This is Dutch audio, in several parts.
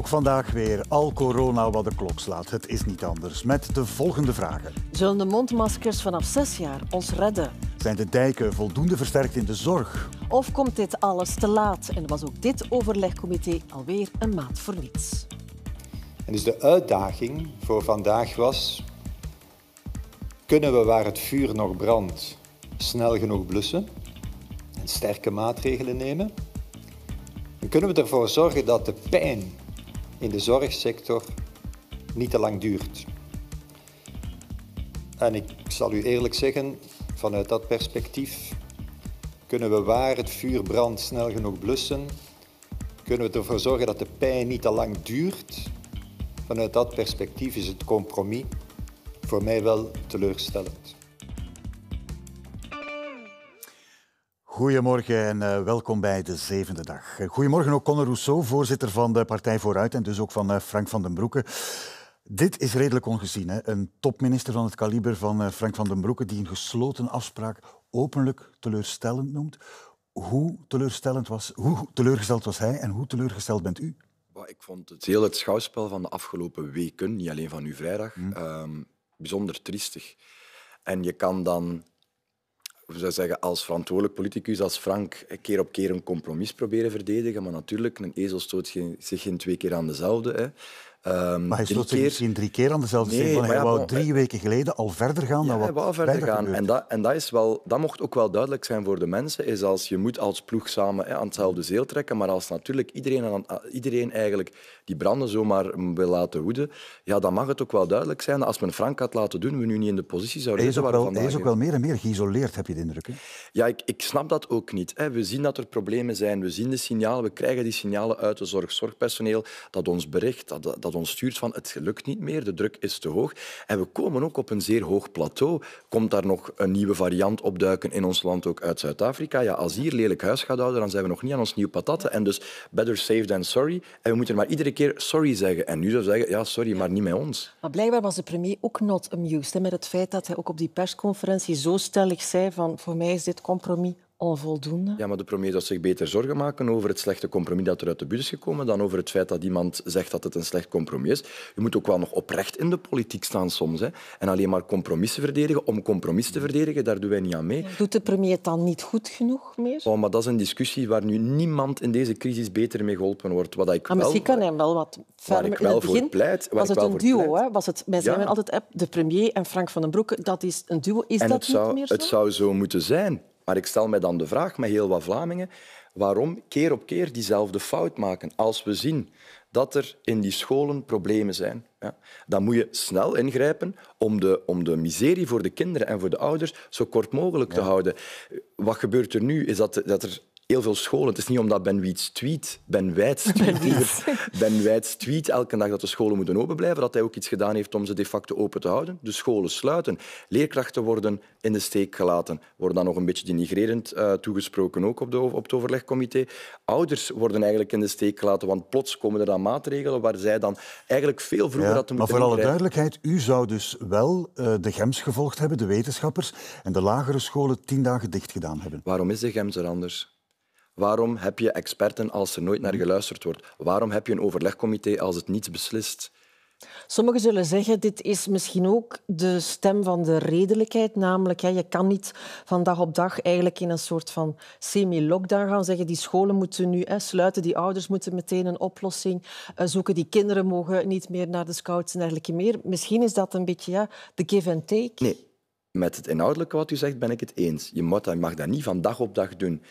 Ook vandaag weer al corona wat de klok slaat. Het is niet anders. Met de volgende vragen. Zullen de mondmaskers vanaf zes jaar ons redden? Zijn de dijken voldoende versterkt in de zorg? Of komt dit alles te laat en was ook dit overlegcomité alweer een maat voor niets? En dus de uitdaging voor vandaag was: kunnen we waar het vuur nog brandt snel genoeg blussen en sterke maatregelen nemen? En kunnen we ervoor zorgen dat de pijn in de zorgsector niet te lang duurt. En ik zal u eerlijk zeggen, vanuit dat perspectief kunnen we waar het vuur brandt snel genoeg blussen, kunnen we ervoor zorgen dat de pijn niet te lang duurt. Vanuit dat perspectief is het compromis voor mij wel teleurstellend. Goedemorgen en eh, welkom bij de zevende dag. Eh, goedemorgen ook Conor Rousseau, voorzitter van de Partij Vooruit en dus ook van eh, Frank van den Broeke. Dit is redelijk ongezien. Hè? Een topminister van het kaliber van Frank van den Broeke die een gesloten afspraak openlijk teleurstellend noemt. Hoe, teleurstellend was, hoe teleurgesteld was hij en hoe teleurgesteld bent u? Ik vond het heel het schouwspel van de afgelopen weken, niet alleen van uw vrijdag, mm. ehm, bijzonder triestig. En je kan dan zou zeggen, als verantwoordelijk politicus, als Frank, keer op keer een compromis proberen verdedigen. Maar natuurlijk, een ezel stoot zich geen twee keer aan dezelfde. Hè. Ehm, maar hij stoot keer... misschien drie keer aan dezelfde nee, Hij wou drie weken geleden al verder gaan ja, dan wat hij wou verder gaan. En, dat, en dat, is wel, dat mocht ook wel duidelijk zijn voor de mensen. Is als, je moet als ploeg samen hè, aan hetzelfde zeel trekken. Maar als natuurlijk iedereen, aan, iedereen eigenlijk die branden zomaar wil laten woeden, ja, dan mag het ook wel duidelijk zijn dat als men Frank had laten doen, we nu niet in de positie zouden zijn. Hij is ook, wel, hij is ook wel meer en meer geïsoleerd, heb je de indruk. Ja, ik, ik snap dat ook niet. Hè. We zien dat er problemen zijn, we zien de signalen, we krijgen die signalen uit de zorg, zorgpersoneel dat ons bericht, dat, dat ons stuurt van het lukt niet meer, de druk is te hoog. En we komen ook op een zeer hoog plateau. Komt daar nog een nieuwe variant opduiken in ons land, ook uit Zuid-Afrika? Ja, als hier lelijk huis gaat houden, dan zijn we nog niet aan ons nieuwe patatten. En dus better safe than sorry. En we moeten maar iedere keer sorry zeggen. En nu zou zeggen, ja, sorry, maar niet met ons. Maar blijkbaar was de premier ook not amused met het feit dat hij ook op die persconferentie zo stellig zei van voor mij is dit compromis onvoldoende. Ja, maar de premier zou zich beter zorgen maken over het slechte compromis dat er uit de buurt is gekomen dan over het feit dat iemand zegt dat het een slecht compromis is. Je moet ook wel nog oprecht in de politiek staan soms. Hè. En alleen maar compromissen verdedigen om compromis te verdedigen, daar doen wij niet aan mee. Doet de premier het dan niet goed genoeg meer? Oh, maar dat is een discussie waar nu niemand in deze crisis beter mee geholpen wordt. Wat ik ah, wel, maar misschien kan hij wel wat verder. ik wel voor pleit, was het een duo. Hè? Was het, wij zijn ja. altijd de premier en Frank van den Broek? dat is een duo. Is dat niet meer zo? Het zou zo moeten zijn. Maar ik stel mij dan de vraag met heel wat Vlamingen waarom keer op keer diezelfde fout maken als we zien dat er in die scholen problemen zijn. Ja, dan moet je snel ingrijpen om de, om de miserie voor de kinderen en voor de ouders zo kort mogelijk te houden. Wat gebeurt er nu is dat, dat er heel veel scholen. Het is niet omdat Ben Wiets tweet, Ben Wijts tweet, Ben Wijts tweet elke dag dat de scholen moeten open blijven, dat hij ook iets gedaan heeft om ze de facto open te houden. De scholen sluiten. Leerkrachten worden in de steek gelaten. Worden dan nog een beetje denigrerend eh, toegesproken ook op, de, op het overlegcomité. Ouders worden eigenlijk in de steek gelaten, want plots komen er dan maatregelen waar zij dan eigenlijk veel vroeger ja, moeten Maar voor alle duidelijkheid, u zou dus wel eh, de GEMS gevolgd hebben, de wetenschappers, en de lagere scholen tien dagen dicht gedaan hebben. Waarom is de GEMS er anders? Waarom heb je experten als er nooit naar mhm. geluisterd wordt? Waarom heb je een overlegcomité als het niets beslist? Sommigen zullen zeggen, dit is misschien ook de stem van de redelijkheid. Namelijk, je kan niet van dag op dag eigenlijk in een soort van semi-lockdown gaan zeggen, die scholen moeten nu sluiten, die ouders moeten meteen een oplossing eh, zoeken, die kinderen mogen niet meer naar de scouts en dergelijke meer. Misschien is dat een beetje ja, de give and take. Nee, met het inhoudelijke wat u zegt ben ik het eens. Je mag dat, mag dat niet van dag op dag doen.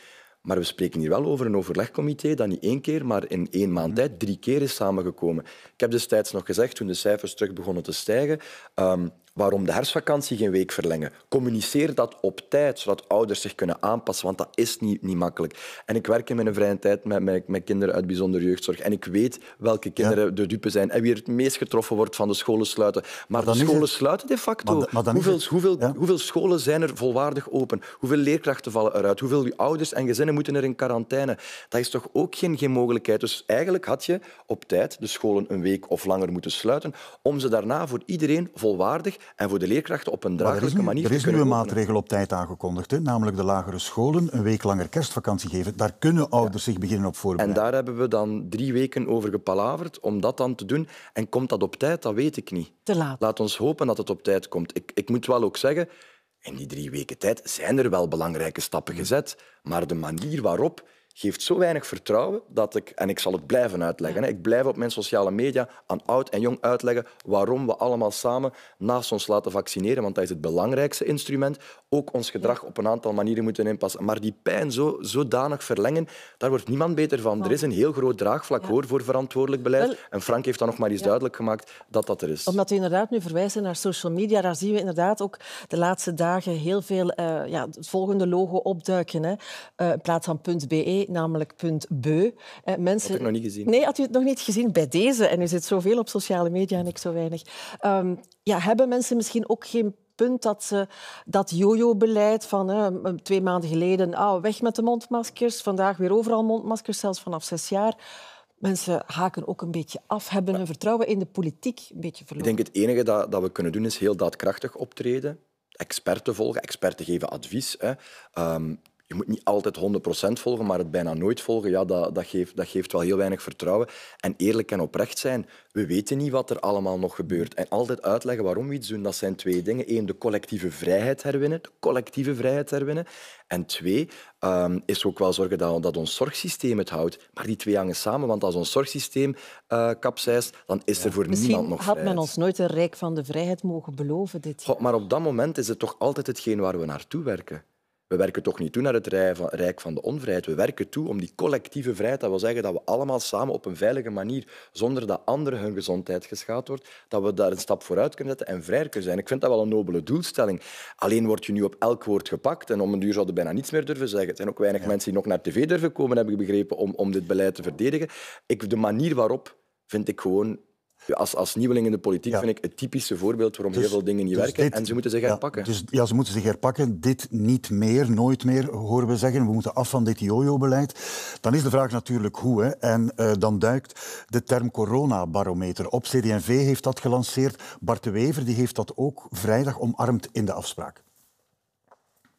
Maar we spreken hier wel over een overlegcomité dat niet één keer, maar in één maand mhm. tijd drie keer is samengekomen. Ik heb destijds nog gezegd, toen de cijfers terug begonnen te stijgen, ehm, Waarom de herfstvakantie geen week verlengen? Communiceer dat op tijd, zodat ouders zich kunnen aanpassen, want dat is niet, niet makkelijk. En ik werk in mijn vrije tijd met, met, met kinderen uit bijzondere jeugdzorg. En ik weet welke kinderen de dupe zijn en wie er het meest getroffen wordt van de scholen sluiten. Maar, de scholen sluiten de facto. hoeveel, hoeveel, hoeveel scholen zijn er volwaardig open? Hoeveel leerkrachten vallen eruit? Hoeveel ouders en gezinnen moeten er in quarantaine? Dat is toch ook geen, geen mogelijkheid? Dus eigenlijk had je op tijd de scholen een week of langer moeten sluiten om ze daarna voor iedereen volwaardig en voor de leerkrachten op een draaglijke manier. Er is nu een maatregel op tijd aangekondigd, namelijk de lagere scholen een week langer kerstvakantie geven. Daar kunnen ouders zich beginnen op voorbereiden. En daar hebben we dan drie weken over gepalaverd om dat dan te doen. En komt dat op tijd? Dat weet ik niet. Te laat. Laat ons hopen dat het op tijd komt. Ik, ik moet wel ook zeggen, in die drie weken tijd zijn er wel belangrijke stappen mm. gezet. Maar de manier waarop geeft zo weinig vertrouwen dat ik, en ik zal het blijven uitleggen, ik blijf op mijn sociale media aan oud en jong uitleggen waarom we allemaal samen naast ons laten vaccineren, want dat is het belangrijkste instrument, ook ons gedrag op een aantal manieren moeten inpassen. Maar die pijn zo, zodanig verlengen, daar wordt niemand beter van. Er oh. is een heel groot draagvlak voor verantwoordelijk beleid. En Frank heeft dan nog maar eens duidelijk gemaakt dat dat er is. Omdat u inderdaad nu verwijst naar social media, daar zien we inderdaad ook de laatste dagen heel veel eh, ja, het volgende logo opduiken. Hè. Eh, in plaats van .be namelijk punt beu. Eh, mensen... Had nog niet gezien. Nee, had u het nog niet gezien bij deze. En u zit zoveel op sociale media en ik zo weinig. Ehm, ja, hebben mensen misschien ook geen punt dat ze dat jojo-beleid van hè, twee maanden geleden oh, weg met de mondmaskers, vandaag weer overal mondmaskers, zelfs vanaf zes jaar. Mensen haken ook een beetje af, hebben hun vertrouwen in de politiek een beetje verloren. Ik denk het enige dat, dat we kunnen doen is heel daadkrachtig optreden experten volgen. Experten geven advies. Hè. Ehm, je moet niet altijd 100% volgen, maar het bijna nooit volgen, ja, dat, dat, geeft, dat geeft wel heel weinig vertrouwen. En eerlijk en oprecht zijn, we weten niet wat er allemaal nog gebeurt. En altijd uitleggen waarom we iets doen, dat zijn twee dingen. Eén, de collectieve vrijheid herwinnen, de collectieve vrijheid herwinnen. En twee, um, is ook wel zorgen dat, dat, ons zorgsysteem het houdt. Maar die twee hangen samen, want als ons zorgsysteem uh, kapseist, dan is er voor niemand nog Misschien had men ons nooit een rijk van de vrijheid mogen beloven dit maar op dat moment is het toch altijd hetgeen waar we naartoe werken we werken toch niet toe naar het rijk van de onvrijheid. We werken toe om die collectieve vrijheid, dat wil zeggen dat we allemaal samen op een veilige manier, zonder dat anderen hun gezondheid geschaad wordt, dat we daar een stap vooruit kunnen zetten en vrijer kunnen zijn. Ik vind dat wel een nobele doelstelling. Alleen word je nu op elk woord gepakt en om een duur zouden bijna niets meer durven zeggen. Er zijn ook weinig mensen die nog naar tv durven komen, heb ik begrepen, om, om dit beleid te verdedigen. Ik, de manier waarop vind ik gewoon als, als nieuweling in de politiek vind ik het typische voorbeeld waarom dus heel veel dingen niet dus werken. en ze moeten zich herpakken. Ja, dus, ja, ze moeten zich herpakken. Dit niet meer, nooit meer, horen we zeggen. We moeten af van dit jojo-beleid. Dan is de vraag natuurlijk hoe. En eh, dan duikt de term coronabarometer op. CD&V heeft dat gelanceerd. Bart de Wever die heeft dat ook vrijdag omarmd in de afspraak.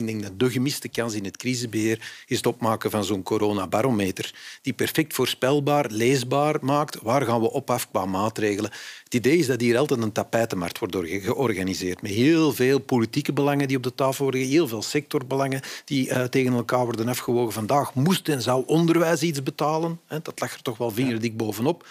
Ik denk dat de gemiste kans in het crisisbeheer is het opmaken van zo'n coronabarometer, die perfect voorspelbaar, leesbaar maakt waar gaan we op af qua maatregelen. Het idee is dat hier altijd een tapijtenmarkt wordt georganiseerd met heel veel politieke belangen die op de tafel worden, heel veel sectorbelangen die eh, tegen elkaar worden afgewogen. Vandaag moest en zou onderwijs iets betalen. Hè, dat lag er toch wel vingerdik bovenop.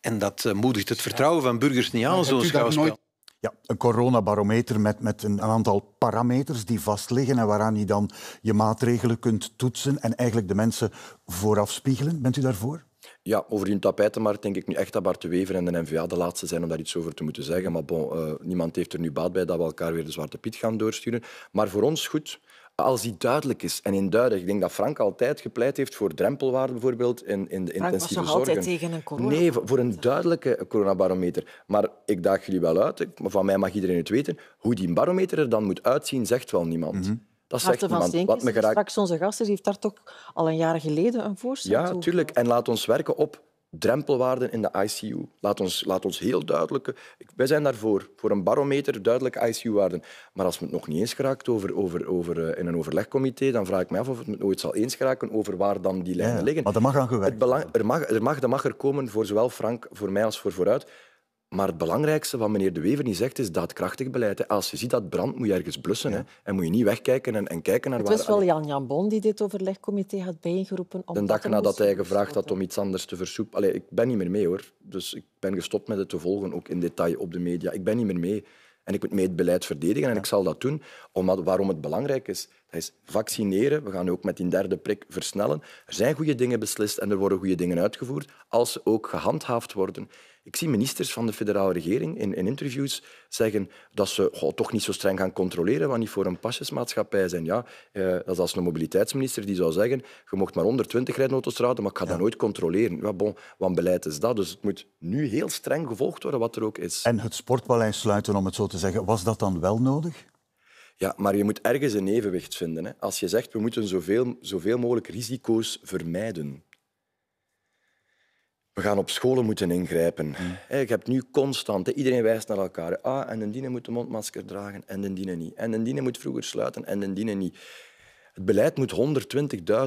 En dat eh, moedigt het vertrouwen van burgers niet aan, zo'n schouwspel. Ja, een coronabarometer met, met een aantal parameters die vastliggen en waaraan je dan je maatregelen kunt toetsen en eigenlijk de mensen vooraf spiegelen. Bent u daarvoor? Ja, over die tapijtenmarkt denk ik nu echt dat Bart de Wever en de NVA de laatste zijn om daar iets over te moeten zeggen. Maar bon, eh, niemand heeft er nu baat bij dat we elkaar weer de zwarte piet gaan doorsturen. Maar voor ons goed. Als die duidelijk is en induidig, Ik denk dat Frank altijd gepleit heeft voor drempelwaarden bijvoorbeeld in, in de Frank intensieve was altijd tegen een corona. Nee, voor een duidelijke coronabarometer. Maar ik daag jullie wel uit, van mij mag iedereen het weten, hoe die barometer er dan moet uitzien, zegt wel niemand. Mhm. Dat zegt niemand. wat me geraakt... straks onze gasten, heeft daar toch al een jaar geleden een voorstel Ja, natuurlijk. En laat ons werken op drempelwaarden in de ICU. Laat ons, laat ons heel duidelijk Wij zijn daarvoor, voor een barometer, duidelijke ICU-waarden. Maar als we het nog niet eens geraakt over, over, over, eh, in een overlegcomité, dan vraag ik me af of het het nooit zal eens geraken over waar dan die lijnen liggen. er mag het belang, er mag, er mag, dat mag er komen voor zowel Frank, voor mij als voor Vooruit. Maar het belangrijkste wat meneer De Wever niet zegt, is daadkrachtig beleid. Als je ziet dat brand, moet je ergens blussen. Hè. En moet je niet wegkijken en, en kijken naar het waar... Het was wel Jan Jan Bon die dit overlegcomité had bijeengeroepen. Om de dag nadat hij gevraagd had om iets anders te versoepen. Allee, ik ben niet meer mee, hoor. Dus ik ben gestopt met het te volgen, ook in detail op de media. Ik ben niet meer mee. En ik moet mee het beleid verdedigen en ik zal dat doen. Omdat, waarom het belangrijk is, dat is vaccineren. We gaan ook met die derde prik versnellen. Er zijn goede dingen beslist en er worden goede dingen uitgevoerd als ze ook gehandhaafd worden. Ik zie ministers van de federale regering in, in interviews zeggen dat ze toch niet zo streng gaan controleren want niet voor een pasjesmaatschappij zijn. Ja, eh, dat is als een mobiliteitsminister die zou zeggen je mocht maar 120 rijden op autostrade, maar ik ga dat nooit controleren. Ja, bon, wat beleid is dat? Dus het moet nu heel streng gevolgd worden wat er ook is. En het sportpaleis sluiten, om het zo te zeggen, was dat dan wel nodig? Ja, maar je moet ergens een evenwicht vinden. Hè. Als je zegt, we moeten zoveel, zoveel mogelijk risico's vermijden we gaan op scholen moeten ingrijpen. je hebt nu constant, iedereen wijst naar elkaar. Ah, en een moet een mondmasker dragen en een dienen niet. En een dienen moet vroeger sluiten en een dienen niet. Het beleid moet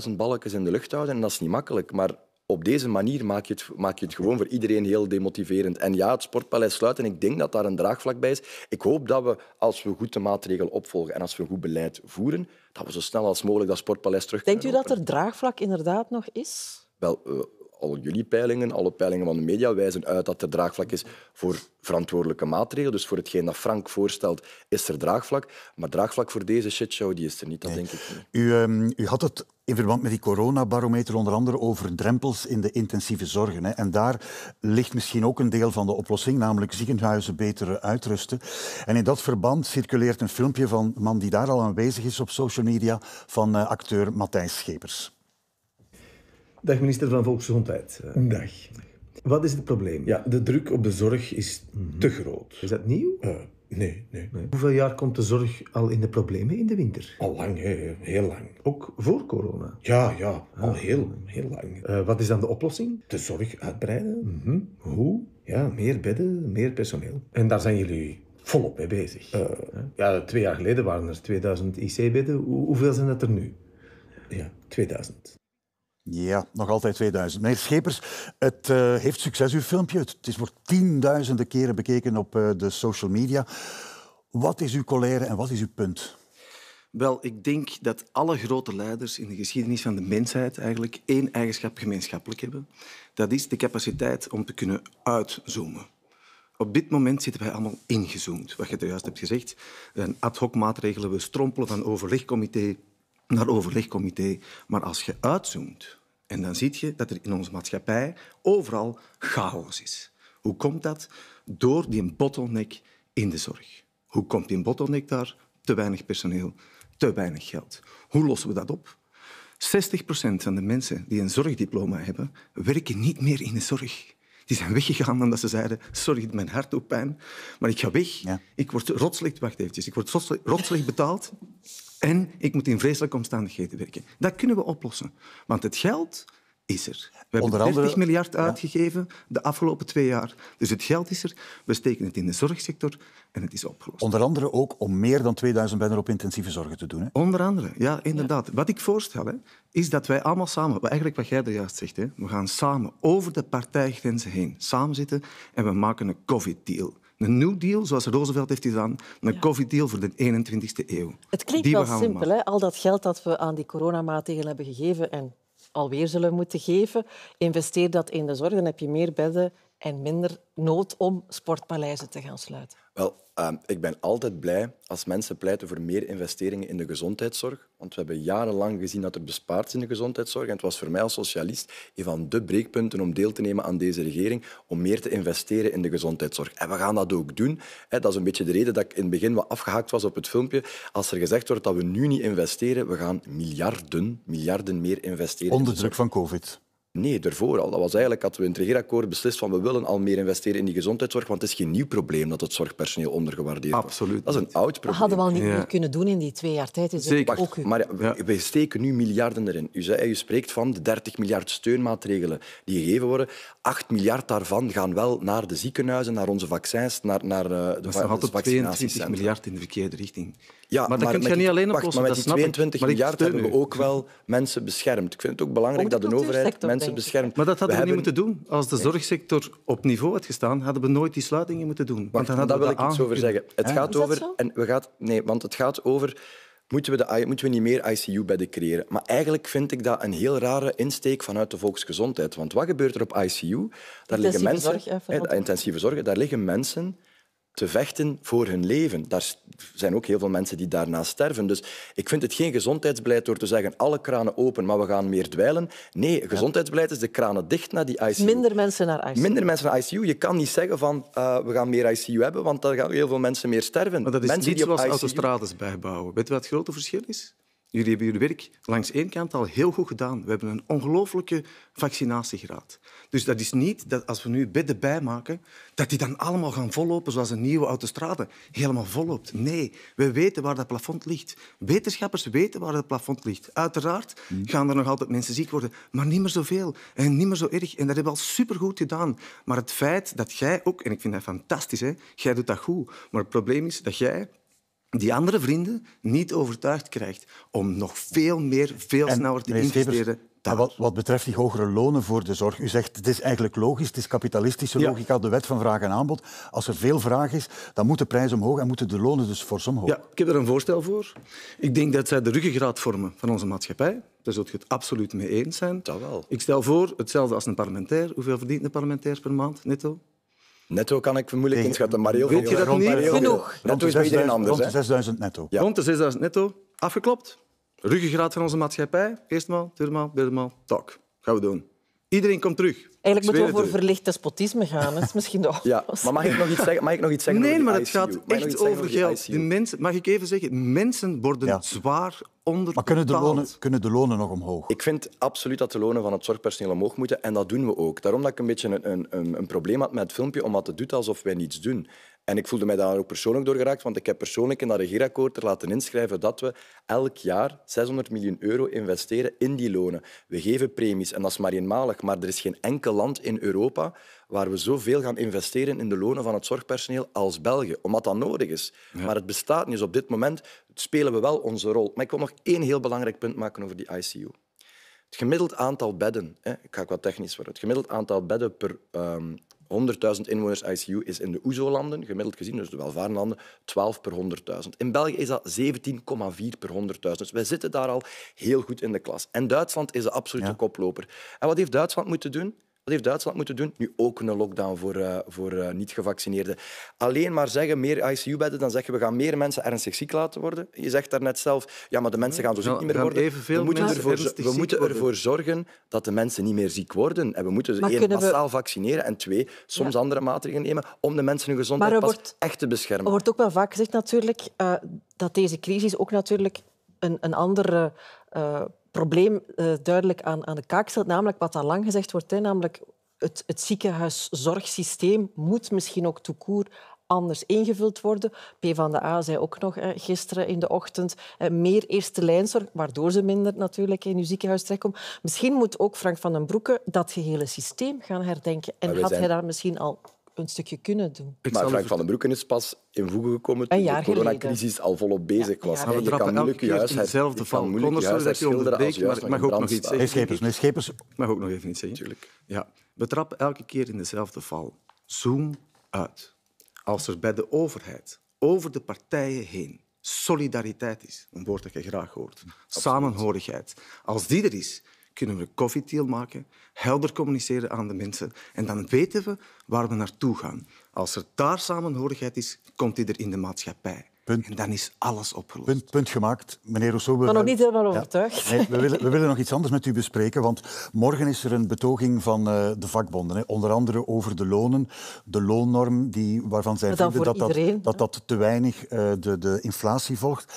120.000 balkjes in de lucht houden en dat is niet makkelijk. Maar op deze manier maak je, het, maak je het gewoon voor iedereen heel demotiverend. En ja, het Sportpaleis sluit en ik denk dat daar een draagvlak bij is. Ik hoop dat we, als we goed de maatregelen opvolgen en als we goed beleid voeren, dat we zo snel als mogelijk dat Sportpaleis terug Denkt u dat er draagvlak inderdaad nog is? Wel, eh, al jullie peilingen, alle peilingen van de media wijzen uit dat er draagvlak is voor verantwoordelijke maatregelen. Dus voor hetgeen dat Frank voorstelt, is er draagvlak. Maar draagvlak voor deze shitshow die is er niet, dat denk ik niet. U, ehm, u had het in verband met die coronabarometer onder andere over drempels in de intensieve zorgen. Hè. En daar ligt misschien ook een deel van de oplossing, namelijk ziekenhuizen beter uitrusten. En in dat verband circuleert een filmpje van een man die daar al aanwezig is op social media, van eh, acteur Matthijs Schepers. Dag minister van Volksgezondheid. Eh, Dag. Wat is het probleem? Ja, de druk op de zorg is mhm. te groot. Is dat nieuw? Eh, nee, nee, Hoeveel jaar komt de zorg al in de problemen in de winter? Al lang, heel lang. Ook voor corona? Ja, ja, ah. al heel, heel lang. Eh, wat is dan de oplossing? De zorg uitbreiden. Mhm. Hoe? Ja, meer bedden, meer personeel. En daar zijn jullie volop mee bezig. ja, twee jaar geleden waren er 2000 IC-bedden. Hoeveel zijn dat er nu? Ja, 2000. Ja, nog altijd 2000. Meneer Schepers, het eh, heeft succes, uw filmpje. Het is wordt tienduizenden keren bekeken op eh, de social media. Wat is uw colère en wat is uw punt? Wel, ik denk dat alle grote leiders in de geschiedenis van de mensheid eigenlijk één eigenschap gemeenschappelijk hebben. Dat is de capaciteit om te kunnen uitzoomen. Op dit moment zitten wij allemaal ingezoomd. Wat je juist hebt gezegd, En ad hoc maatregelen. We strompelen van overlegcomité naar overlegcomité. Maar als je uitzoomt, en dan zie je dat er in onze maatschappij overal chaos is. Hoe komt dat? Door die bottleneck in de zorg. Hoe komt die bottleneck daar? Te weinig personeel, te weinig geld. Hoe lossen we dat op? 60% van de mensen die een zorgdiploma hebben, werken niet meer in de zorg. Die zijn weggegaan omdat ze zeiden, sorry, mijn hart doet pijn, maar ik ga weg. Ja. Ik word rotslicht. wacht eventjes, ik word rotslecht betaald en ik moet in vreselijke omstandigheden werken. Dat kunnen we oplossen. Want het geld is er. We hebben 30 miljard uitgegeven de afgelopen twee jaar. Dus het geld is er. We steken het in de zorgsector en het is opgelost. Onder andere ook om meer dan 2000 bedden op intensieve zorg te doen. Onder andere, ja, inderdaad. Wat ik voorstel, hè, is dat wij allemaal samen, eigenlijk wat jij er juist zegt, hè, we gaan samen over de partijgrenzen heen samen zitten en we maken een COVID-deal. Een New Deal, zoals Roosevelt heeft gedaan, een COVID-deal voor de 21e eeuw. Het klinkt wel simpel, hè? al dat geld dat we aan die coronamaatregelen hebben gegeven en alweer zullen moeten geven, investeer dat in de zorg, dan heb je meer bedden en minder nood om sportpaleizen te gaan sluiten? Wel, ehm, ik ben altijd blij als mensen pleiten voor meer investeringen in de gezondheidszorg. Want we hebben jarenlang gezien dat er bespaard is in de gezondheidszorg. En het was voor mij als socialist een van de breekpunten om deel te nemen aan deze regering, om meer te investeren in de gezondheidszorg. En we gaan dat ook doen. Dat is een beetje de reden dat ik in het begin wat afgehaakt was op het filmpje. Als er gezegd wordt dat we nu niet investeren, we gaan miljarden, miljarden meer investeren. Onder druk van COVID. Nee, daarvoor al. Dat was eigenlijk, dat we in het regeerakkoord beslist van we willen al meer investeren in die gezondheidszorg, want het is geen nieuw probleem dat het zorgpersoneel ondergewaardeerd wordt. Absoluut. Dat is een oud probleem. Dat hadden we al niet meer kunnen doen in die twee jaar tijd. Dus Ook u. Maar we, steken nu miljarden erin. U, zei, u spreekt van de 30 miljard steunmaatregelen die gegeven worden. 8 miljard daarvan gaan wel naar de ziekenhuizen, naar onze vaccins, naar, naar eh, de, dat is nog hadden 22 miljard in de verkeerde richting. Ja, maar dat kun je niet alleen oplossen. maar met die 22 miljard hebben we ook wel mensen beschermd. Ik vind het ook belangrijk dat een overheid mensen beschermt. Maar dat hadden we, hebben... niet moeten doen. Als de zorgsector op niveau had gestaan, hadden we nooit die sluitingen moeten doen. want dan hadden daar wil ik iets over zeggen. Het gaat over... En we gaat, nee, want het gaat over... Moeten we, de, moeten we niet meer ICU-bedden creëren? Maar eigenlijk vind ik dat een heel rare insteek vanuit de volksgezondheid. Want wat gebeurt er op ICU? Daar liggen mensen, intensieve zorgen, daar liggen mensen te vechten voor hun leven. Daar zijn ook heel veel mensen die daarna sterven. Dus ik vind het geen gezondheidsbeleid door te zeggen alle kranen open, maar we gaan meer dweilen. Nee, gezondheidsbeleid is de kranen dicht naar die ICU. Minder mensen naar ICU. Minder mensen naar ICU. Je kan niet zeggen van eh, we gaan meer ICU hebben, want dan gaan heel veel mensen meer sterven. Maar dat is mensen niet zoals autostrades bijbouwen. Weet je wat het grote verschil is? Jullie hebben jullie werk langs één kant al heel goed gedaan. We hebben een ongelooflijke vaccinatiegraad. Dus dat is niet dat als we nu bedden bijmaken, dat die dan allemaal gaan vollopen zoals een nieuwe autostrade helemaal volloopt. Nee, we weten waar dat plafond ligt. Wetenschappers weten waar dat plafond ligt. Uiteraard hmm. gaan er nog altijd mensen ziek worden, maar niet meer zoveel en niet meer zo erg. En dat hebben we al supergoed gedaan. Maar het feit dat jij ook, en ik vind dat fantastisch, hè, jij doet dat goed, maar het probleem is dat jij die andere vrienden niet overtuigd krijgt om nog veel meer, veel sneller te investeren wat, betreft die hogere lonen voor de zorg, u zegt het is eigenlijk logisch, het is kapitalistische logica, de wet van vraag en aanbod. Als er veel vraag is, dan moeten prijzen omhoog en moeten de lonen dus fors omhoog. Ja, ik heb er een voorstel voor. Ik denk dat zij de ruggengraat vormen van onze maatschappij. Daar zult je het absoluut mee eens zijn. Dat wel. Ik stel voor, hetzelfde als een parlementair. Hoeveel verdient een parlementair per maand netto? Netto kan ik moeilijk inschatten, maar heel veel. Weet je dat niet? Genoeg. Netto is bij iedereen anders. Rond de 6000 netto. Rond de 6000 netto. Afgeklopt ruggengraat van onze maatschappij. Eerstmaal, tweemaal, maal, tak. Gaan we doen. Iedereen komt terug. Eigenlijk moeten we voor verlichte verlicht despotisme gaan. Dat is misschien de Ja, maar mag ik nog iets zeggen? Mag ik nog iets zeggen nee, maar het gaat echt over, geld. mensen, mag ik even zeggen? Mensen worden zwaar onder. Maar kunnen de, lonen, kunnen de lonen nog omhoog? Ik vind absoluut dat de lonen van het zorgpersoneel omhoog moeten. En dat doen we ook. Daarom dat ik een beetje een, een, een, een probleem had met het filmpje, omdat het doet alsof wij niets doen. En ik voelde mij daar ook persoonlijk door geraakt, want ik heb persoonlijk in dat regeerakkoord er laten inschrijven dat we elk jaar 600 miljoen euro investeren in die lonen. We geven premies en dat is maar eenmalig, maar er is geen enkel land in Europa waar we zoveel gaan investeren in de lonen van het zorgpersoneel als België, omdat dat nodig is. Maar het bestaat niet. Dus op dit moment spelen we wel onze rol. Maar ik wil nog één heel belangrijk punt maken over die ICU. Het gemiddeld aantal bedden, hè, ik ga wat technisch worden, het gemiddeld aantal bedden per um, 100.000 inwoners ICU is in de OESO-landen, gemiddeld gezien, dus de welvarende landen, 12 per 100.000. In België is dat 17,4 per 100.000. Dus wij zitten daar al heel goed in de klas. En Duitsland is de absolute koploper. En wat heeft Duitsland moeten doen? Wat heeft Duitsland moeten doen? Nu ook een lockdown voor, eh, voor eh, niet-gevaccineerden. Alleen maar zeggen meer ICU-bedden, dan zeggen we gaan meer mensen ernstig ziek laten worden. Je zegt daarnet zelf, ja, maar de mensen gaan zo ziek niet meer worden. we moeten, ervoor, we moeten ervoor zorgen dat de mensen niet meer ziek worden. En we moeten ze één, massaal vaccineren en twee, soms andere maatregelen nemen om de mensen hun gezondheid pas wordt, echt te beschermen. Er wordt ook wel vaak gezegd natuurlijk eh, dat deze crisis ook natuurlijk een, een andere probleem eh, duidelijk aan, aan de kaak stelt, namelijk wat al lang gezegd wordt, hè, namelijk het, het ziekenhuiszorgsysteem moet misschien ook toekoer anders ingevuld worden. P van de A zei ook nog gisteren in de ochtend eh, meer eerste lijnzorg, waardoor ze minder natuurlijk in uw ziekenhuis terechtkomen. Misschien moet ook Frank van den Broeke dat gehele systeem gaan herdenken. En had hij daar misschien al een stukje kunnen doen. maar Frank van den Broeken is pas in voegen gekomen toen de coronacrisis al volop bezig was. Ja, je kan moeilijk je huis dezelfde val, dat je maar ik mag ook nog iets zeggen. Schepers. mag ook nog even iets zeggen. Ja, we trappen elke keer in dezelfde val. Zoom uit. Als er bij de overheid, over de partijen heen, solidariteit is, een woord dat je graag hoort, samenhorigheid, als die er is, kunnen we een deal maken, helder communiceren aan de mensen. En dan weten we waar we naartoe gaan. Als er daar samenhorigheid is, komt die er in de maatschappij. Punt. En dan is alles opgelost. Punt, punt gemaakt. Meneer Rousseau... We... Maar nog niet helemaal overtuigd. we, willen, we willen nog iets anders met u bespreken, want morgen is er een betoging van eh, de vakbonden. Hè. Onder andere over de lonen. De loonnorm die, waarvan zij vinden dat, dat, dat, dat, te weinig eh, de, de inflatie volgt.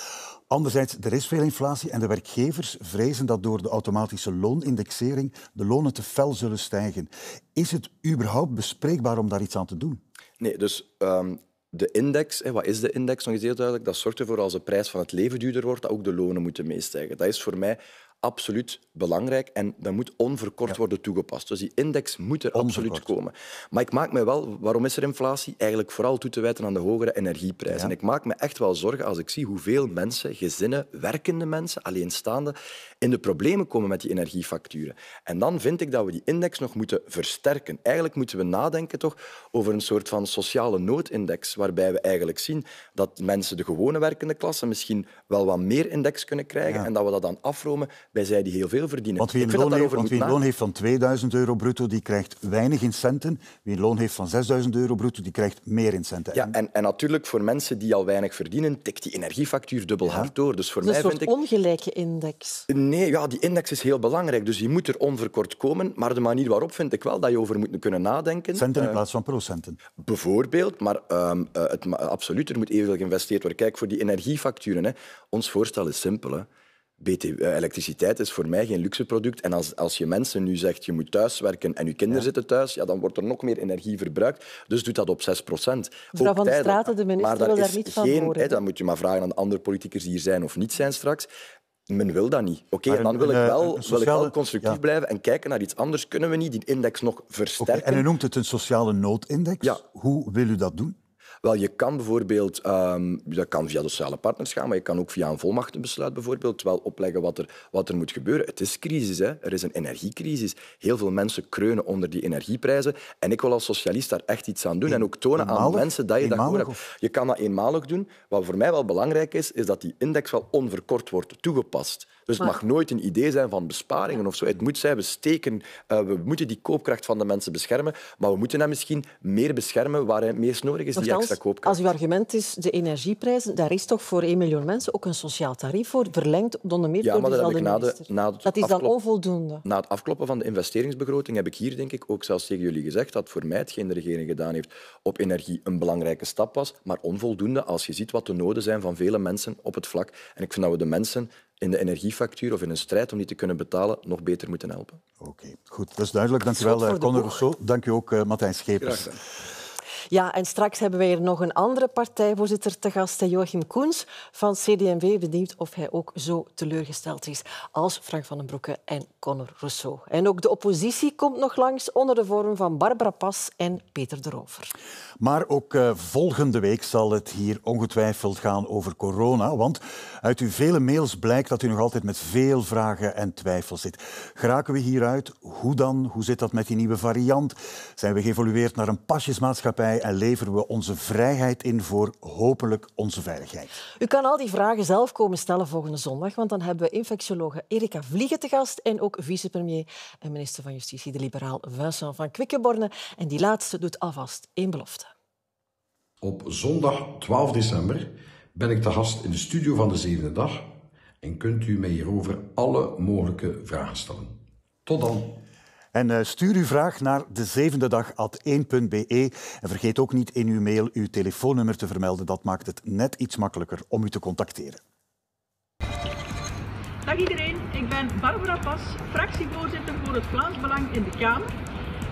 Anderzijds, er is veel inflatie en de werkgevers vrezen dat door de automatische loonindexering de lonen te fel zullen stijgen. Is het überhaupt bespreekbaar om daar iets aan te doen? Nee, dus ehm, de index, hè, wat is de index nog eens heel duidelijk, dat zorgt ervoor als de prijs van het leven duurder wordt, dat ook de lonen moeten meestijgen. Dat is voor mij absoluut belangrijk en dat moet onverkort worden toegepast. Dus die index moet er absoluut komen. Maar ik maak me wel, waarom is er inflatie? Eigenlijk vooral toe te wijten aan de hogere energieprijzen. En ik maak me echt wel zorgen als ik zie hoeveel mensen, gezinnen, werkende mensen, alleenstaande, in de problemen komen met die energiefacturen. En dan vind ik dat we die index nog moeten versterken. Eigenlijk moeten we nadenken toch over een soort van sociale noodindex, waarbij we eigenlijk zien dat mensen de gewone werkende klasse misschien wel wat meer index kunnen krijgen en dat we dat dan afromen wij zij die heel veel verdienen. Want wie een, loon heeft, loon heeft, van 2000 euro bruto, die krijgt weinig in centen. Wie een loon heeft van 6000 euro bruto, die krijgt meer in centen. Ja, en, en natuurlijk voor mensen die al weinig verdienen, tikt die energiefactuur dubbel hard door. Dus voor mij een vind ik... ongelijke index. Nee, ja, die index is heel belangrijk. Dus die moet er onverkort komen. Maar de manier waarop vind ik wel dat je over moet kunnen nadenken. Centen in eh, plaats van procenten. Bijvoorbeeld, maar ehm, eh, het, absoluut, er moet evenveel geïnvesteerd worden. Kijk, voor die energiefacturen, hè. ons voorstel is simpel. Hè. BTW, eh, elektriciteit is voor mij geen luxeproduct En als, als je mensen nu zegt, je moet thuiswerken en je kinderen zitten thuis, ja, dan wordt er nog meer energie verbruikt. Dus doet dat op 6 procent. Mevrouw van der Straten, de minister wil daar niet van geen, dan moet je maar vragen aan de andere politicus die hier zijn of niet zijn straks. Men wil dat niet. Oké, en dan wil, ik wel, wil ik wel constructief blijven en kijken naar iets anders. Kunnen we niet die index nog versterken? en u noemt het een sociale noodindex. Ja. Hoe wil u dat doen? Wel, je kan bijvoorbeeld, ehm, dat kan via sociale partners gaan, maar je kan ook via een volmachtenbesluit bijvoorbeeld wel opleggen wat er, wat er moet gebeuren. Het is crisis, hè. er is een energiecrisis. Heel veel mensen kreunen onder die energieprijzen. En ik wil als socialist daar echt iets aan doen en ook tonen aan mensen dat je dat goed hebt. Je kan dat eenmalig doen. Wat voor mij wel belangrijk is, is dat die index wel onverkort wordt toegepast. Dus het mag nooit een idee zijn van besparingen of zo. Het moet zijn, we steken, eh, we moeten die koopkracht van de mensen beschermen, maar we moeten hem misschien meer beschermen waar het meest nodig is, die extra koopkracht. Als uw argument is de energieprijzen, daar is toch voor 1 miljoen mensen ook een sociaal tarief voor, verlengd onder meer ja, door maar dat, na de, na dat is dan onvoldoende. Na het afkloppen van de investeringsbegroting heb ik hier denk ik ook zelfs tegen jullie gezegd dat voor mij hetgeen de regering gedaan heeft op energie een belangrijke stap was, maar onvoldoende als je ziet wat de noden zijn van vele mensen op het vlak. En ik vind dat we de mensen in de energiefactuur of in een strijd om die te kunnen betalen, nog beter moeten helpen. Oké, goed. Dat is duidelijk. Dank je wel, eh, Conor Rousseau. Dank u ook, uh, eh, Matthijs Schepers. Ja, en straks hebben we er nog een andere partijvoorzitter te gast, Joachim Koens van CD&V. Benieuwd of hij ook zo teleurgesteld is als Frank van den Broeke en Conor Rousseau. En ook de oppositie komt nog langs onder de vorm van Barbara Pas en Peter de Rover. Maar ook eh, volgende week zal het hier ongetwijfeld gaan over corona, want uit uw vele mails blijkt dat u nog altijd met veel vragen en twijfels zit. Geraken we hieruit? Hoe dan? Hoe zit dat met die nieuwe variant? Zijn we geëvolueerd naar een pasjesmaatschappij? en leveren we onze vrijheid in voor hopelijk onze veiligheid? U kan al die vragen zelf komen stellen volgende zondag, want dan hebben we infectiologe Erika Vliegen te gast en ook vicepremier en minister van Justitie, de liberaal Vincent van Quickenborne. En die laatste doet alvast één belofte. Op zondag 12 december ben ik te gast in de studio van de Zevende Dag en kunt u mij hierover alle mogelijke vragen stellen. Tot dan. En eh, stuur uw vraag naar de zevende dag at1.be. En vergeet ook niet in uw mail uw telefoonnummer te vermelden. Dat maakt het net iets makkelijker om u te contacteren. Dag iedereen, ik ben Barbara Pas, fractievoorzitter voor het Vlaams Belang in de Kamer.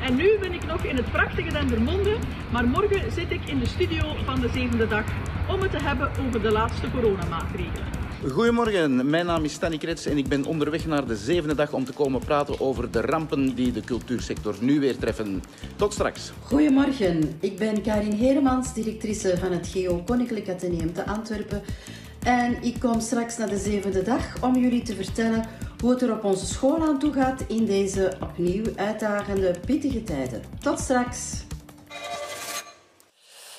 En nu ben ik nog in het prachtige Dendermonde, maar morgen zit ik in de studio van de zevende dag om het te hebben over de laatste coronamaatregelen. Goedemorgen, mijn naam is Stanny Krets en ik ben onderweg naar de zevende dag om te komen praten over de rampen die de cultuursector nu weer treffen. Tot straks. Goedemorgen, ik ben Karin Heremans, directrice van het GEO Koninklijk Atheneum te Antwerpen. En ik kom straks naar de zevende dag om jullie te vertellen hoe het er op onze school aan toe gaat in deze opnieuw uitdagende, pittige tijden. Tot straks!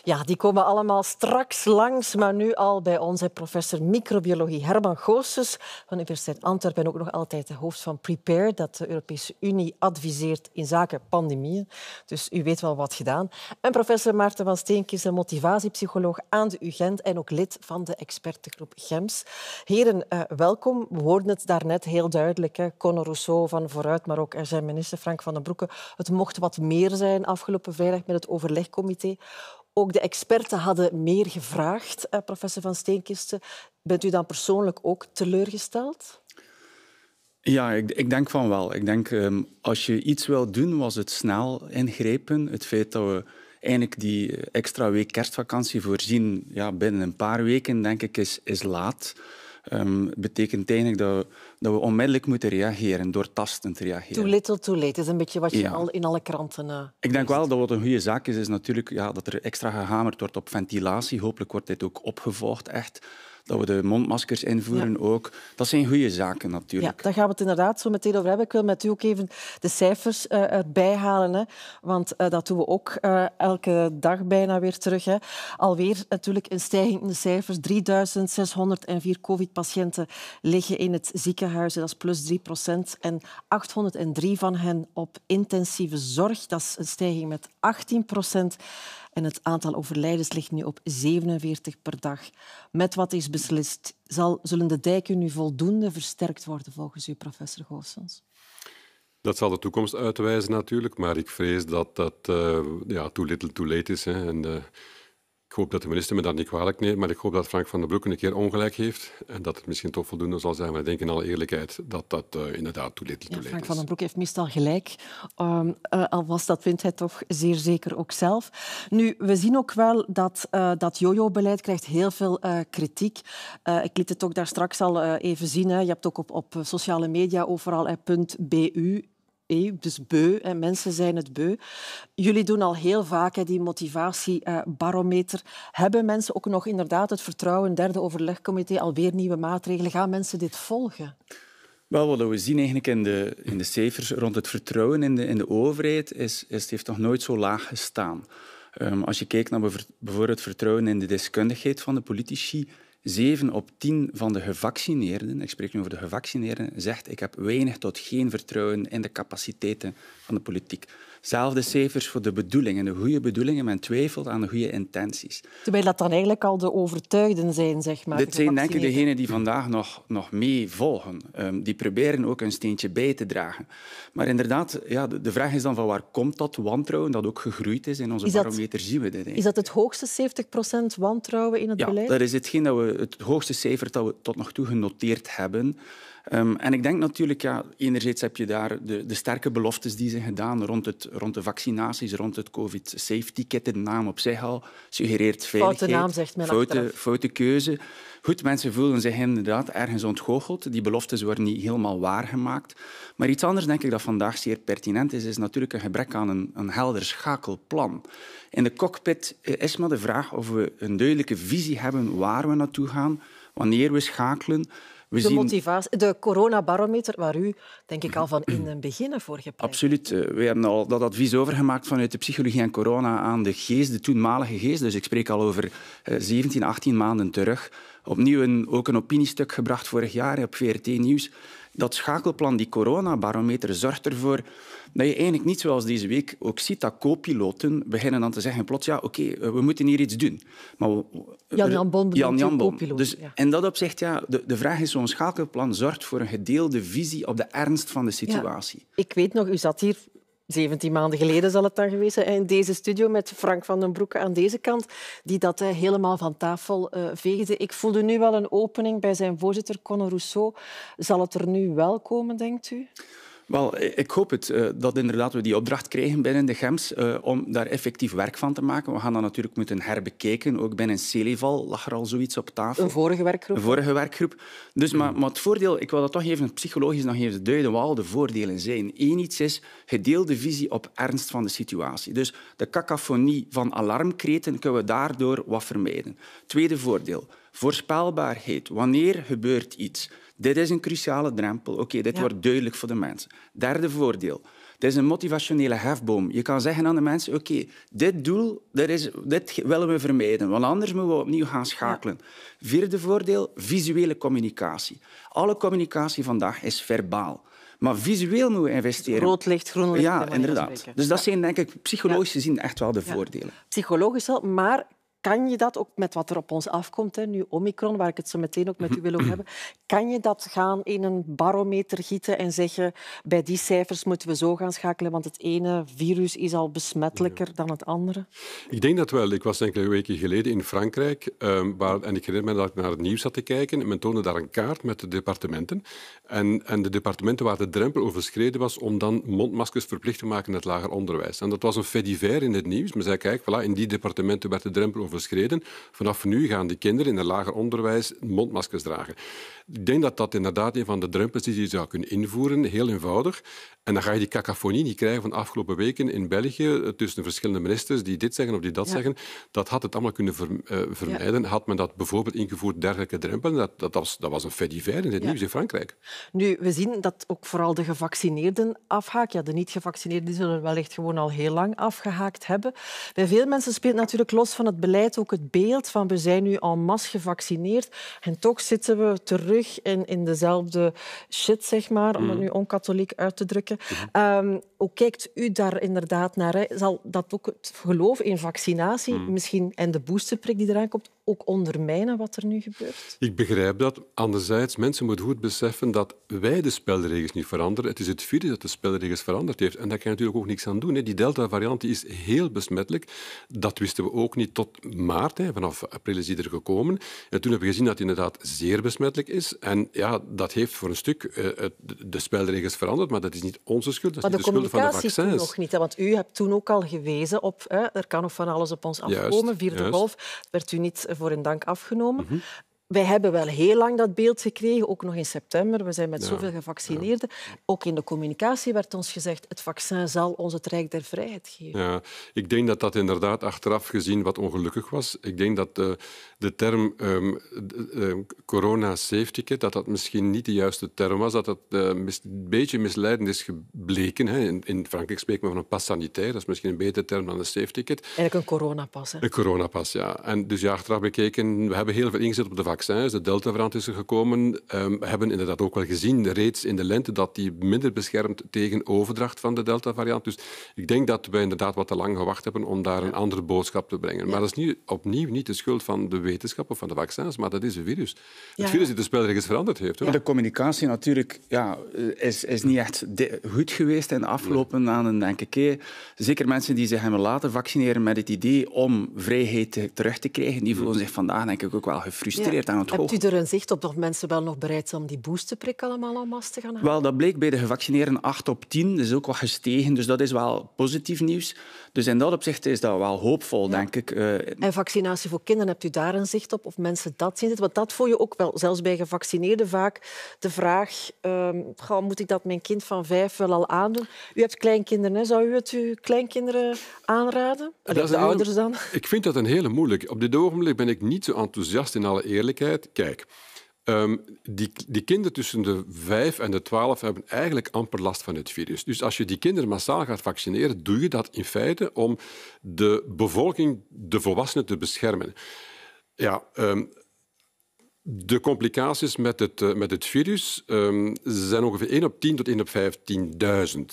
Ja, die komen allemaal straks langs, maar nu al bij onze professor microbiologie Herman Goossens van de Universiteit Antwerpen en ook nog altijd de hoofd van Prepare, dat de Europese Unie adviseert in zaken pandemieën. Dus u weet wel wat gedaan. En professor Maarten van Steenk is een motivatiepsycholoog aan de UGent en ook lid van de expertengroep GEMS. Heren, eh, welkom. We hoorden het daarnet heel duidelijk. Hè. Conor Rousseau van Vooruit, maar ook zijn minister Frank van den Broeke. Het mocht wat meer zijn afgelopen vrijdag met het overlegcomité. Ook de experten hadden meer gevraagd, eh, professor Van Steenkisten. Bent u dan persoonlijk ook teleurgesteld? Ja, ik, ik, denk van wel. Ik denk, ehm, als je iets wil doen, was het snel ingrepen. Het feit dat we eigenlijk die eh, extra week kerstvakantie voorzien ja, binnen een paar weken, denk ik, is, is laat um, betekent eigenlijk dat, dat we onmiddellijk moeten reageren, doortastend reageren. Too little, too late is een beetje wat je al in alle kranten... Eh, Ik denk wel dat wat een goede zaak is, is natuurlijk ja, dat er extra gehamerd wordt op ventilatie. Hopelijk wordt dit ook opgevolgd, echt dat we de mondmaskers invoeren ook. Dat zijn goede zaken natuurlijk. Ja, daar gaan we het inderdaad zo meteen over hebben. Ik wil met u ook even de cijfers eh, eh, bijhalen, Hè. Want eh, dat doen we ook elke dag bijna weer terug. Hè. Alweer natuurlijk een stijging in de cijfers. 3.604 covid-patiënten liggen in het ziekenhuis. Dat is plus 3 procent. En 803 van hen op intensieve zorg. Dat is een stijging met 18 procent. En het aantal overlijdens ligt nu op 47 per dag. Met wat is beslist, zal, zullen de dijken nu voldoende versterkt worden volgens u, professor Goossens? Dat zal de toekomst uitwijzen natuurlijk, maar ik vrees dat dat uh, ja, too little too late is. Hè. En, eh, ik hoop dat de minister me dat niet kwalijk neemt, maar ik hoop dat Frank van den Broek een keer ongelijk heeft. En dat het misschien toch voldoende zal zijn. Maar ik denk in alle eerlijkheid dat dat eh, inderdaad toeliet. Frank van den Broek heeft meestal gelijk. Um, ehm, uh, eh, alvast, dat vindt hij toch zeer zeker ook zelf. Nu, we zien ook wel dat uh, dat jojo-beleid krijgt heel veel kritiek. ik liet het ook daar straks al even zien. Hè. Je hebt ook op, op sociale media overal punt .bu dus beu, en mensen zijn het beu. Jullie doen al heel vaak die motivatiebarometer. Eh, Hebben mensen ook nog inderdaad het vertrouwen, derde overlegcomité, alweer nieuwe maatregelen? Gaan mensen dit volgen? Wel, wat we zien eigenlijk in de, in de cijfers rond het vertrouwen in de, in de overheid, is, is, het heeft nog nooit zo laag gestaan. Ehm, als je kijkt naar bijvoorbeeld het vertrouwen in de deskundigheid van de politici, Zeven op tien van de gevaccineerden, ik spreek nu over de gevaccineerden, zegt ik heb weinig tot geen vertrouwen in de capaciteiten van de politiek. Zelfde cijfers voor de bedoelingen, de goede bedoelingen. Men twijfelt aan de goede intenties. Terwijl dat dan eigenlijk al de overtuigden zijn, zeg maar. Dit zijn denk ik degenen die vandaag nog, nog mee volgen. Ehm, die proberen ook een steentje bij te dragen. Maar inderdaad, ja, de, vraag is dan van waar komt dat wantrouwen dat ook gegroeid is in onze is Zien we dit Is dat het hoogste 70% wantrouwen in het ja, beleid? dat is hetgeen dat we het hoogste cijfer dat we tot nog toe genoteerd hebben. Ehm, en ik denk natuurlijk, ja, enerzijds heb je daar de, de, sterke beloftes die zijn gedaan rond, het, rond de vaccinaties, rond het COVID-safety kit. De naam op zich al suggereert veiligheid. Foute naam, zegt men foute, foute keuze. Goed, mensen voelen zich inderdaad ergens ontgoocheld. Die beloftes worden niet helemaal waargemaakt. Maar iets anders denk ik dat vandaag zeer pertinent is, is natuurlijk een gebrek aan een, een helder schakelplan. In de cockpit eh, is maar de vraag of we een duidelijke visie hebben waar we naartoe gaan, wanneer we schakelen. We de motivatie, de coronabarometer waar u denk ik al van in het begin voor hebt. Absoluut. Eh, we hebben al dat advies overgemaakt vanuit de psychologie en corona aan de geest, de toenmalige geest. Dus ik spreek al over 17, eh, 18 maanden terug opnieuw een, ook een opiniestuk gebracht vorig jaar op VRT Nieuws. Dat schakelplan, die coronabarometer, zorgt ervoor dat je eigenlijk niet zoals deze week ook ziet dat co-piloten beginnen dan te zeggen plots, ja, oké, eh, we moeten hier iets doen. Maar Jan Jan Bon, Jan Jan Bon. Dus ja. in dat opzicht, ja, de, de vraag is, zo'n schakelplan zorgt voor een gedeelde visie op de ernst van de situatie. Ik weet nog, u zat hier 17 maanden geleden zal het dan geweest zijn, in deze studio met Frank van den Broeke aan deze kant, die dat helemaal van tafel eh, veegde. Ik voelde nu wel een opening bij zijn voorzitter, Conor Rousseau. Zal het er nu wel komen, denkt u? Wel, eh, ik hoop het, eh, dat inderdaad we die opdracht krijgen binnen de GEMS eh, om daar effectief werk van te maken. We gaan dat natuurlijk moeten herbekeken. Ook binnen Celival lag er al zoiets op tafel. Een vorige werkgroep. Een vorige werkgroep. Dus, maar, maar het voordeel, ik wil dat toch even psychologisch nog even duiden, wat al de voordelen zijn. Eén iets is gedeelde visie op ernst van de situatie. Dus de cacophonie van alarmkreten kunnen we daardoor wat vermijden. Tweede voordeel, voorspelbaarheid. Wanneer gebeurt iets? Dit is een cruciale drempel. Oké, dit wordt duidelijk voor de mensen. Derde voordeel. Het is een motivationele hefboom. Je kan zeggen aan de mensen, oké, dit doel, dit, is, dit willen we vermijden, want anders moeten we opnieuw gaan schakelen. Vierde voordeel, visuele communicatie. Alle communicatie vandaag is verbaal. Maar visueel moeten we investeren. Rood licht, groen licht. Ja, inderdaad. Dus dat zijn denk ik psychologisch gezien echt wel de voordelen. Psychologisch wel, maar kan je dat ook met wat er op ons afkomt, hè, nu Omicron, waar ik het zo meteen ook met u wil over hebben, kan je dat gaan in een barometer gieten en zeggen bij die cijfers moeten we zo gaan schakelen, want het ene virus is al besmettelijker dan het andere? Ik denk dat wel. Ik was enkele weken geleden in Frankrijk ehm, waar, en ik herinner me dat ik naar het nieuws zat te kijken en men toonde daar een kaart met de departementen en, en de departementen waar de drempel overschreden was om dan mondmaskers verplicht te maken in het lager onderwijs. En dat was een fediver in het nieuws. Men zei, kijk, voilà, in die departementen werd de drempel overschreden Vanaf nu gaan die kinderen in het lager onderwijs mondmaskers dragen. Ik denk dat dat inderdaad een van de drempels is die je zou kunnen invoeren, heel eenvoudig. En dan ga je die cacophonie die krijgen van de afgelopen weken in België eh, tussen verschillende ministers die dit zeggen of die dat zeggen. Dat had het allemaal kunnen eh, vermijden. Had men dat bijvoorbeeld ingevoerd, dergelijke drempels, Dat, dat, was, dat was een fait in het nieuws in Frankrijk. Nu, we zien dat ook vooral de gevaccineerden afhaak, Ja, de niet-gevaccineerden zullen wellicht gewoon al heel lang afgehaakt hebben. Bij veel mensen speelt natuurlijk los van het beleid ook het beeld van we zijn nu al mas gevaccineerd en toch zitten we terug in, in dezelfde shit, zeg maar, om het mm. nu onkatholiek uit te drukken. Um, hoe kijkt u daar inderdaad naar? Hè? Zal dat ook het geloof in vaccinatie mm. misschien en de boosterprik die eraan komt ook ondermijnen wat er nu gebeurt? Ik begrijp dat. Anderzijds, mensen moeten goed beseffen dat wij de spelregels niet veranderen. Het is het virus dat de spelregels veranderd heeft. En daar kan je natuurlijk ook niks aan doen. Hè. Die Delta-variant is heel besmettelijk. Dat wisten we ook niet tot maart, hè, vanaf april is hij er gekomen. En toen hebben we gezien dat hij inderdaad zeer besmettelijk is. En ja, dat heeft voor een stuk eh, de spelregels veranderd, maar dat is niet onze schuld, dat is de, de schuld van de vaccins. nog niet, hè, want u hebt toen ook al gewezen op hè, er kan nog van alles op ons afkomen, juist, vierde golf, werd u niet voor een dank afgenomen. Mhm wij hebben wel heel lang dat beeld gekregen, ook nog in september. We zijn met zoveel gevaccineerden. Ook in de communicatie werd ons gezegd, het vaccin zal ons het Rijk der Vrijheid geven. Ja, ik denk dat dat inderdaad achteraf gezien wat ongelukkig was. Ik denk dat de, eh, de term ehm, ehm, corona safety kit, dat dat misschien niet de juiste term was, dat dat eh, een beetje misleidend is gebleken. Hè. In, in, Frankrijk spreekt men van een pas sanitair, dat is misschien een betere term dan een safety kit. Eigenlijk een coronapas. Hè? Een coronapas, ja. En dus ja, achteraf bekeken, we hebben heel veel ingezet op de vaccin de Delta-variant is er gekomen, ehm, We hebben inderdaad ook wel gezien reeds in de lente dat die minder beschermt tegen overdracht van de Delta-variant. Dus ik denk dat wij inderdaad wat te lang gewacht hebben om daar een andere boodschap te brengen. Maar dat is nu opnieuw niet de schuld van de wetenschap of van de vaccins, maar dat is een virus. Het virus die de spelregels veranderd heeft. De communicatie natuurlijk ja, eh, is, is niet echt goed geweest in de afgelopen nee. maanden, denk ik. Zeker mensen die zich hebben laten vaccineren met het idee om vrijheid terug te krijgen, die mm. voelen zich vandaag denk ik ook wel gefrustreerd. Hebt u er een zicht op of mensen wel nog bereid zijn om die boosterprik allemaal aan te gaan halen? Wel, dat bleek bij de gevaccineerden 8 op 10. Dat is ook wat gestegen, dus dat is wel positief nieuws. Dus in dat opzicht is dat wel hoopvol, denk ik. Eh. en vaccinatie voor kinderen, hebt u daar een zicht op? Of mensen dat zien Want dat voel je ook wel, zelfs bij gevaccineerden vaak, de vraag... Um, moet ik dat mijn kind van vijf wel al aandoen? U hebt kleinkinderen, zou u het uw kleinkinderen aanraden? de ouders dan? Ik vind dat een hele moeilijk. Op dit ogenblik ben ik niet zo enthousiast, in alle eerlijkheid. Kijk... Ehm, die, die kinderen tussen de 5 en de 12 hebben eigenlijk amper last van het virus. Dus als je die kinderen massaal gaat vaccineren, doe je dat in feite om de bevolking, de volwassenen, te beschermen. Ja, ehm, de complicaties met het, eh, met het virus um, zijn ongeveer 1 op 10 tot 1 op 15.000.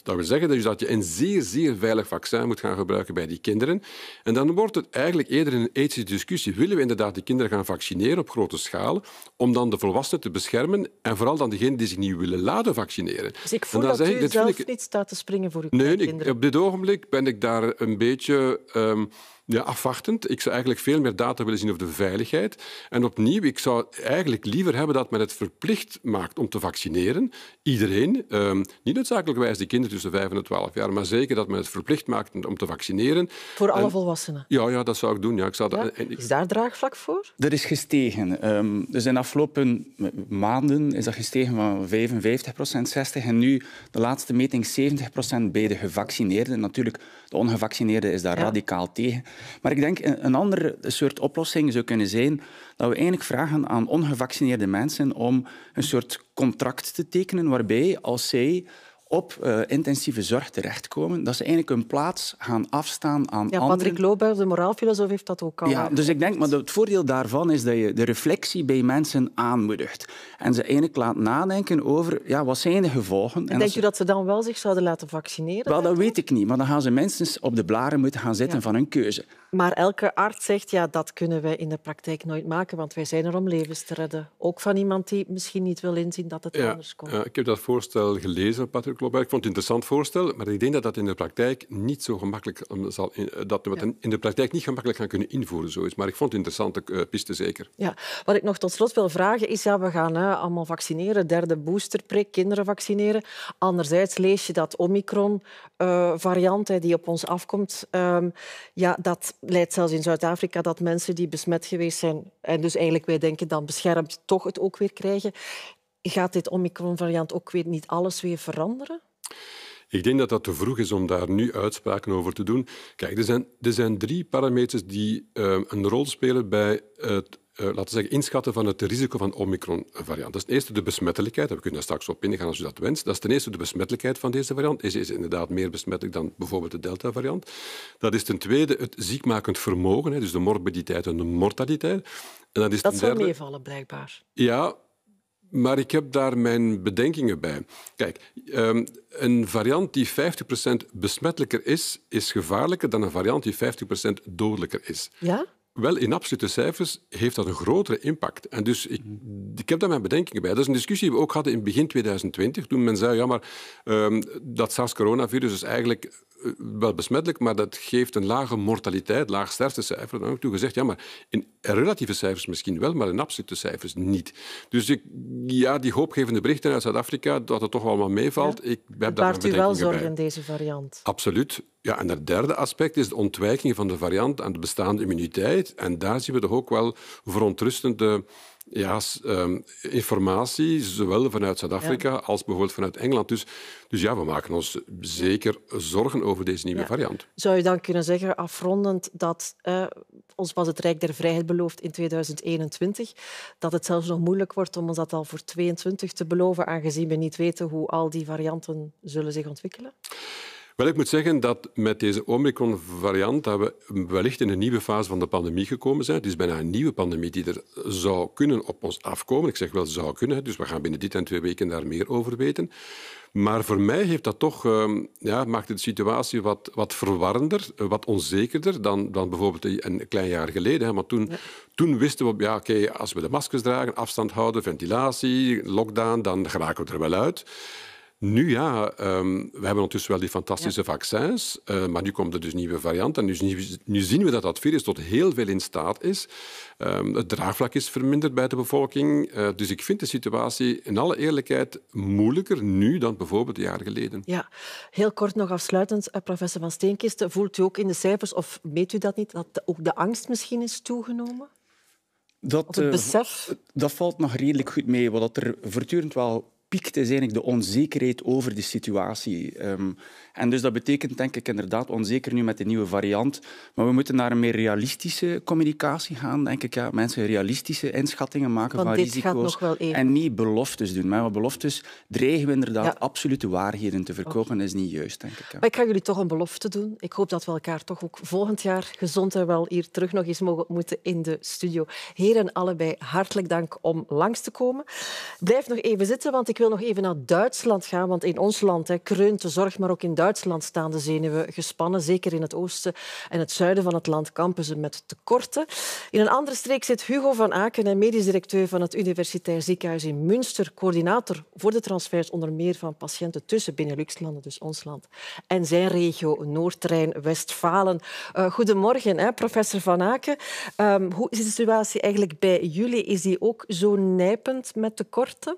Dat wil zeggen dus dat je een zeer, zeer veilig vaccin moet gaan gebruiken bij die kinderen. En dan wordt het eigenlijk eerder een ethische discussie. Willen we inderdaad die kinderen gaan vaccineren op grote schaal om dan de volwassenen te beschermen en vooral dan degenen die zich niet willen laten vaccineren? Dus ik voel dat, dat zelf ik... niet staat te springen voor uw nee, kinderen. Nee, op dit ogenblik ben ik daar een beetje... Ehm, ja, afwachtend. Ik zou eigenlijk veel meer data willen zien over de veiligheid. En opnieuw, ik zou eigenlijk liever hebben dat men het verplicht maakt om te vaccineren. Iedereen, eh, niet noodzakelijkwijs de kinderen tussen 5 en 12 jaar, maar zeker dat men het verplicht maakt om te vaccineren. Voor alle volwassenen? Ja, ja, dat zou ik doen. Ja. Ik zou dat, ik... Is daar draagvlak voor? Er is gestegen. dus in de afgelopen eh, maanden is dat gestegen van 55 procent, 60 en nu de laatste meting 70 procent bij de gevaccineerden. Natuurlijk, de ongevaccineerde is daar radicaal tegen. Maar ik denk een andere soort oplossing zou kunnen zijn dat we eigenlijk vragen aan ongevaccineerde mensen om een soort contract te tekenen waarbij als zij op eh, intensieve zorg terechtkomen, dat ze eigenlijk hun plaats gaan afstaan aan ja, Patrick Lober, de moraalfilosoof, heeft dat ook al. Ja, dus ik denk, maar het voordeel daarvan is dat je de reflectie bij mensen aanmoedigt. En ze eigenlijk laat nadenken over, ja, wat zijn de gevolgen? En, en denk je dat ze dan wel zich zouden laten vaccineren? Wel, dat weet ik niet, maar dan gaan ze mensen op de blaren moeten gaan zitten van hun keuze. Maar elke arts zegt, ja, dat kunnen wij in de praktijk nooit maken, want wij zijn er om levens te redden. Ook van iemand die misschien niet wil inzien dat het anders komt. Ja, ik heb dat voorstel gelezen, Patrick Lobberg. Ik vond het een interessant voorstel, maar ik denk dat dat in de praktijk niet zo gemakkelijk zal... Eh, dat we ja. in de praktijk niet gemakkelijk gaan kunnen invoeren, zoiets. Maar ik vond het een interessante eh, piste, zeker. Ja, wat ik nog tot slot wil vragen is, ja, we gaan allemaal vaccineren, derde boosterprik, kinderen vaccineren. Anderzijds lees je dat Omicron-variant eh, die op ons afkomt, ehm, ja, dat leidt zelfs in Zuid-Afrika dat mensen die besmet geweest zijn, en dus eigenlijk wij denken dan beschermd, toch het ook weer krijgen. Gaat dit Omicron-variant ook weer niet alles weer veranderen? Ik denk dat dat te vroeg is om daar nu uitspraken over te doen. Kijk, er zijn, er zijn drie parameters die eh, een rol spelen bij het eh, laten we zeggen, inschatten van het risico van Omicron-variant. Dat is ten eerste de besmettelijkheid. We kunnen daar straks op ingaan als u dat wenst. Dat is ten eerste de besmettelijkheid van deze variant. Is, is inderdaad meer besmettelijk dan bijvoorbeeld de Delta-variant. Dat is ten tweede het ziekmakend vermogen, hè, dus de morbiditeit en de mortaliteit. En dat is dat derde... zal meevallen, blijkbaar. Ja, maar ik heb daar mijn bedenkingen bij. Kijk, ehm, een variant die 50% besmettelijker is, is gevaarlijker dan een variant die 50% dodelijker is. Ja? wel in absolute cijfers heeft dat een grotere impact. En dus ik, ik, heb daar mijn bedenkingen bij. Dat is een discussie die we ook hadden in begin 2020, toen men zei, ja, maar ehm, dat SARS-coronavirus is eigenlijk eh, wel besmettelijk, maar dat geeft een lage mortaliteit, laag sterftecijfer. Dan heb ik toen gezegd, ja, maar in relatieve cijfers misschien wel, maar in absolute cijfers niet. Dus ik, ja, die hoopgevende berichten uit Zuid-Afrika, dat het toch allemaal meevalt. ik heb daar mijn u wel zorgen, deze variant? Absoluut. Ja, en het derde aspect is de ontwijking van de variant aan de bestaande immuniteit. En daar zien we toch ook wel verontrustende ja, ehm, informatie, zowel vanuit Zuid-Afrika als bijvoorbeeld vanuit Engeland. Dus, dus ja, we maken ons zeker zorgen over deze nieuwe variant. Zou je dan kunnen zeggen, afrondend, dat eh, ons was het Rijk der Vrijheid beloofd in 2021, dat het zelfs nog moeilijk wordt om ons dat al voor 2022 te beloven, aangezien we niet weten hoe al die varianten zullen zich ontwikkelen? Wel, ik moet zeggen dat met deze Omicron-variant dat we wellicht in een nieuwe fase van de pandemie gekomen zijn. Het is bijna een nieuwe pandemie die er zou kunnen op ons afkomen. Ik zeg wel zou kunnen, dus we gaan binnen dit en twee weken daar meer over weten. Maar voor mij heeft dat toch, ehm, ja, maakt de situatie wat, wat verwarrender, wat onzekerder dan, dan bijvoorbeeld een klein jaar geleden. Maar toen, toen wisten we, ja, oké, als we de maskers dragen, afstand houden, ventilatie, lockdown, dan geraken we er wel uit. Nu ja, ehm, we hebben ondertussen wel die fantastische vaccins, eh, maar nu komt er dus nieuwe variant Nu, nu zien we dat dat virus tot heel veel in staat is. Ehm, het draagvlak is verminderd bij de bevolking. Eh, dus ik vind de situatie in alle eerlijkheid moeilijker nu dan bijvoorbeeld een jaar geleden. Ja, heel kort nog afsluitend, eh, professor Van Steenkisten. Voelt u ook in de cijfers, of meet u dat niet, dat ook de angst misschien is toegenomen? Dat, dat, valt nog redelijk goed mee. Wat er voortdurend wel piekt is eigenlijk de onzekerheid over de situatie. Ehm, en dus dat betekent denk ik inderdaad onzeker nu met de nieuwe variant. Maar we moeten naar een meer realistische communicatie gaan, denk ik. Ja. Mensen realistische inschattingen maken Want van risico's. En niet beloftes doen. Maar beloftes dreigen we inderdaad absolute waarheden te verkopen. Oh. Dat is niet juist, denk ik. Ja. Maar ik ga jullie toch een belofte doen. Ik hoop dat we elkaar toch ook volgend jaar gezond en wel hier terug nog eens mogen moeten in de studio. Heren, allebei hartelijk dank om langs te komen. Blijf nog even zitten, want ik wil nog even naar Duitsland gaan, want in ons land hè, kreunt de zorg, maar ook in Duitsland staan de zenuwen gespannen. Zeker in het oosten en het zuiden van het land kampen ze met tekorten. In een andere streek zit Hugo van Aken, medisch directeur van het Universitair Ziekenhuis in Münster, coördinator voor de transfers onder meer van patiënten tussen Beneluxlanden, dus ons land, en zijn regio Noord-Rijn-Westfalen. Eh, goedemorgen, professor Van Aken. Ehm, hoe is de situatie eigenlijk bij jullie? Is die ook zo nijpend met tekorten?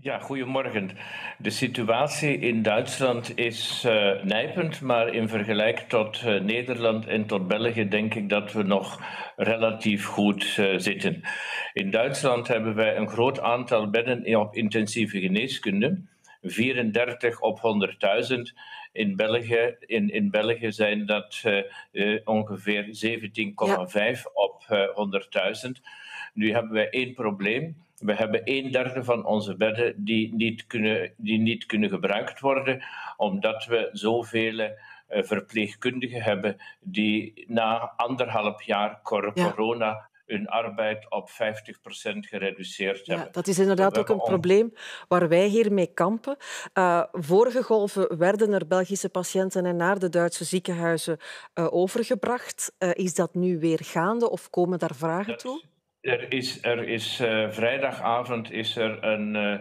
Ja, goedemorgen. De situatie in Duitsland is eh, nijpend, maar in vergelijking tot eh, Nederland en tot België denk ik dat we nog relatief goed eh, zitten. In Duitsland hebben wij een groot aantal bedden op intensieve geneeskunde. 34 op 100.000. In België, in, in België zijn dat ongeveer 17,5 op 100.000. Nu hebben wij één probleem. We hebben een derde van onze bedden die niet kunnen, die niet kunnen gebruikt worden, omdat we zoveel eh, verpleegkundigen hebben die na anderhalf jaar corona hun arbeid op 50% gereduceerd hebben. Ja, dat is inderdaad ook een probleem waar wij hier mee kampen. Eh, vorige golven werden er Belgische patiënten naar de Duitse ziekenhuizen eh, overgebracht. is dat nu weer gaande of komen daar vragen toe? Er is, er is eh, vrijdagavond is er een uh, eh,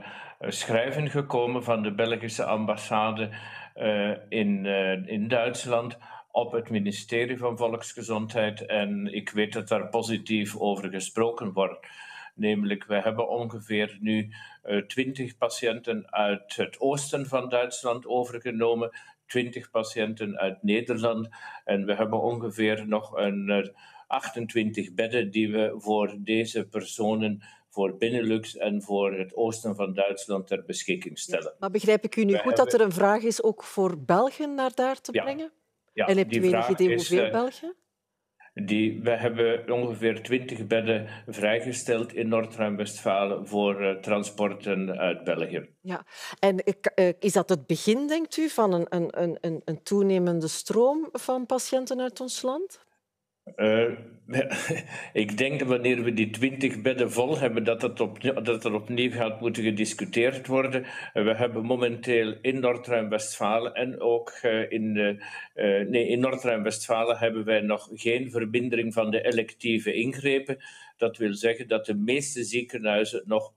schrijven gekomen van de Belgische ambassade eh, in, in Duitsland op het ministerie van Volksgezondheid. En ik weet dat daar positief over gesproken wordt. Namelijk, we hebben ongeveer nu 20 patiënten uit het oosten van Duitsland overgenomen, 20 patiënten uit Nederland. En we hebben ongeveer nog een 28 bedden die we voor deze personen voor Binnenlux en voor het oosten van Duitsland ter beschikking stellen. maar begrijp ik u nu goed dat er een vraag is ook voor Belgen naar daar te brengen? Ja, en hebt u enig idee hoeveel eh, Die, we hebben ongeveer 20 bedden vrijgesteld in noord westfalen voor eh, transporten uit België. Ja, en eh, is dat het begin, denkt u, van een, een, een, een toenemende stroom van patiënten uit ons land? Eh, ik denk dat wanneer we die twintig bedden vol hebben, dat, het op dat er opnieuw gaat moeten gediscuteerd worden. Eh, we hebben momenteel in Noord-Rijn-Westfalen en ook eh, in, de, uh, nee, in noord westfalen hebben wij nog geen verbindering van de electieve ingrepen. Dat wil zeggen dat de meeste ziekenhuizen nog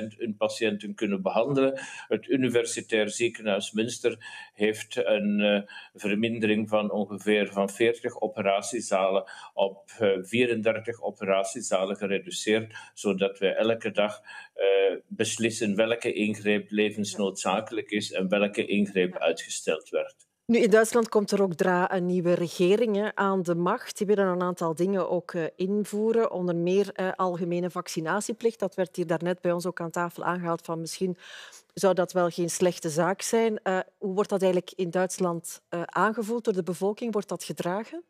100% hun patiënten kunnen behandelen. Het Universitair Ziekenhuis Münster heeft een eh, vermindering van ongeveer van 40 operatiezalen op 34 eh, operatiezalen gereduceerd, zodat we elke dag eh, beslissen welke ingreep levensnoodzakelijk is en welke ingreep uitgesteld werd. Nu, in Duitsland komt er ook dra een nieuwe regering hè, aan de macht. Die willen een aantal dingen ook eh, invoeren. Onder meer eh, algemene vaccinatieplicht. Dat werd hier daarnet bij ons ook aan tafel aangehaald. Van misschien zou dat wel geen slechte zaak zijn. Eh, hoe wordt dat eigenlijk in Duitsland aangevoeld door de bevolking? Wordt dat gedragen?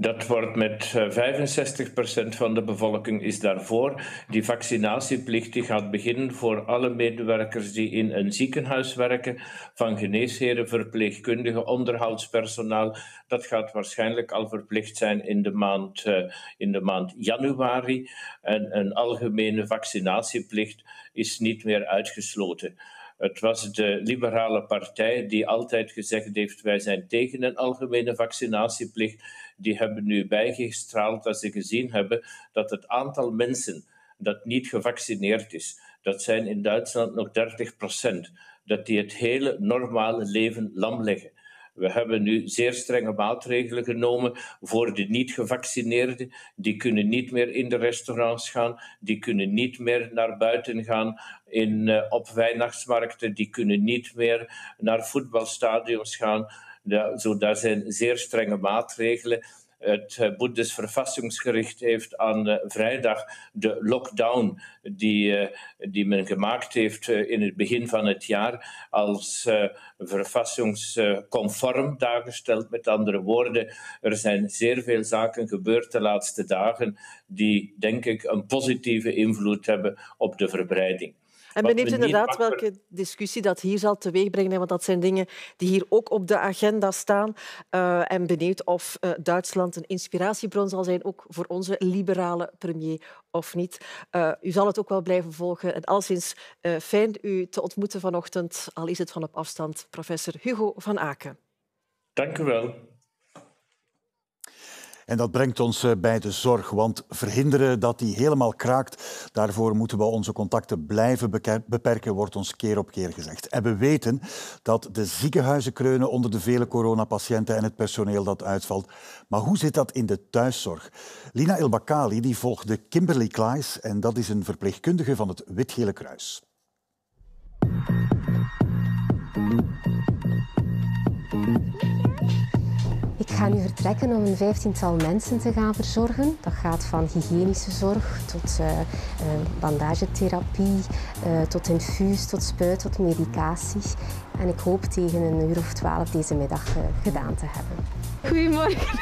Dat wordt met 65% eh, van de bevolking is daarvoor. Die vaccinatieplicht die gaat beginnen voor alle medewerkers die in een ziekenhuis werken, van geneesheren, verpleegkundigen, onderhoudspersoneel. Dat gaat waarschijnlijk al verplicht zijn in de maand, eh, in de maand januari. En een algemene vaccinatieplicht is niet meer uitgesloten. Het was de liberale partij die altijd gezegd heeft: wij zijn tegen een algemene vaccinatieplicht die hebben nu bijgestraald dat ze gezien hebben dat het aantal mensen dat niet gevaccineerd is, dat zijn in Duitsland nog 30 procent, dat die het hele normale leven lam leggen. We hebben nu zeer strenge maatregelen genomen voor de niet-gevaccineerden. Die kunnen niet meer in de restaurants gaan, die kunnen niet meer naar buiten gaan in, eh, op weihnachtsmarkten, die kunnen niet meer naar voetbalstadions gaan. Ja, zo, daar zijn zeer strenge maatregelen. Het eh, Verfassungsgericht heeft aan eh, vrijdag de lockdown die, eh, die men gemaakt heeft in het begin van het jaar als verfassingsconform daargesteld. Met andere woorden, er zijn zeer veel zaken gebeurd de laatste dagen die denk ik een positieve invloed hebben op de verbreiding. En benieuwd inderdaad welke discussie dat hier zal teweegbrengen, want dat zijn dingen die hier ook op de agenda staan. Eh, en benieuwd of eh, Duitsland een inspiratiebron zal zijn, ook voor onze liberale premier of niet. Eh, u zal het ook wel blijven volgen. En alleszins fijn u te ontmoeten vanochtend, al is het van op afstand, professor Hugo van Aken. Dank u wel. En dat brengt ons eh, bij de zorg, want verhinderen dat die helemaal kraakt, daarvoor moeten we onze contacten blijven beperken, wordt ons keer op keer gezegd. En we weten dat de ziekenhuizen kreunen onder de vele coronapatiënten en het personeel dat uitvalt. Maar hoe zit dat in de thuiszorg? Lina Elbakali die volgde Kimberly Klaes en dat is een verpleegkundige van het Witgele Kruis. ga nu vertrekken om een vijftiental mensen te gaan verzorgen. Dat gaat van hygiënische zorg tot bandagetherapie, eh, eh, eh, tot infuus, tot spuit, tot medicatie. En ik hoop tegen een uur of twaalf deze middag gedaan te hebben. Goedemorgen.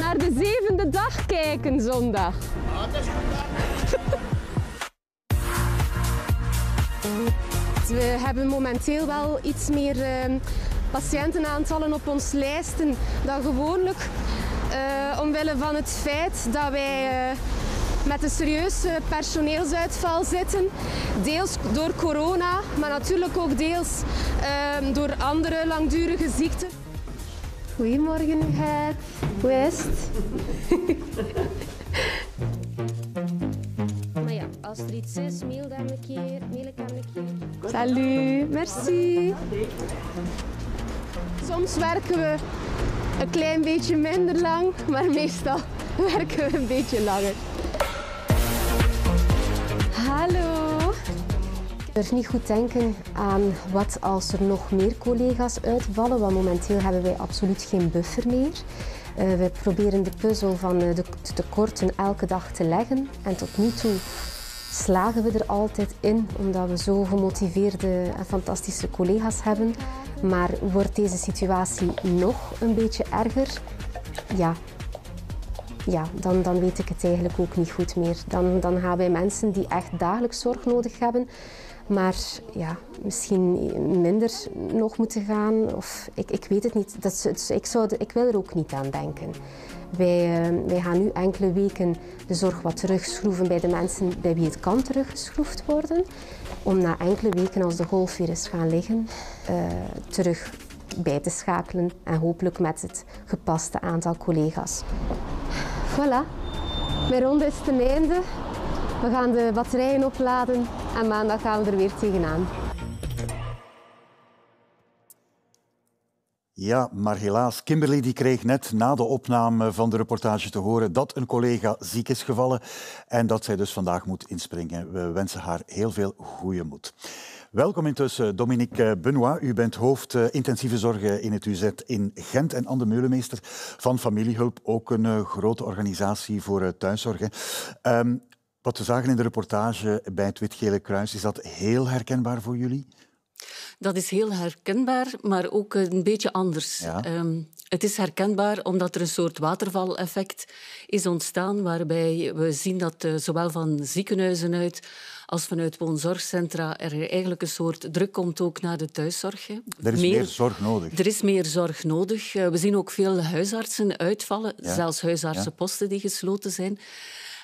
Naar de zevende dag kijken zondag. We hebben momenteel wel iets meer patiëntenaantallen op ons lijsten dan gewoonlijk. Eh, omwille van het feit dat wij eh, met een serieuze personeelsuitval zitten. Deels door corona, maar natuurlijk ook deels eh, door andere langdurige ziekten. Goedemorgen, het. Hoe is het? maar ja, als er iets is, mail dan een keer. Mail ik een keer. Salut, merci. Soms werken we een klein beetje minder lang, maar meestal werken we een beetje langer. Hallo! Durf niet goed denken aan wat als er nog meer collega's uitvallen, want momenteel hebben wij absoluut geen buffer meer. Uh, we proberen de puzzel van eh, de tekorten elke dag te leggen en tot nu toe slagen we er altijd in, omdat we zo gemotiveerde en fantastische collega's hebben. Maar wordt deze situatie nog een beetje erger? Ja, ja, dan, dan weet ik het eigenlijk ook niet goed meer. Dan, dan gaan wij mensen die echt dagelijks zorg nodig hebben, maar ja, misschien minder nog moeten gaan. Of, ik, ik weet het niet. Dat, is, ik, zou, ik wil er ook niet aan denken. Wij, eh, wij gaan nu enkele weken de zorg wat terugschroeven bij de mensen bij wie het kan teruggeschroefd worden om na enkele weken als de golf is gaan liggen, eh, terug bij te schakelen en hopelijk met het gepaste aantal collega's. Voilà, mijn ronde is ten einde. We gaan de batterijen opladen en maandag gaan we er weer tegenaan. Ja, maar helaas, Kimberly die kreeg net na de opname van de reportage te horen dat een collega ziek is gevallen en dat zij dus vandaag moet inspringen. We wensen haar heel veel goede moed. Welkom intussen, Dominique Benoit. U bent hoofd eh, intensieve zorgen in het UZ in Gent en Anne Meulemeester van Familiehulp, ook een eh, grote organisatie voor eh, thuiszorgen. Ehm, wat we zagen in de reportage bij het Wit-Gele Kruis, is dat heel herkenbaar voor jullie? Dat is heel herkenbaar, maar ook een beetje anders. Ehm, het is herkenbaar omdat er een soort watervaleffect is ontstaan, waarbij we zien dat eh, zowel van ziekenhuizen uit als vanuit woonzorgcentra er eigenlijk een soort druk komt ook naar de thuiszorg. Er is meer, zorg nodig. Er is meer zorg nodig. Eh, we zien ook veel huisartsen uitvallen, zelfs huisartsenposten die gesloten zijn.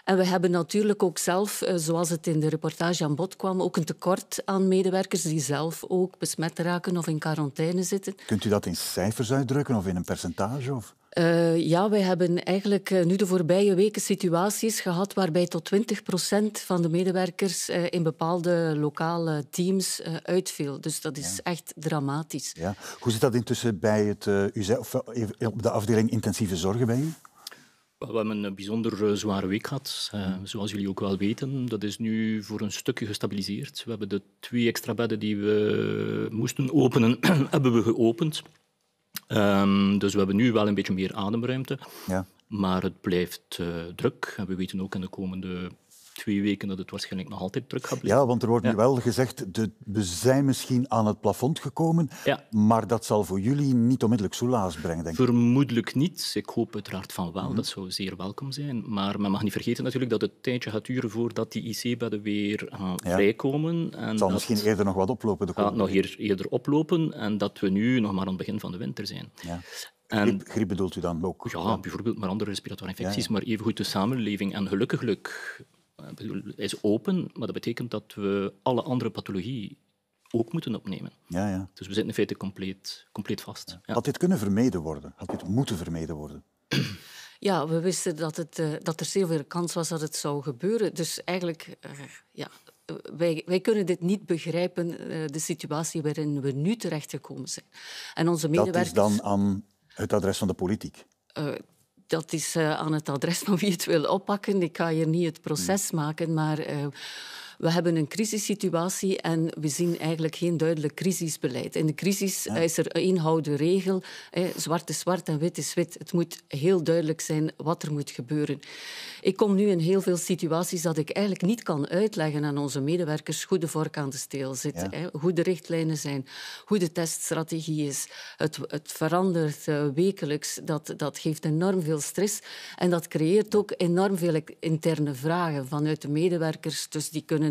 En we hebben natuurlijk ook zelf, eh, zoals het in de reportage aan bod kwam, ook een tekort aan medewerkers die zelf ook besmet raken of in quarantaine zitten. Kunt u dat in cijfers uitdrukken of in een percentage? Of? Eh, ja, wij hebben eigenlijk eh, nu de voorbije weken situaties gehad waarbij tot 20% van de medewerkers in bepaalde lokale teams uitviel. Dus dat is echt dramatisch. Ja. Hoe zit dat intussen bij het, of, de afdeling intensieve zorgen bij u? We hebben een eh, bijzonder eh, zware week gehad, eh, mm. zoals jullie ook wel weten. Dat is nu voor een stukje gestabiliseerd. We hebben de twee extra bedden die we moesten openen, hebben we geopend. Ehm, dus we hebben nu wel een beetje meer ademruimte. Ja. Maar het blijft druk. we weten ook in de komende twee weken dat het waarschijnlijk nog altijd druk gaat blijven. Ja, want er wordt nu wel gezegd, de, we zijn misschien aan het plafond gekomen, ja. maar dat zal voor jullie niet onmiddellijk soelaas brengen, denk ik. Vermoedelijk niet. Ik hoop uiteraard van wel, dat zou zeer welkom zijn. Maar men mag niet vergeten natuurlijk dat het tijdje gaat duren voordat die IC-bedden weer eh, vrijkomen. En het zal misschien eerder nog wat oplopen. De gaat nog eerder oplopen en dat we nu nog maar aan het begin van de winter zijn. En, griep, bedoelt u dan ook? Ja, bijvoorbeeld, maar andere respiratoire infecties, ja, ja. maar evengoed de samenleving. En gelukkig, eh, hij is open, maar dat betekent dat we alle andere pathologie ook moeten opnemen. Ja, ja. Dus we zitten in feite compleet, compleet vast. Ja. Had dit kunnen vermeden worden? Had dit moeten vermeden worden? Ja, we wisten dat, het, eh, dat er zeer veel kans was dat het zou gebeuren. Dus eigenlijk, eh, ja, wij, wij, kunnen dit niet begrijpen, de situatie waarin we nu terechtgekomen zijn. En onze medewerkers... Dat is dan aan het adres van de politiek? dat is eh, aan het adres van wie het wil oppakken. Ik kan hier niet het proces mm. maken, maar eh, we hebben een crisissituatie en we zien eigenlijk geen duidelijk crisisbeleid. In de crisis is er een houden regel, eh, zwart is zwart en wit is wit. Het moet heel duidelijk zijn wat er moet gebeuren. Ik kom nu in heel veel situaties dat ik eigenlijk niet kan uitleggen aan onze medewerkers hoe de vork aan de steel zit, hoe de richtlijnen zijn, hoe de teststrategie is. Het, het verandert eh, wekelijks, dat, dat geeft enorm veel stress en dat creëert ook enorm veel interne vragen vanuit de medewerkers. Dus die kunnen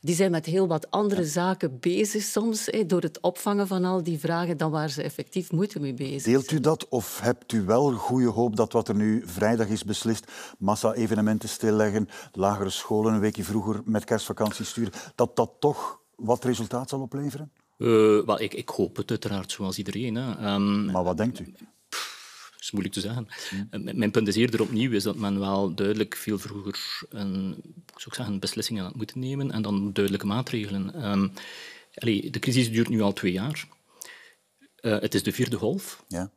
die zijn met heel wat andere zaken bezig soms, door het opvangen van al die vragen dan waar ze effectief moeten mee bezig Deelt u dat of hebt u wel goede hoop dat wat er nu vrijdag is beslist, massa-evenementen stilleggen, lagere scholen een weekje vroeger met kerstvakantie sturen, dat dat toch wat resultaat zal opleveren? Eh, wel, ik, ik, hoop het uiteraard, zoals iedereen. Hè. Ehm, maar wat denkt u? is moeilijk te zeggen. Mm. Eh, mijn punt is eerder opnieuw is dat men wel duidelijk veel vroeger een, ik zeg, zeggen, beslissingen had moeten nemen en dan duidelijke maatregelen. Ehm, de crisis duurt nu al twee jaar. Eh, het is de vierde golf. Ja.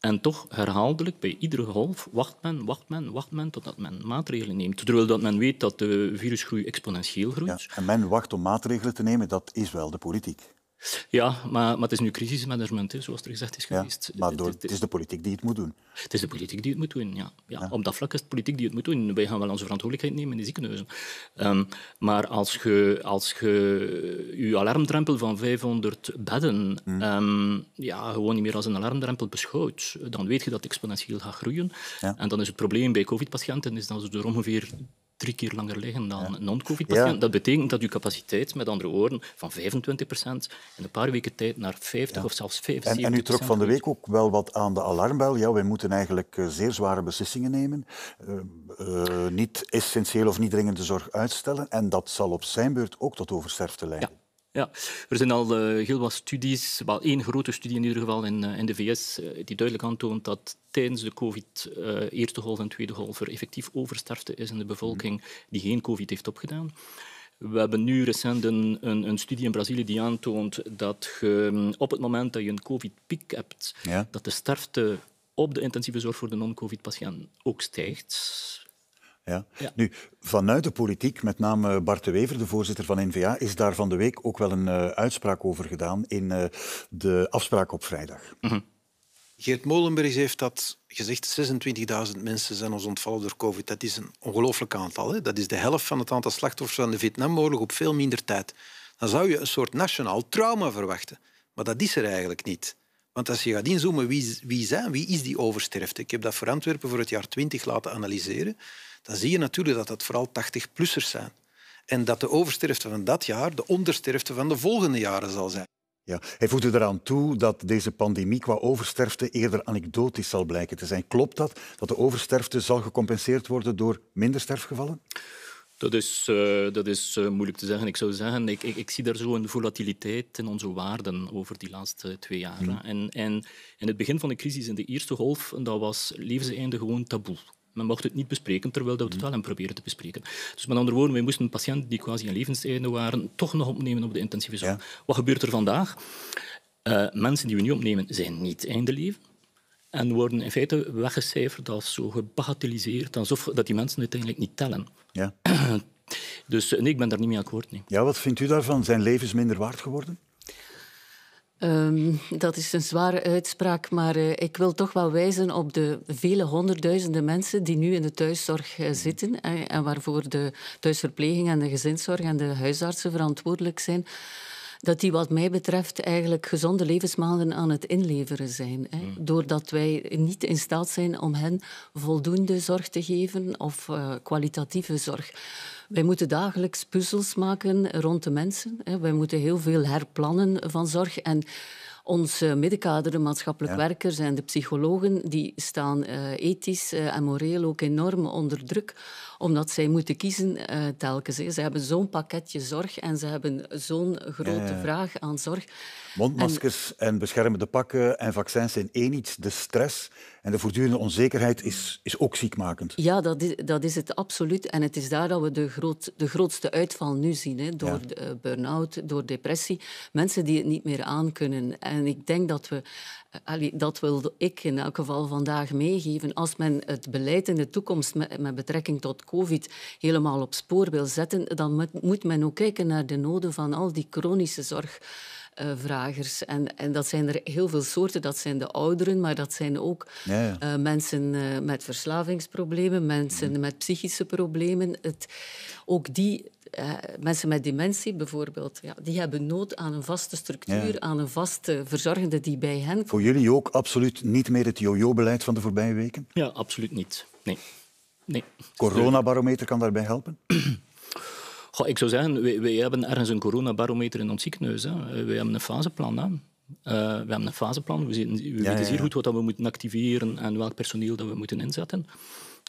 En toch herhaaldelijk, bij iedere golf, wacht men, wacht men, wacht men totdat men maatregelen neemt. Terwijl dat men weet dat de virusgroei exponentieel groeit. en men wacht om maatregelen te nemen, dat is wel de politiek. Ja, maar, het is nu crisismanagement, hè, zoals er gezegd is geweest. maar door, het is de politiek die het moet doen. Het is de politiek die het moet doen, ja. ja, Op dat vlak is het politiek die het moet doen. Wij gaan wel onze verantwoordelijkheid nemen in de ziekenhuizen. Ehm, maar als je als je uw alarmdrempel van 500 bedden hmm. ehm, ja, gewoon niet meer als een alarmdrempel beschouwt, dan weet je dat het exponentieel gaat groeien. En dan is het probleem bij covid-patiënten is dat ze er ongeveer drie keer langer liggen dan een non-COVID-patiënten. Dat betekent dat uw capaciteit, met andere woorden, van 25% in een paar weken tijd naar 50 of zelfs 75%. En, en u trok van de week ook wel wat aan de alarmbel. Ja, wij moeten eigenlijk eh, zeer zware beslissingen nemen. Eh, eh, niet essentieel of niet dringende zorg uitstellen. En dat zal op zijn beurt ook tot oversterfte leiden. Ja, er zijn al eh, heel wat studies, wel één grote studie in ieder geval in, eh, in de VS, eh, die duidelijk aantoont dat tijdens de COVID, uh, eerste golf en tweede golf, er effectief oversterfte is in de bevolking die geen COVID heeft opgedaan. We hebben nu recent een, een, studie in Brazilië die aantoont dat je, mm, op het moment dat je een COVID-piek hebt, dat de sterfte op de intensieve zorg voor de non-COVID-patiënt ook stijgt. Ja. Nu, vanuit de politiek, met name Bart de Wever, de voorzitter van NVA, is daar van de week ook wel een eh, uitspraak over gedaan in eh, de afspraak op vrijdag. Mhm. Geert Molenberg heeft dat gezegd. 26.000 mensen zijn ons ontvallen door COVID. Dat is een ongelooflijk aantal. Hè? Dat is de helft van het aantal slachtoffers van de Vietnamoorlog op veel minder tijd. Dan zou je een soort nationaal trauma verwachten. Maar dat is er eigenlijk niet. Want als je gaat inzoomen, wie, wie zijn, wie is die oversterfte? Ik heb dat voor Antwerpen voor het jaar 20 laten analyseren dan zie je natuurlijk dat dat vooral 80-plussers zijn. En dat de oversterfte van dat jaar de ondersterfte van de volgende jaren zal zijn. Ja, hij voegde eraan toe dat deze pandemie qua oversterfte eerder anekdotisch zal blijken te zijn. Klopt dat? Dat de oversterfte zal gecompenseerd worden door minder sterfgevallen? Dat is, eh, dat is eh, moeilijk te zeggen. Ik zou zeggen, ik, ik, zie daar zo'n volatiliteit in onze waarden over die laatste twee jaren. Mhm. En, en in het begin van de crisis, in de eerste golf, dat was levenseinde gewoon taboe men mocht het niet bespreken, terwijl dat we het mm. wel hebben proberen te bespreken. Dus met andere woorden, wij moesten patiënten die quasi een levenseinde waren, toch nog opnemen op de intensieve zorg. Wat gebeurt er vandaag? Eh, mensen die we nu opnemen zijn niet einde leven en worden in feite weggecijferd als zo gebagatelliseerd, alsof dat die mensen uiteindelijk niet tellen. Ja. Dus eh, nee, ik ben daar niet mee akkoord. mee. Ja, wat vindt u daarvan? Zijn levens minder waard geworden? Ehm, dat is een zware uitspraak, maar eh, ik wil toch wel wijzen op de vele honderdduizenden mensen die nu in de thuiszorg eh, mhm. zitten en, en waarvoor de thuisverpleging en de gezinszorg en de huisartsen verantwoordelijk zijn dat die wat mij betreft eigenlijk gezonde levensmaanden aan het inleveren zijn. Hè. Mhm. Doordat wij niet in staat zijn om hen voldoende zorg te geven of eh, kwalitatieve zorg. Wij moeten dagelijks puzzels maken rond de mensen. Wij moeten heel veel herplannen van zorg. En onze middenkader, de maatschappelijk werkers en de psychologen, die staan eh, ethisch eh, en moreel ook enorm onder druk omdat zij moeten kiezen eh, telkens. Ze hebben zo'n pakketje zorg en ze hebben zo'n grote vraag aan zorg. Mondmaskers en, beschermende pakken en vaccins zijn één iets. De stress en de voortdurende onzekerheid is, is ook ziekmakend. Ja, dat is, dat is het absoluut. En het is daar dat we de, groot, de grootste uitval nu zien. Hè, door eh, burn-out, door depressie. Mensen die het niet meer aankunnen. En ik denk dat we Allee, dat wilde ik in elk geval vandaag meegeven. Als men het beleid in de toekomst met, betrekking tot COVID helemaal op spoor wil zetten, dan moet men ook kijken naar de noden van al die chronische zorg. En, en dat zijn er heel veel soorten. Dat zijn de ouderen, maar dat zijn ook ja, ja. Eh, mensen eh, met verslavingsproblemen, mensen mhm. met psychische problemen. Het, ook die eh, mensen met dementie bijvoorbeeld, ja, die hebben nood aan een vaste structuur, aan een vaste verzorgende die bij hen Voor jullie ook absoluut niet meer het jojo-beleid van de voorbije weken? Ja, absoluut niet. Nee. nee. Coronabarometer kan daarbij helpen? Goh, ik zou zeggen, wij, hebben ergens een coronabarometer in ons ziekenhuis. Hè. Eh, hebben een faseplan. Hè. Eh, we hebben een faseplan. We, weten zeer goed wat we moeten activeren en welk personeel dat we moeten inzetten.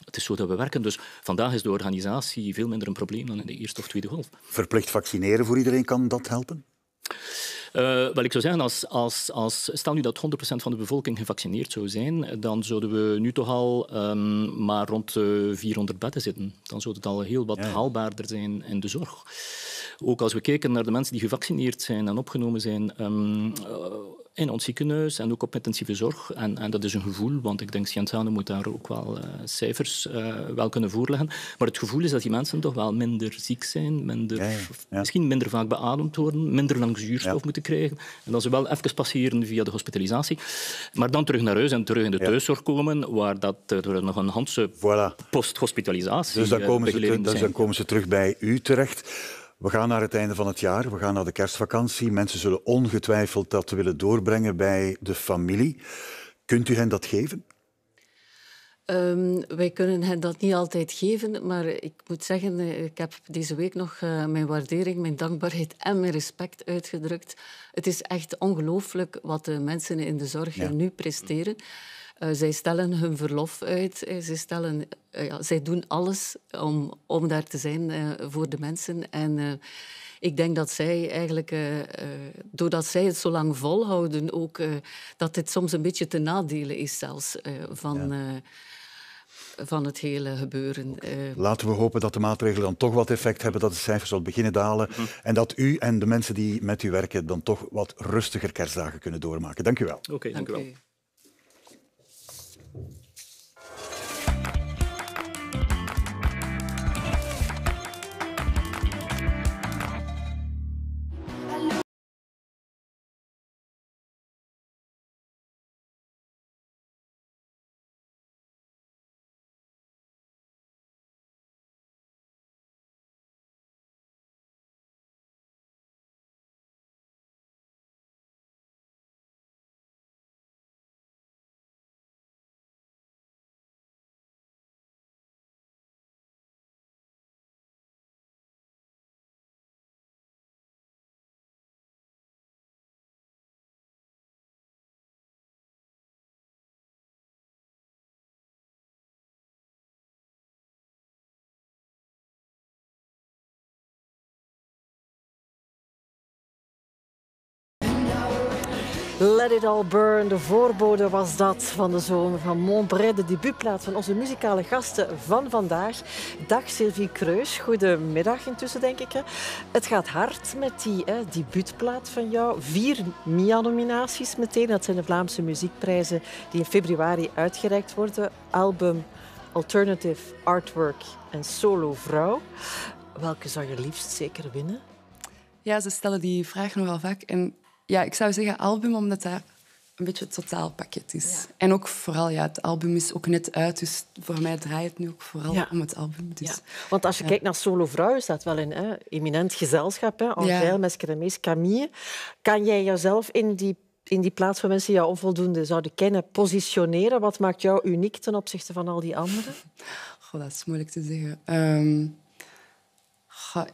Het is zo dat we werken. Dus vandaag is de organisatie veel minder een probleem dan in de eerste of tweede golf. Verplicht vaccineren voor iedereen, kan dat helpen? Uh, wel, ik zou zeggen, als, als, als, stel nu dat 100% van de bevolking gevaccineerd zou zijn, dan zouden we nu toch al ehm, maar rond de 400 bedden zitten. Dan zou het al heel wat haalbaarder zijn in de zorg. Ook als we kijken naar de mensen die gevaccineerd zijn en opgenomen zijn, ehm, eh, in ons ziekenhuis en ook op intensieve zorg. En, en dat is een gevoel, want ik denk Scientane moet daar ook wel eh, cijfers uh, wel kunnen voorleggen. Maar het gevoel is dat die mensen toch wel minder ziek zijn, minder, misschien minder vaak beademd worden, minder lang zuurstof moeten krijgen. En dan ze wel even passeren via de hospitalisatie. Maar dan terug naar huis en terug in de thuiszorg komen, waar dat er nog een handse voilà. post dan dus dan eh, dus komen ze terug bij u terecht. We gaan naar het einde van het jaar, we gaan naar de kerstvakantie. Mensen zullen ongetwijfeld dat willen doorbrengen bij de familie. Kunt u hen dat geven? Ehm, wij kunnen hen dat niet altijd geven, maar ik moet zeggen, eh, ik heb deze week nog eh, mijn waardering, mijn dankbaarheid en mijn respect uitgedrukt. Het is echt ongelooflijk wat de mensen in de zorg ja. nu presteren. Eh, zij stellen hun verlof uit. Eh, zij, stellen, eh, ja, zij doen alles om, om daar te zijn voor de mensen. En ik denk dat zij eigenlijk, doordat zij het zo lang volhouden, ook dat dit soms een beetje te nadelen is zelfs van. van het hele gebeuren. Laten we hopen dat de maatregelen dan toch wat effect hebben, dat de cijfers wat beginnen dalen mhm. en dat u en de mensen die met u werken dan toch wat rustiger kerstdagen kunnen doormaken. Dank u wel. Oké, dank, dank, u wel. Let It All Burn, de voorbode was dat van de zomer van Montbray, de debuutplaats van onze muzikale gasten van vandaag. Dag Sylvie Kreus, goedemiddag intussen denk ik. Het gaat hard met die hè, debuutplaat van jou. Vier MIA-nominaties meteen, dat zijn de Vlaamse muziekprijzen die in februari uitgereikt worden. Album, alternative, artwork en solo vrouw. Welke zou je liefst zeker winnen? Ja, ze stellen die vraag nogal vaak en ja, ik zou zeggen album, omdat dat een beetje het totaalpakket is. En ook vooral, ja, het album is ook net uit, dus voor mij draait het nu ook vooral om het album. Dus, ja. Want als je kijkt naar Solo Vrouw, staat wel een hè, eminent gezelschap. Hè? met Meskeremees, Camille. Kan jij jezelf in die, in die plaats van mensen jou onvoldoende zouden kennen, positioneren? Wat maakt jou uniek ten opzichte van al die anderen? Goh, dat is moeilijk te zeggen. Ehm,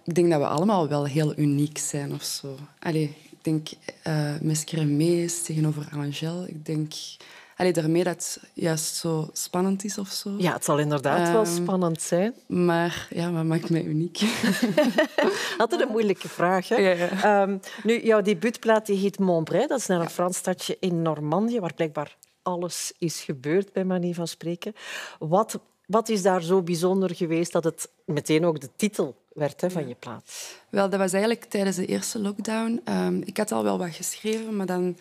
ik denk dat we allemaal wel heel uniek zijn of zo. Allee, denk uh, eh, Mescremees tegenover Angel. Ik denk allee, daarmee dat het juist zo spannend is of zo. Ja, het zal inderdaad wel ehm, spannend zijn. Maar ja, wat maakt mij uniek? Altijd een moeilijke vraag. ja. Ehm, nu, jouw debuutplaat die heet Montbray. Dat is naar een ja. Frans stadje in Normandië, waar blijkbaar alles is gebeurd, bij manier van spreken. Wat, wat is daar zo bijzonder geweest dat het meteen ook de titel werd van je plaat? Wel, dat was eigenlijk tijdens de eerste lockdown. Ehm, ik had al wel wat geschreven, maar dan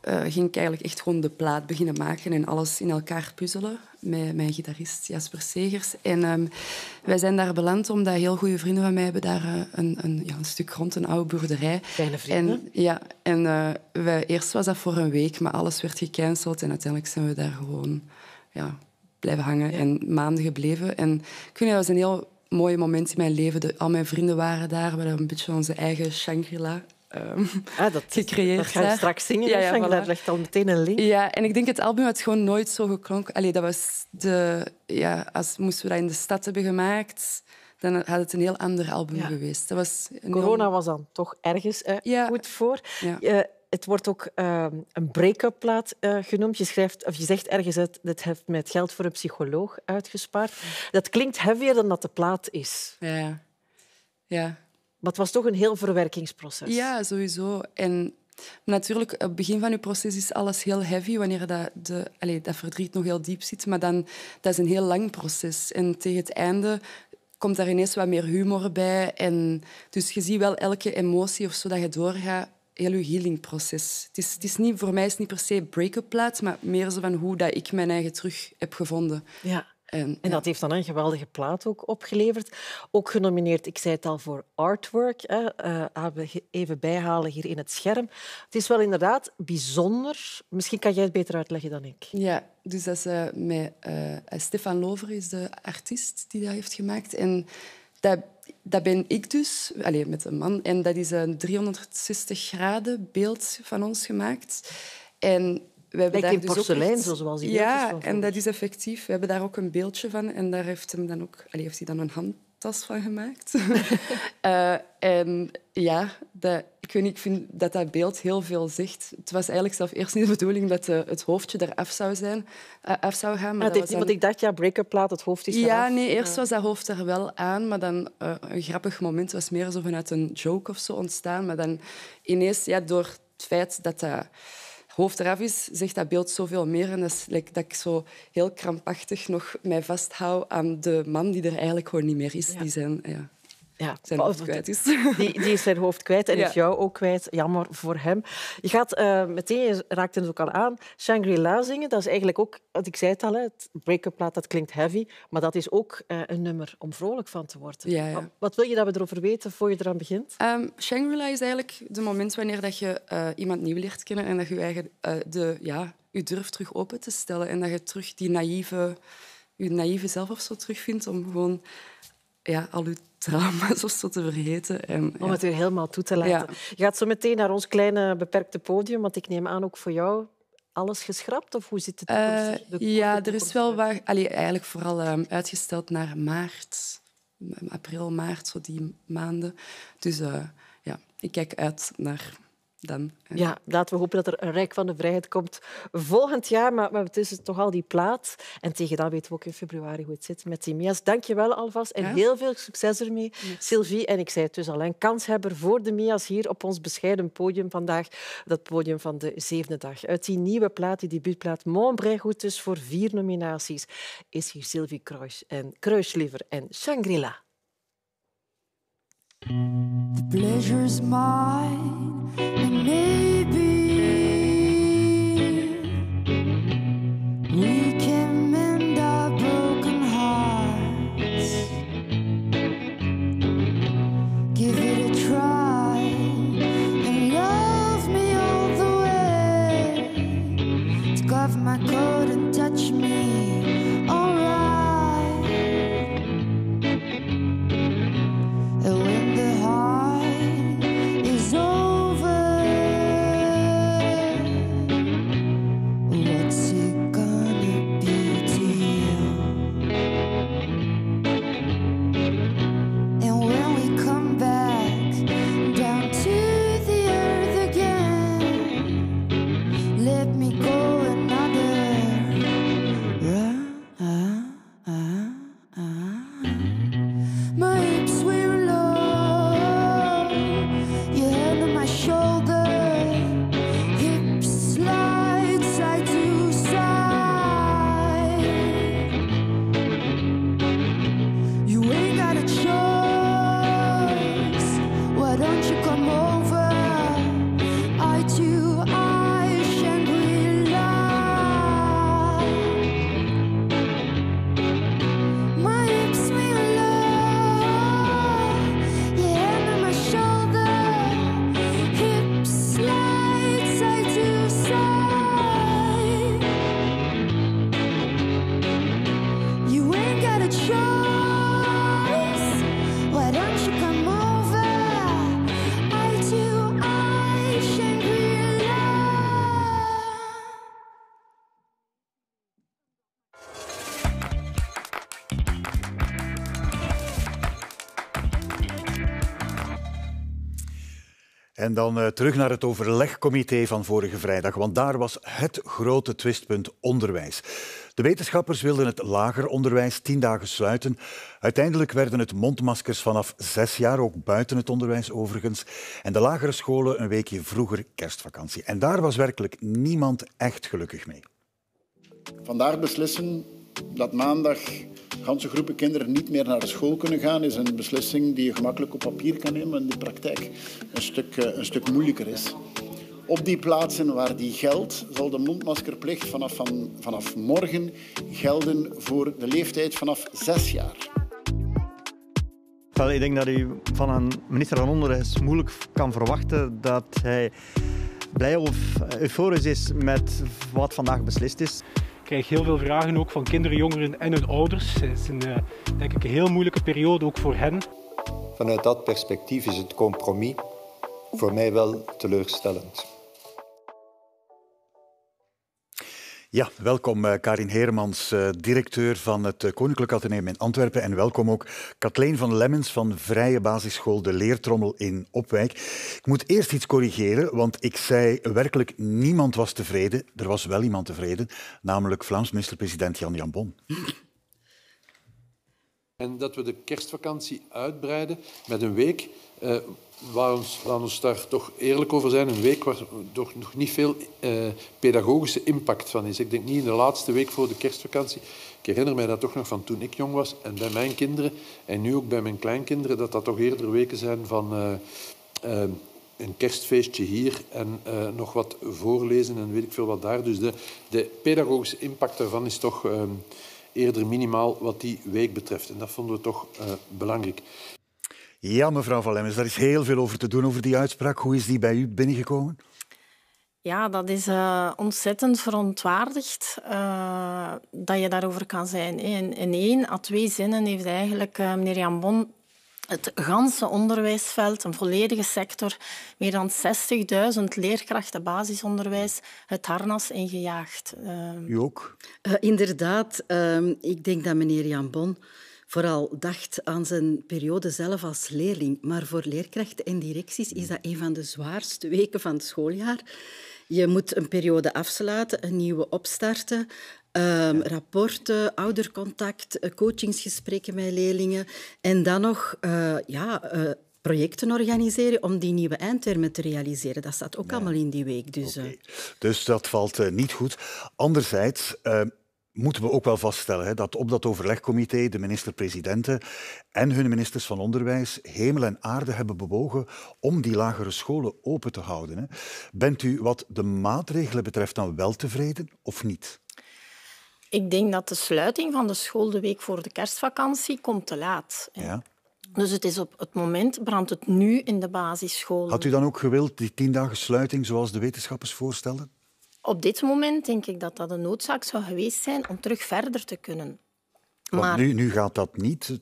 eh, ging ik eigenlijk echt gewoon de plaat beginnen maken en alles in elkaar puzzelen met mijn gitarist Jasper Segers. En ehm, wij zijn daar beland omdat heel goede vrienden van mij hebben daar eh, een, een, ja, een, stuk grond, een oude boerderij. Kleine vrienden? ja, en uh, eerst was dat voor een week, maar alles werd gecanceld en uiteindelijk zijn we daar gewoon ja, blijven hangen en maanden gebleven. En ik vind dat was een heel mooie moment in mijn leven. al mijn vrienden waren daar. We hebben een beetje onze eigen Shangri-La um, ah, dat, gecreëerd. Dat gaan straks zingen. Ja, ja, voilà. legt al meteen een link. Ja, en ik denk het album had gewoon nooit zo geklonken. Allee, dat was de... Ja, als moesten we dat in de stad hebben gemaakt dan had het een heel ander album geweest. Dat was Corona was dan toch ergens goed voor. Ja. Eh, het wordt ook ehm, een break-up plaat eh, genoemd. Je, schrijft, of je zegt ergens dat heeft met geld voor een psycholoog uitgespaard. Dat klinkt heavier dan dat de plaat is. Ja. ja. Maar het was toch een heel verwerkingsproces. Ja, sowieso. En natuurlijk, op het begin van je proces is alles heel heavy, wanneer dat, de, allez, dat verdriet nog heel diep zit. Maar dan, dat is een heel lang proces. En tegen het einde komt daar ineens wat meer humor bij. En dus je ziet wel elke emotie of zo dat je doorgaat, heel uw healingproces. Het is, het is niet, voor mij is niet per se break-up plaats, maar meer zo van hoe dat ik mijn eigen terug heb gevonden. Ja. En, en dat heeft dan een geweldige plaat ook opgeleverd. Ook genomineerd, ik zei het al, voor artwork. Hè. Uh, even bijhalen hier in het scherm. Het is wel inderdaad bijzonder. Misschien kan jij het beter uitleggen dan ik. Ja, dus dat is met, eh, Stefan Lover is de artiest die dat heeft gemaakt. En dat dat ben ik dus, alleen met een man. En dat is een 360 graden beeld van ons gemaakt. En we hebben daar in dus porselein, dus echt... zoals die Ja, en dat is effectief. We hebben daar ook een beeldje van. En daar heeft, hem dan ook, allez, heeft hij dan een hand van gemaakt. Eh, en ja, ik, ik vind dat dat beeld heel veel zegt. Het was eigenlijk zelf eerst niet de bedoeling dat eh, het hoofdje eraf zou, zijn, eh, af zou gaan. Maar ah, dat, Ik dacht, ja, break up plaat, het hoofd is eraf. Ja, nee, eerst was dat hoofd er wel aan. Maar dan een grappig moment was meer zo vanuit een joke of zo ontstaan. Maar dan ineens, ja, door het feit dat dat hoofd eraf is, zegt dat beeld zoveel meer. En dat is dat ik zo heel krampachtig nog mij vasthoud aan de man die er eigenlijk gewoon niet meer is. Die zijn, ja ja, zijn hoofd kwijt is. Die, die is zijn hoofd kwijt en is jou ook kwijt. Jammer voor hem. Je gaat eh, meteen, je raakt het ook al aan, Shangri-La zingen. Dat is eigenlijk ook, wat ik zei het al, het break-up plaat, dat klinkt heavy. Maar dat is ook eh, een nummer om vrolijk van te worden. Wat wil je dat we erover weten voor je eraan begint? Ehm, Shangri-La is eigenlijk het moment wanneer dat je eh, iemand nieuw leert kennen en dat je je, durft de, ja, je durft terug open te stellen. En dat je terug die naïeve, je naïeve zelf of zo terugvindt om gewoon ja, al uw trauma's of zo te vergeten. En, Om het u helemaal toe te laten. Je gaat zo meteen naar ons kleine beperkte podium, want ik neem aan ook voor jou alles geschrapt of hoe zit het? Eh, de ja, er is wel waar. eigenlijk vooral ehm, uitgesteld naar maart, april, maart, zo die maanden. Dus eh, ja, ik kijk uit naar dan. Ja, laten we hopen dat er een Rijk van de Vrijheid komt volgend jaar. Maar we hebben tussen toch al die plaat. En tegen dan weten we ook in februari hoe het zit met die Mia's. Dank je wel alvast en heel veel succes ermee, Sylvie. En ik zei het dus al, een kanshebber voor de Mia's hier op ons bescheiden podium vandaag. Dat podium van de zevende dag. Uit die nieuwe plaat, die debuutplaat Montbray, goed dus voor vier nominaties, is hier Sylvie Kruis en Kruisliever en Shangri-La. The mine. And knew dan eh, terug naar het overlegcomité van vorige vrijdag, want daar was het grote twistpunt onderwijs. De wetenschappers wilden het lager onderwijs tien dagen sluiten. Uiteindelijk werden het mondmaskers vanaf zes jaar, ook buiten het onderwijs overigens, en de lagere scholen een weekje vroeger kerstvakantie. En daar was werkelijk niemand echt gelukkig mee. Vandaar beslissen dat maandag ganse groepen kinderen niet meer naar de school kunnen gaan, is een beslissing die je gemakkelijk op papier kan nemen, maar in de praktijk een stuk, eh, een stuk moeilijker is. Op die plaatsen waar die geldt, zal de mondmaskerplicht vanaf, van, vanaf morgen gelden voor de leeftijd vanaf zes jaar. ik denk dat u van een minister van Onderwijs moeilijk kan verwachten dat hij blij of euforisch is met wat vandaag beslist is. Ik krijg heel veel vragen ook van kinderen, jongeren en hun ouders. Het is een, eh, denk ik, een heel moeilijke periode ook voor hen. Vanuit dat perspectief is het compromis voor mij wel teleurstellend. Ja, welkom eh, Karin Heermans, eh, directeur van het eh, Koninklijk Atheneum in Antwerpen. En welkom ook Kathleen van Lemmens van Vrije Basisschool De Leertrommel in Opwijk. Ik moet eerst iets corrigeren, want ik zei werkelijk niemand was tevreden. Er was wel iemand tevreden, namelijk Vlaams minister-president Jan Jambon. En dat we de kerstvakantie uitbreiden met een week waarom laten we daar toch eerlijk over zijn, een week waar toch nog niet veel eh, pedagogische impact van is. Ik denk niet in de laatste week voor de kerstvakantie. Ik herinner mij dat toch nog van toen ik jong was en bij mijn kinderen en nu ook bij mijn kleinkinderen, dat dat toch eerder weken zijn van eh, eh, een kerstfeestje hier en nog wat voorlezen en weet ik veel wat daar. Dus de, de pedagogische impact daarvan is toch ehm, eerder minimaal wat die week betreft. En dat vonden we toch belangrijk. Ja, mevrouw Van Lemmens, daar is heel veel over te doen, over die uitspraak. Hoe is die bij u binnengekomen? Ja, dat is eh, ontzettend verontwaardigd eh, dat je daarover kan zijn. In, in één à twee zinnen heeft eigenlijk eh, meneer Jan Bon het ganse onderwijsveld, een volledige sector, meer dan 60.000 leerkrachten basisonderwijs, het harnas ingejaagd. U ook? inderdaad, ehm, ik denk dat meneer Jan Bon vooral dacht aan zijn periode zelf als leerling. Maar voor leerkrachten en directies is dat een van de zwaarste weken van het schooljaar. Je moet een periode afsluiten, een nieuwe opstarten. Ehm, rapporten, oudercontact, eh, coachingsgesprekken met leerlingen. En dan nog eh, ja, eh, projecten organiseren om die nieuwe eindtermen te realiseren. Dat staat ook allemaal in die week. Dus, dus dat valt niet goed. Anderzijds, ehm, moeten we ook wel vaststellen hè, dat op dat overlegcomité de minister-presidenten en hun ministers van Onderwijs hemel en aarde hebben bewogen om die lagere scholen open te houden. Hè. Bent u wat de maatregelen betreft dan wel tevreden of niet? Ik denk dat de sluiting van de school de week voor de kerstvakantie komt te laat. Ja. Dus het is op het moment, brandt het nu in de basisscholen. Had u dan ook gewild die tien dagen sluiting zoals de wetenschappers voorstelden? op dit moment denk ik dat dat een noodzaak zou geweest zijn om terug verder te kunnen. Want maar nu, nu gaat dat niet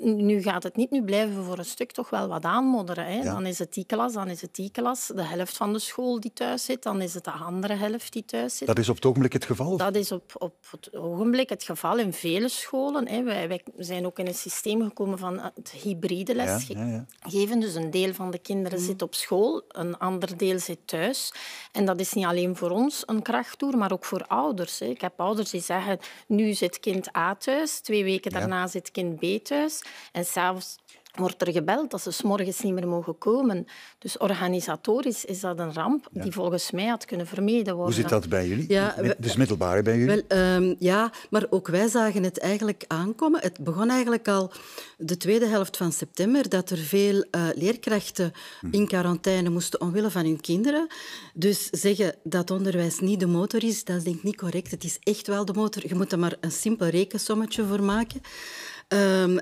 nu gaat het niet, nu blijven we voor een stuk toch wel wat aanmodderen. Hè? Dan is het die klas, dan is het die klas, de helft van de school die thuis zit, dan is het de andere helft die thuis zit. Dat is op het ogenblik het geval? Dat is op, op het ogenblik het geval in vele scholen. Hè? Wij, zijn ook in een systeem gekomen van het hybride lesgeven. dus een deel van de kinderen mm. zit op school, een ander deel zit thuis. En dat is niet alleen voor ons een krachttoer, maar ook voor ouders. Hè? Ik heb ouders die zeggen, nu zit kind A thuis, twee weken daarna zit kind B thuis thuis. En s'avonds wordt er gebeld dat ze morgens niet meer mogen komen. Dus organisatorisch is dat een ramp die volgens mij had kunnen vermeden worden. Hoe zit dat bij jullie? Ja, dus middelbare bij jullie? Wel, ehm, ja, maar ook wij zagen het eigenlijk aankomen. Het begon eigenlijk al de tweede helft van september dat er veel eh, leerkrachten hm. in quarantaine moesten omwille van hun kinderen. Dus zeggen dat onderwijs niet de motor is, dat is denk ik niet correct. Het is echt wel de motor. Je moet er maar een simpel rekensommetje voor maken. Ehm,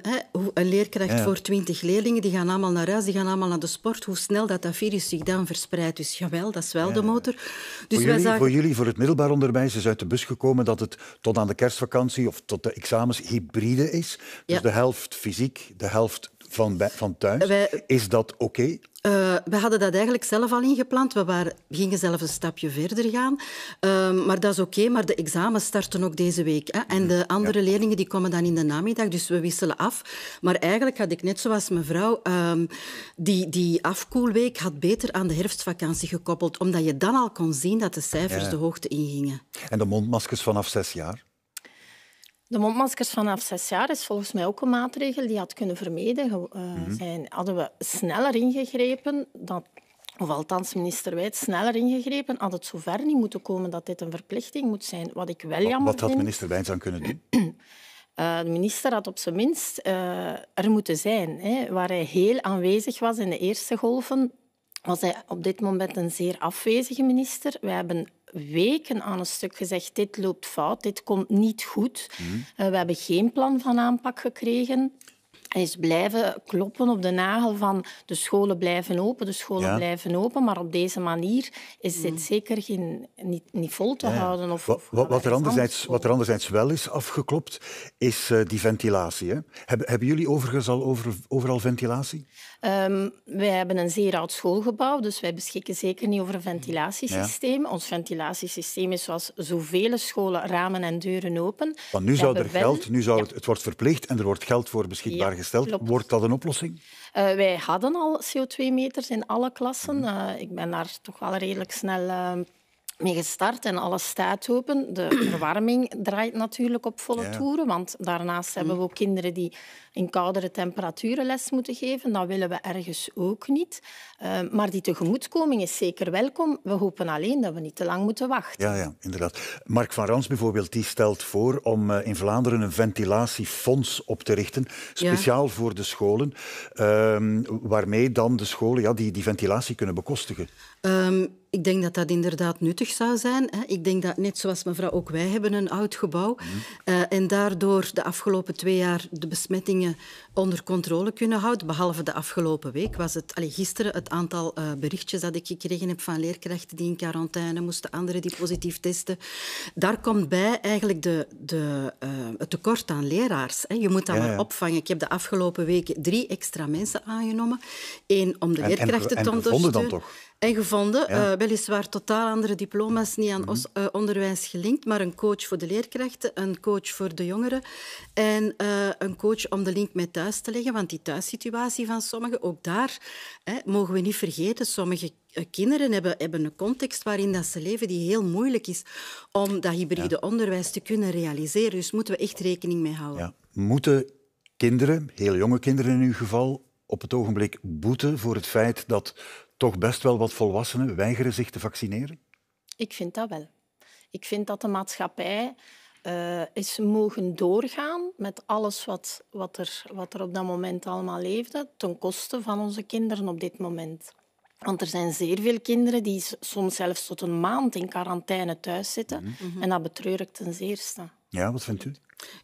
een leerkracht voor twintig leerlingen, die gaan allemaal naar huis, die gaan allemaal naar de sport. Hoe snel dat, dat virus zich dan verspreidt. Dus jawel, dat is wel de motor. Dus voor, wij jullie, zagen... voor jullie, voor het middelbaar onderwijs, is uit de bus gekomen dat het tot aan de kerstvakantie of tot de examens hybride is. Dus de helft fysiek, de helft van, van thuis. is dat oké? Eh, we hadden dat eigenlijk zelf al ingepland. We, waren, gingen zelf een stapje verder gaan. Ehm, maar dat is oké, maar de examens starten ook deze week. Hè. En mm, de andere leerlingen die komen dan in de namiddag, dus we wisselen af. Maar eigenlijk had ik net zoals mevrouw, ehm, die, die afkoelweek had beter aan de herfstvakantie gekoppeld, omdat je dan al kon zien dat de cijfers de hoogte ingingen. En de mondmaskers vanaf zes jaar? De mondmaskers vanaf zes jaar is volgens mij ook een maatregel die had kunnen vermeden eh, mhm. zijn. Hadden we sneller ingegrepen, of althans minister Wijd sneller ingegrepen, had het zover niet moeten komen dat dit een verplichting moet zijn. Wat ik wel jammer vind. wat had minister Wijn dan kunnen doen? Eh, de minister had op zijn minst eh, er moeten zijn, hè, waar hij heel aanwezig was in de eerste golven was hij op dit moment een zeer afwezige minister. We hebben weken aan een stuk gezegd, dit loopt fout, dit komt niet goed. Mm we hebben geen plan van aanpak gekregen is blijven kloppen op de nagel van de scholen blijven open, de scholen blijven open. Maar op deze manier is dit mhm. zeker geen, niet, niet vol te houden. Of, wat, wat, er anderzijds, wat er anderzijds wel is afgeklopt, is eh, die ventilatie. Hè? Hebben, hebben jullie overigens al over, overal ventilatie? Ehm, wij hebben een zeer oud schoolgebouw, dus wij beschikken zeker niet over een ventilatiesysteem. Ons ventilatiesysteem is zoals zoveel scholen ramen en deuren open. Want nu zou er geld, nu zou het, het wordt verplicht en er wordt geld voor beschikbaar gesteld. Wordt dat een oplossing? Eh, wij hadden al CO2-meters in alle klassen. Mhm. Eh, ik ben daar toch wel redelijk snel ehm, mee gestart en alles staat open. De verwarming draait natuurlijk op volle toeren, want daarnaast hebben mhm. we ook kinderen die in koudere temperaturen les moeten geven. Dat willen we ergens ook niet. Eh, maar die tegemoetkoming is zeker welkom. We hopen alleen dat we niet te lang moeten wachten. Ja, ja inderdaad. Mark van Rans bijvoorbeeld, die stelt voor om eh, in Vlaanderen een ventilatiefonds op te richten, speciaal voor de scholen, ehm, waarmee dan de scholen ja, die, die ventilatie kunnen bekostigen. Ehm, ik denk dat dat inderdaad nuttig zou zijn. Ik denk dat, net zoals mevrouw, ook wij hebben een oud gebouw. Mm. en daardoor de afgelopen twee jaar de besmettingen onder controle kunnen houden. Behalve de afgelopen week was het, allez, gisteren het aantal eh, berichtjes dat ik gekregen heb van leerkrachten die in quarantaine moesten, anderen die positief testen. Daar komt bij eigenlijk de, de, eh, het tekort aan leraars. Hè. Je moet dat maar opvangen. Ik heb de afgelopen weken drie extra mensen aangenomen. Eén om de leerkrachten en, en te ondersteunen. dan toch? en gevonden. Eh, weliswaar totaal andere diploma's, niet aan mhm. eh, onderwijs gelinkt, maar een coach voor de leerkrachten, een coach voor de jongeren en eh, een coach om de link met thuis te leggen, want die thuissituatie van sommigen, ook daar hè, mogen we niet vergeten, sommige kinderen hebben, hebben een context waarin dat ze leven die heel moeilijk is om dat hybride onderwijs te kunnen realiseren. Dus moeten we echt rekening mee houden. Ja. Moeten kinderen, heel jonge kinderen in uw geval, op het ogenblik boeten voor het feit dat toch best wel wat volwassenen weigeren zich te vaccineren? Ik vind dat wel. Ik vind dat de maatschappij uh, is mogen doorgaan met alles wat, wat, er, wat er op dat moment allemaal leefde, ten koste van onze kinderen op dit moment. Want er zijn zeer veel kinderen die soms zelfs tot een maand in quarantaine thuis zitten. Mhm. En dat betreur ik ten zeerste. Ja, wat vindt u?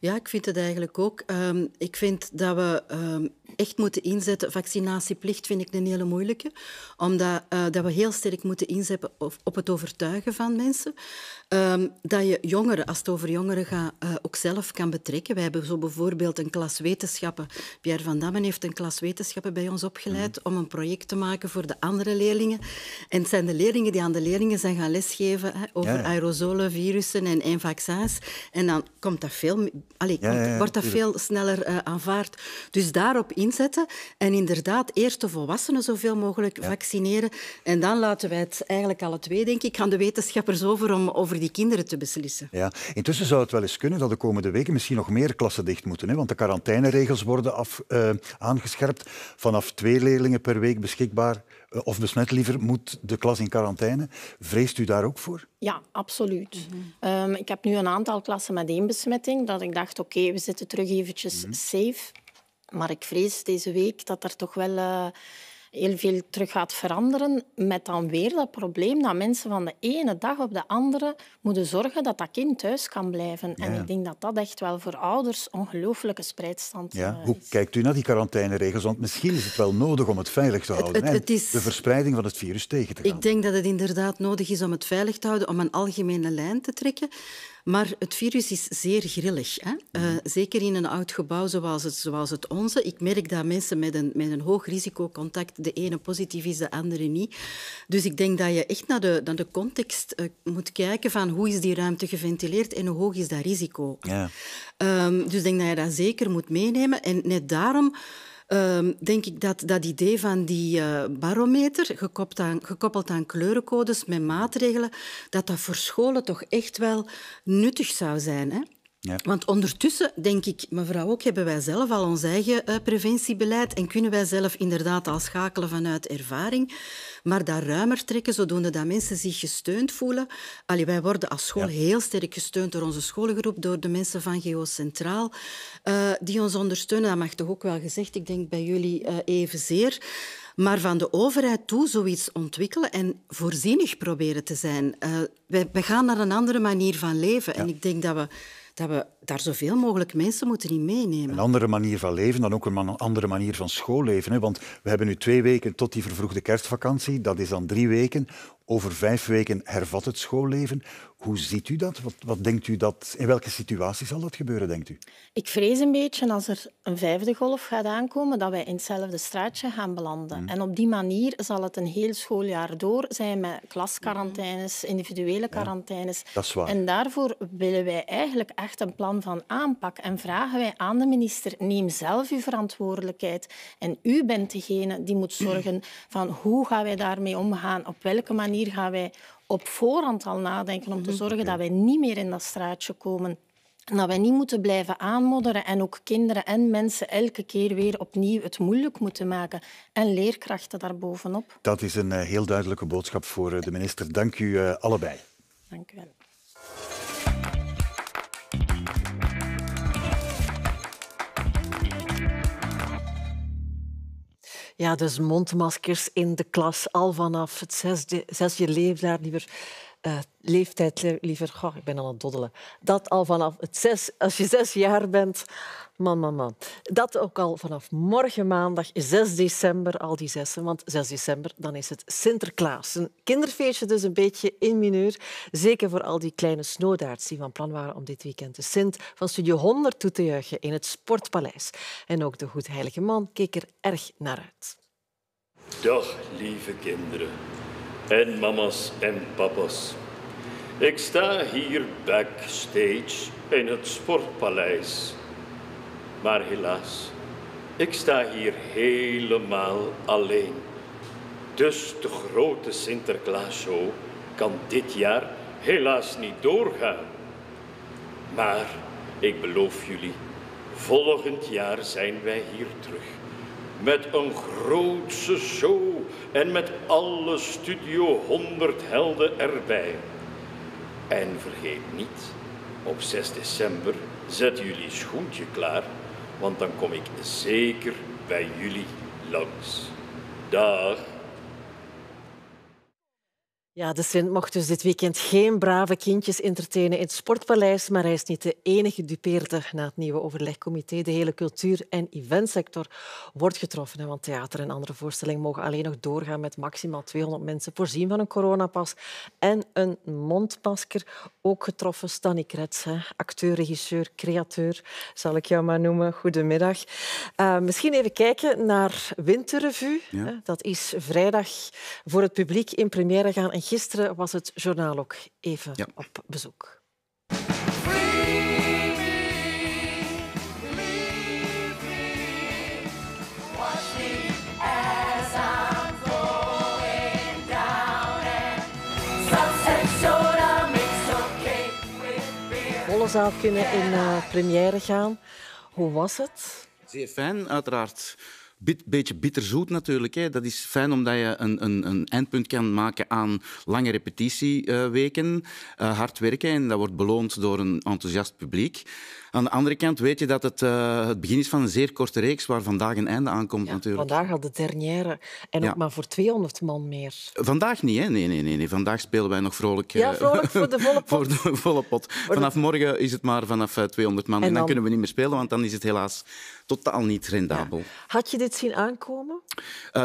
Ja, ik vind het eigenlijk ook. Ehm, ik vind dat we ehm, echt moeten inzetten. Vaccinatieplicht vind ik een hele moeilijke, omdat eh, dat we heel sterk moeten inzetten op, op het overtuigen van mensen. Ehm, dat je jongeren, als het over jongeren gaat, eh, ook zelf kan betrekken. Wij hebben zo bijvoorbeeld een klas wetenschappen. Pierre van Dammen heeft een klas wetenschappen bij ons opgeleid mhm. om een project te maken voor de andere leerlingen. En het zijn de leerlingen die aan de leerlingen zijn gaan lesgeven over aerosolen, virussen en, en vaccins. En dan komt dat veel wordt dat veel sneller eh, aanvaard. Dus daarop inzetten en inderdaad eerst de volwassenen zoveel mogelijk vaccineren. En dan laten wij het eigenlijk alle twee, denk ik, aan de wetenschappers over om over die kinderen te beslissen. Ja, intussen zou het wel eens kunnen dat de komende weken misschien nog meer klassen dicht moeten. Hè? Want de quarantaineregels worden af, eh, aangescherpt. Vanaf twee leerlingen per week beschikbaar eh, of besmet liever, moet de klas in quarantaine. Vreest u daar ook voor? Ja, absoluut. Ehm, ik heb nu een aantal klassen met één besmetting, dat ik dacht, oké, we zitten terug eventjes mhm. safe. Maar ik vrees deze week dat er toch wel... Eh, heel veel terug gaat veranderen. Met dan weer dat probleem dat mensen van de ene dag op de andere moeten zorgen dat dat kind thuis kan blijven. En ik denk dat dat echt wel voor ouders ongelooflijke spreidstand ja. Eh, hoe kijkt u naar die quarantaineregels? Want misschien is het wel nodig om het veilig te houden. Het, De verspreiding van het virus tegen te gaan. Ik denk dat het inderdaad nodig is om het veilig te houden, om een algemene lijn te trekken. Maar het virus is zeer grillig. Hè? Mhm. Eh, zeker in een oud gebouw zoals het, zoals het onze. Ik merk dat mensen met een, met een hoog risicocontact de ene positief is, de andere niet. Dus ik denk dat je echt naar de, naar de context eh, moet kijken van hoe is die ruimte geventileerd en hoe hoog is dat risico. Ja. Ehm, dus ik denk dat je dat zeker moet meenemen. En net daarom Ehm, denk ik dat dat idee van die eh, barometer, gekoppeld aan, gekoppeld aan kleurencodes met maatregelen, dat dat voor scholen toch echt wel nuttig zou zijn. Hè? Ja. Want ondertussen, denk ik, mevrouw ook, hebben wij zelf al ons eigen eh, preventiebeleid en kunnen wij zelf inderdaad al schakelen vanuit ervaring, maar daar ruimer trekken, zodoende dat mensen zich gesteund voelen. Allee, wij worden als school heel sterk gesteund door onze scholengroep, door de mensen van Geo Centraal, eh, die ons ondersteunen. Dat mag toch ook wel gezegd, ik denk bij jullie uh, evenzeer. Maar van de overheid toe zoiets ontwikkelen en voorzienig proberen te zijn. wij, gaan naar een andere manier van leven. En ik denk dat we dat we daar zoveel mogelijk mensen moeten in meenemen. Een andere manier van leven, dan ook een andere manier van schoolleven. Hè? Want we hebben nu twee weken tot die vervroegde kerstvakantie. Dat is dan drie weken. Over vijf weken hervat het schoolleven. Hoe ziet u dat? Wat, wat, denkt u dat? In welke situatie zal dat gebeuren, denkt u? Ik vrees een beetje als er een vijfde golf gaat aankomen, dat wij in hetzelfde straatje gaan belanden. Hmm. En op die manier zal het een heel schooljaar door zijn met klasquarantaines, hmm. individuele quarantaines. dat is waar. En daarvoor willen wij eigenlijk echt een plan van aanpak en vragen wij aan de minister: neem zelf uw verantwoordelijkheid. En u bent degene die moet zorgen van hoe gaan wij daarmee omgaan, op welke manier manier gaan wij op voorhand al nadenken om te mhm. zorgen dat wij niet meer in dat straatje komen. En dat wij niet moeten blijven aanmodderen en ook kinderen en mensen elke keer weer opnieuw het moeilijk moeten maken. En leerkrachten daarbovenop. Dat is een eh, heel duidelijke boodschap voor eh, de minister. Dank u eh, allebei. Dank u wel. Ja, dus mondmaskers in de klas al vanaf het zesde, zesde leefjaar liever uh, leeftijd liever, goh, ik ben al aan het doddelen. Dat al vanaf het zes, als je zes jaar bent, man, man, man. Dat ook al vanaf morgen maandag, 6 december, al die zessen. Want 6 december, dan is het Sinterklaas. Een kinderfeestje dus een beetje in mineur. Zeker voor al die kleine snoodaards die van plan waren om dit weekend de Sint van Studio 100 toe te juichen in het Sportpaleis. En ook de Goedheilige Man keek er erg naar uit. Dag, lieve kinderen en mama's en papa's. Ik sta hier backstage in het Sportpaleis. Maar helaas, ik sta hier helemaal alleen. Dus de grote Sinterklaas-show kan dit jaar helaas niet doorgaan. Maar ik beloof jullie, volgend jaar zijn wij hier terug met een grootse show en met alle Studio 100 helden erbij. En vergeet niet, op 6 december zet jullie schoentje klaar, want dan kom ik zeker bij jullie langs. Dag! Ja, de Sint mocht dus dit weekend geen brave kindjes entertainen in het Sportpaleis, maar hij is niet de enige dupeerde. na het nieuwe overlegcomité. De hele cultuur- en eventsector wordt getroffen, want theater en andere voorstellingen mogen alleen nog doorgaan met maximaal 200 mensen, voorzien van een coronapas en een mondmasker. Ook getroffen Stanny Krets, hè? acteur, regisseur, createur, zal ik jou maar noemen. Goedemiddag. Uh, misschien even kijken naar Winterrevue. Dat is vrijdag voor het publiek in première gaan gisteren was het journaal ook even op bezoek. volle zaal kunnen in eh, première gaan. Hoe was het? Zeer fijn, uiteraard bit, beetje bitterzoet natuurlijk. Hè. Dat is fijn omdat je een, een, een eindpunt kan maken aan lange repetitieweken, eh, hard werken. En dat wordt beloond door een enthousiast publiek. Aan de andere kant weet je dat het eh, het begin is van een zeer korte reeks waar vandaag een einde aankomt ja, natuurlijk. Vandaag al de dernière. En ook maar voor 200 man meer. Vandaag niet, hè? Nee, nee, nee. nee. Vandaag spelen wij nog vrolijk. Ja, eh, vrolijk voor de volle pot. voor de volle pot. Vanaf morgen is het maar vanaf 200 eh, man. En dan, kunnen we niet meer spelen, want dan is het helaas totaal niet rendabel. Had je dit zien aankomen?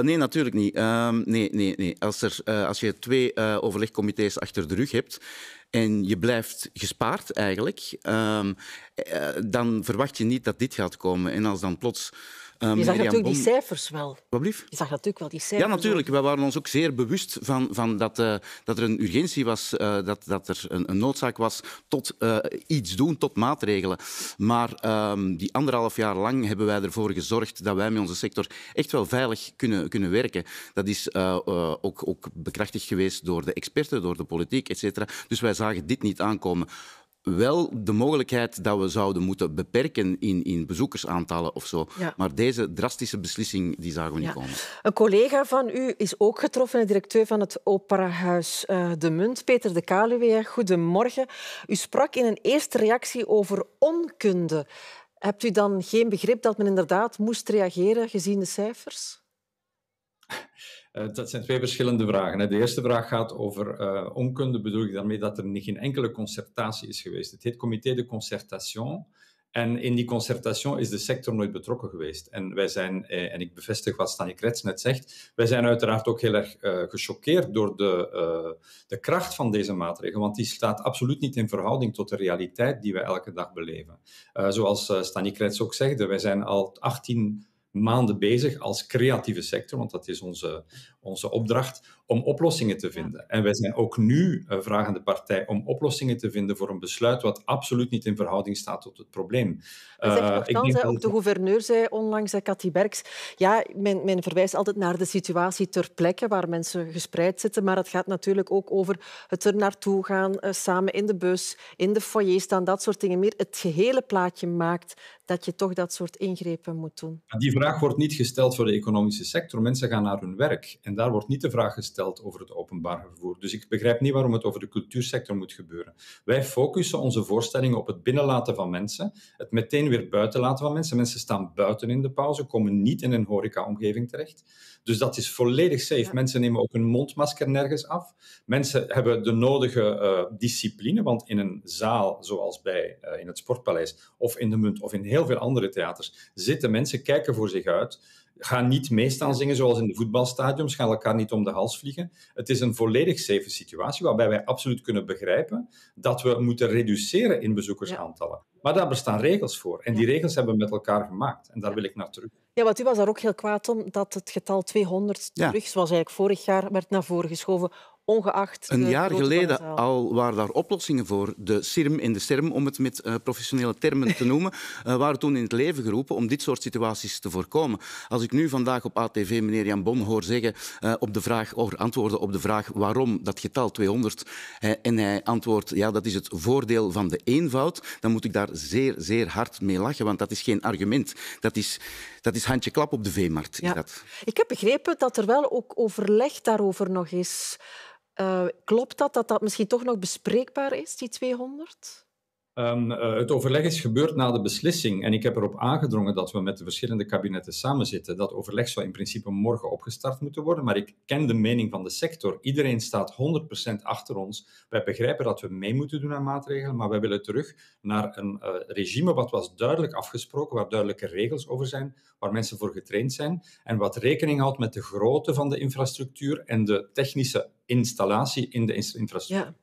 nee, natuurlijk niet. Ehm, nee, nee, nee. Als, er, als je twee overlegcomité's achter de rug hebt, en je blijft gespaard eigenlijk, ehm, eh, dan verwacht je niet dat dit gaat komen. En als dan plots eh, je zag natuurlijk die cijfers wel. Wat lief? Je zag natuurlijk wel die cijfers. Ja, natuurlijk. We waren ons ook zeer bewust van, van dat, eh, dat er een urgentie was, eh, dat, dat er een, een noodzaak was tot iets doen, tot maatregelen. Maar ehm, die anderhalf jaar lang hebben wij ervoor gezorgd dat wij met onze sector echt wel veilig kunnen, kunnen werken. Dat is ook, ook bekrachtigd geweest door de experten, door de politiek, et Dus wij zagen dit niet aankomen wel de mogelijkheid dat we zouden moeten beperken in, in bezoekersaantallen of zo. Maar deze drastische beslissing die zagen we niet komen. Een collega van u is ook getroffen, de directeur van het Operahuis eh, De Munt, Peter de Kaluwe. Goedemorgen. U sprak in een eerste reactie over onkunde. Hebt u dan geen begrip dat men inderdaad moest reageren gezien de cijfers? dat eh, zijn twee verschillende vragen. De eerste vraag gaat over eh, onkunde. Bedoel ik daarmee dat er niet, geen enkele concertatie is geweest? Het heet Comité de Concertation. En in die concertation is de sector nooit betrokken geweest. En wij zijn, eh, en ik bevestig wat Stanley Krets net zegt, wij zijn uiteraard ook heel erg uh, gechoqueerd door de, de kracht van deze maatregel, want die staat absoluut niet in verhouding tot de realiteit die wij elke dag beleven. zoals uh, Krets ook zegt, wij zijn al 18 maanden bezig als creatieve sector, want dat is onze, onze opdracht, om oplossingen te vinden. En wij zijn ook nu een eh, vragende partij om oplossingen te vinden voor een besluit wat absoluut niet in verhouding staat tot het probleem. Uh, ik denk ook de gouverneur zei onlangs, Cathy Berks, ja, men, men verwijst altijd naar de situatie ter plekke waar mensen gespreid zitten, maar het gaat natuurlijk ook over het er naartoe gaan, eh, samen in de bus, in de foyer staan, dat soort dingen meer. Het gehele plaatje maakt dat je toch dat soort ingrepen moet doen. Die vraag wordt niet gesteld voor de economische sector. Mensen gaan naar hun werk en daar wordt niet de vraag gesteld over het openbaar vervoer. Dus ik begrijp niet waarom het over de cultuursector moet gebeuren. Wij focussen onze voorstellingen op het binnenlaten van mensen, het meteen weer buitenlaten van mensen. Mensen staan buiten in de pauze, komen niet in een horecaomgeving terecht. Dus dat is volledig safe. Mensen nemen ook een mondmasker nergens af. Mensen hebben de nodige eh, discipline, want in een zaal zoals bij eh, in het Sportpaleis of in de Munt of in heel heel veel andere theaters zitten mensen, kijken voor zich uit, gaan niet meestaan zingen zoals in de voetbalstadiums, gaan elkaar niet om de hals vliegen. Het is een volledig safe situatie waarbij wij absoluut kunnen begrijpen dat we moeten reduceren in bezoekersaantallen. Maar daar bestaan regels voor. En die regels hebben we met elkaar gemaakt. En daar wil ik naar terug. Ja, wat u was daar ook heel kwaad om dat het getal 200 terug, zoals eigenlijk vorig jaar, werd naar voren geschoven ongeacht. Een jaar geleden al waren daar oplossingen voor. De CIRM in de SERM, om het met eh, professionele termen te noemen, eh, waren toen in het leven geroepen om dit soort situaties te voorkomen. Als ik nu vandaag op ATV meneer Jan Bon hoor zeggen eh, op de vraag, over antwoorden op de vraag waarom dat getal 200, en hij antwoordt ja, dat is het voordeel van de eenvoud, dan moet ik daar zeer, zeer hard mee lachen, want dat is geen argument. Dat is, dat is handje klap op de veemarkt. Ja. Ik heb begrepen dat er wel ook overleg daarover nog is. Uh, klopt dat, dat dat misschien toch nog bespreekbaar is, die 200? Ehm, eh, het overleg is gebeurd na de beslissing. En ik heb erop aangedrongen dat we met de verschillende kabinetten samenzitten. Dat overleg zou in principe morgen opgestart moeten worden. Maar ik ken de mening van de sector. Iedereen staat 100% achter ons. Wij begrijpen dat we mee moeten doen aan maatregelen. Maar wij willen terug naar een eh, regime wat was duidelijk afgesproken. Waar duidelijke regels over zijn. Waar mensen voor getraind zijn. En wat rekening houdt met de grootte van de infrastructuur en de technische installatie in de infrastructuur. Ja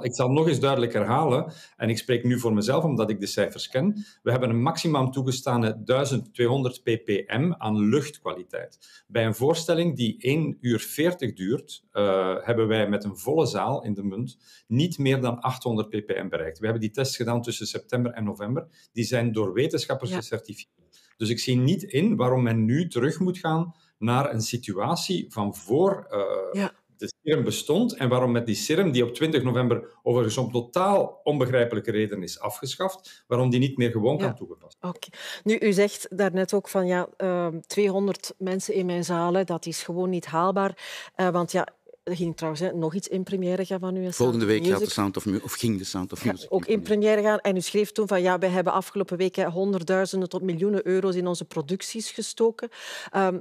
ik zal nog eens duidelijk herhalen, en ik spreek nu voor mezelf omdat ik de cijfers ken. We hebben een maximum toegestane 1200 ppm aan luchtkwaliteit. Bij een voorstelling die 1 uur 40 duurt, eh, hebben wij met een volle zaal in de munt niet meer dan 800 ppm bereikt. We hebben die tests gedaan tussen september en november. Die zijn door wetenschappers gecertificeerd. Dus ik zie niet in waarom men nu terug moet gaan naar een situatie van voor eh, de serum bestond en waarom met die serum die op 20 november overigens om totaal onbegrijpelijke reden is afgeschaft, waarom die niet meer gewoon kan toegepast worden. Nu, u zegt daarnet ook van ja, 200 ehm, mensen in mijn zalen, dat is gewoon niet haalbaar. Eh, want ja, er ging trouwens nog iets in première gaan van u. Volgende week gaat de Sound of, of ging de Sound of Music. Ja, ook in première gaan. En u schreef toen van ja, we hebben afgelopen weken honderdduizenden tot miljoenen euro's in onze producties gestoken. Ehm,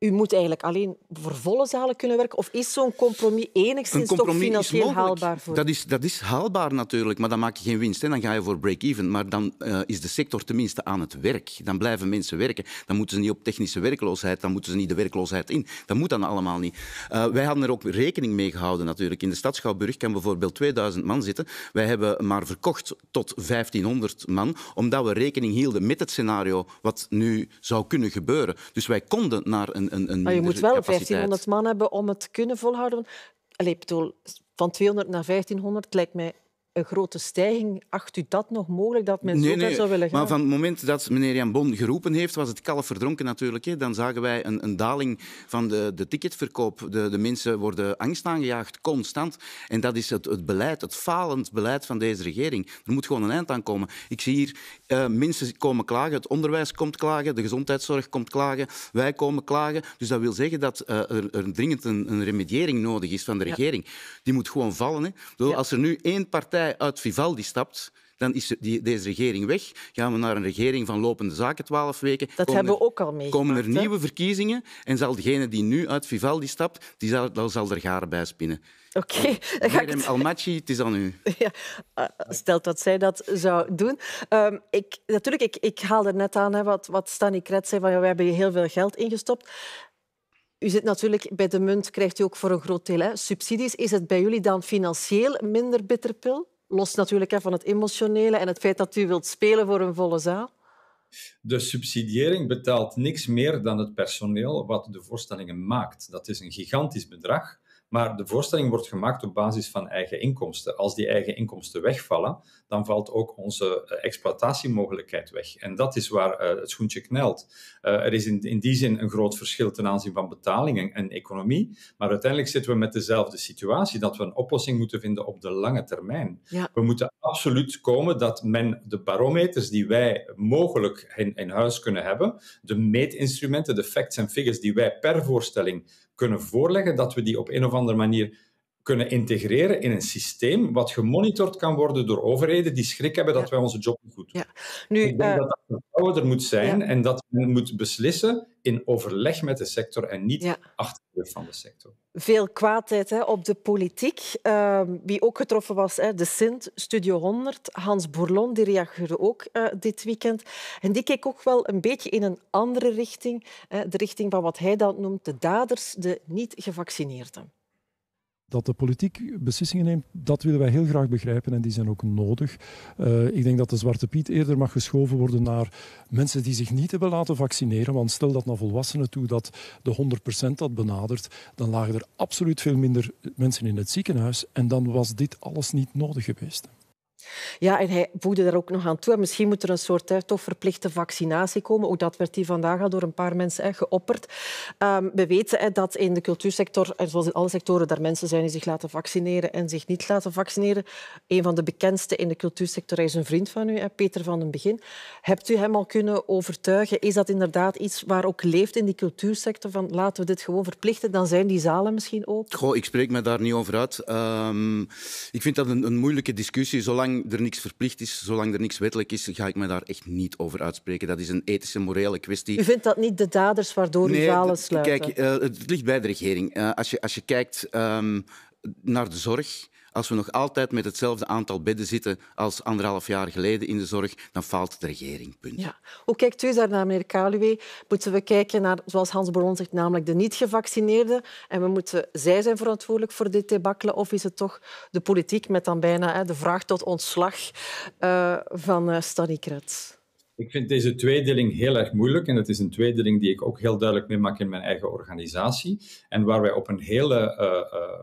u moet eigenlijk alleen voor volle zalen kunnen werken? Of is zo'n compromis enigszins toch financieel haalbaar? Voor dat, is, dat is haalbaar natuurlijk, maar dan maak je geen winst. Hè. Dan ga je voor break-even. Maar dan eh, is de sector tenminste aan het werk. Dan blijven mensen werken. Dan moeten ze niet op technische werkloosheid, dan moeten ze niet de werkloosheid in. Dat moet dan allemaal niet. Eh, wij hadden er ook rekening mee gehouden natuurlijk. In de stadschouwburg kan bijvoorbeeld 2000 man zitten. Wij hebben maar verkocht tot 1500 man, omdat we rekening hielden met het scenario wat nu zou kunnen gebeuren. Dus wij konden naar een een, Maar je moet wel 1500 man hebben om het kunnen volhouden. Allee, bedoel, van 200 naar 1500 lijkt mij een grote stijging. Acht u dat nog mogelijk dat men zo nee, zou willen gaan? Maar van het moment dat meneer Jan Bon geroepen heeft, was het kalf verdronken natuurlijk. Hè. Dan zagen wij een, een daling van de, de ticketverkoop. De, de, mensen worden angst aangejaagd, constant. En dat is het, het beleid, het falend beleid van deze regering. Er moet gewoon een eind aan komen. Ik zie hier eh, mensen komen klagen, het onderwijs komt klagen, de gezondheidszorg komt klagen, wij komen klagen. Dus dat wil zeggen dat eh, er, er, dringend een, remediering nodig is van de regering. Die moet gewoon vallen. Hè. Als er nu één partij uit Vivaldi stapt, dan is deze regering weg. Gaan we naar een regering van lopende zaken, twaalf weken. Dat hebben we ook al meegemaakt. Komen er nieuwe verkiezingen en zal degene die nu uit Vivaldi stapt, die zal, dan zal er garen bij spinnen. Oké. Okay, oh, het... Almaci, het is aan u. Ja, eh, stelt dat zij dat zou doen. Ehm, ik, natuurlijk, ik, ik haal er net aan hè, wat, wat Stanny Kret zei, van, ja, we hebben hier heel veel geld ingestopt. U zit natuurlijk bij de munt, krijgt u ook voor een groot deel hè, subsidies. Is het bij jullie dan financieel minder bitterpil? Los natuurlijk van het emotionele en het feit dat u wilt spelen voor een volle zaal. De subsidiëring betaalt niks meer dan het personeel wat de voorstellingen maakt. Dat is een gigantisch bedrag. Maar de voorstelling wordt gemaakt op basis van eigen inkomsten. Als die eigen inkomsten wegvallen, dan valt ook onze eh, exploitatiemogelijkheid weg. En dat is waar eh, het schoentje knelt. Eh, er is in, in die zin een groot verschil ten aanzien van betalingen en economie. Maar uiteindelijk zitten we met dezelfde situatie, dat we een oplossing moeten vinden op de lange termijn. We moeten absoluut komen dat men de barometers die wij mogelijk in, in huis kunnen hebben, de meetinstrumenten, de facts en figures die wij per voorstelling kunnen voorleggen, dat we die op een of andere manier kunnen integreren in een systeem wat gemonitord kan worden door overheden die schrik hebben dat wij onze job niet goed doen. Ja. Nu, Ik denk eh, dat dat vertrouwen moet zijn en dat men moet beslissen in overleg met de sector en niet achter de deur van de sector. Veel kwaadheid hè, op de politiek. Ehm, wie ook getroffen was, hè, de Sint, Studio 100, Hans Bourlon, die reageerde ook eh, dit weekend. En die keek ook wel een beetje in een andere richting, de richting van wat hij dan noemt de daders, de niet-gevaccineerden dat de politiek beslissingen neemt, dat willen wij heel graag begrijpen en die zijn ook nodig. Eh, ik denk dat de Zwarte Piet eerder mag geschoven worden naar mensen die zich niet hebben laten vaccineren. Want stel dat naar volwassenen toe dat de 100% dat benadert, dan lagen er absoluut veel minder mensen in het ziekenhuis en dan was dit alles niet nodig geweest. Ja, en hij voegde daar ook nog aan toe. Misschien moet er een soort hè, toch verplichte vaccinatie komen. Ook dat werd hier vandaag al door een paar mensen geopperd. Ehm, we weten hè, dat in de cultuursector, zoals in alle sectoren, daar mensen zijn die zich laten vaccineren en zich niet laten vaccineren. Een van de bekendste in de cultuursector is een vriend van u, Peter van den Begin. Hebt u hem al kunnen overtuigen? Is dat inderdaad iets waar ook leeft in die cultuursector? Van laten we dit gewoon verplichten, dan zijn die zalen misschien open? Goh, ik spreek me daar niet over uit. Ehm, ik vind dat een, een moeilijke discussie, zolang zolang er niks verplicht is, zolang er niks wettelijk is, ga ik me daar echt niet over uitspreken. Dat is een ethische, morele kwestie. U vindt dat niet de daders waardoor nee, u sluiten? Kijk, eh, het ligt bij de regering. Eh, als, je, als je kijkt ehm, naar de zorg als we nog altijd met hetzelfde aantal bedden zitten als anderhalf jaar geleden in de zorg, dan faalt de regering. Punt. Ja. Hoe kijkt u daar naar meneer Kaluwe? Moeten we kijken naar, zoals Hans Boron zegt, namelijk de niet-gevaccineerden en we moeten, zij zijn verantwoordelijk voor dit debakkelen of is het toch de politiek met dan bijna de vraag tot ontslag eh, van uh, eh, Stanikret? Ik vind deze tweedeling heel erg moeilijk en het is een tweedeling die ik ook heel duidelijk meemaak in mijn eigen organisatie en waar wij op een hele... Eh,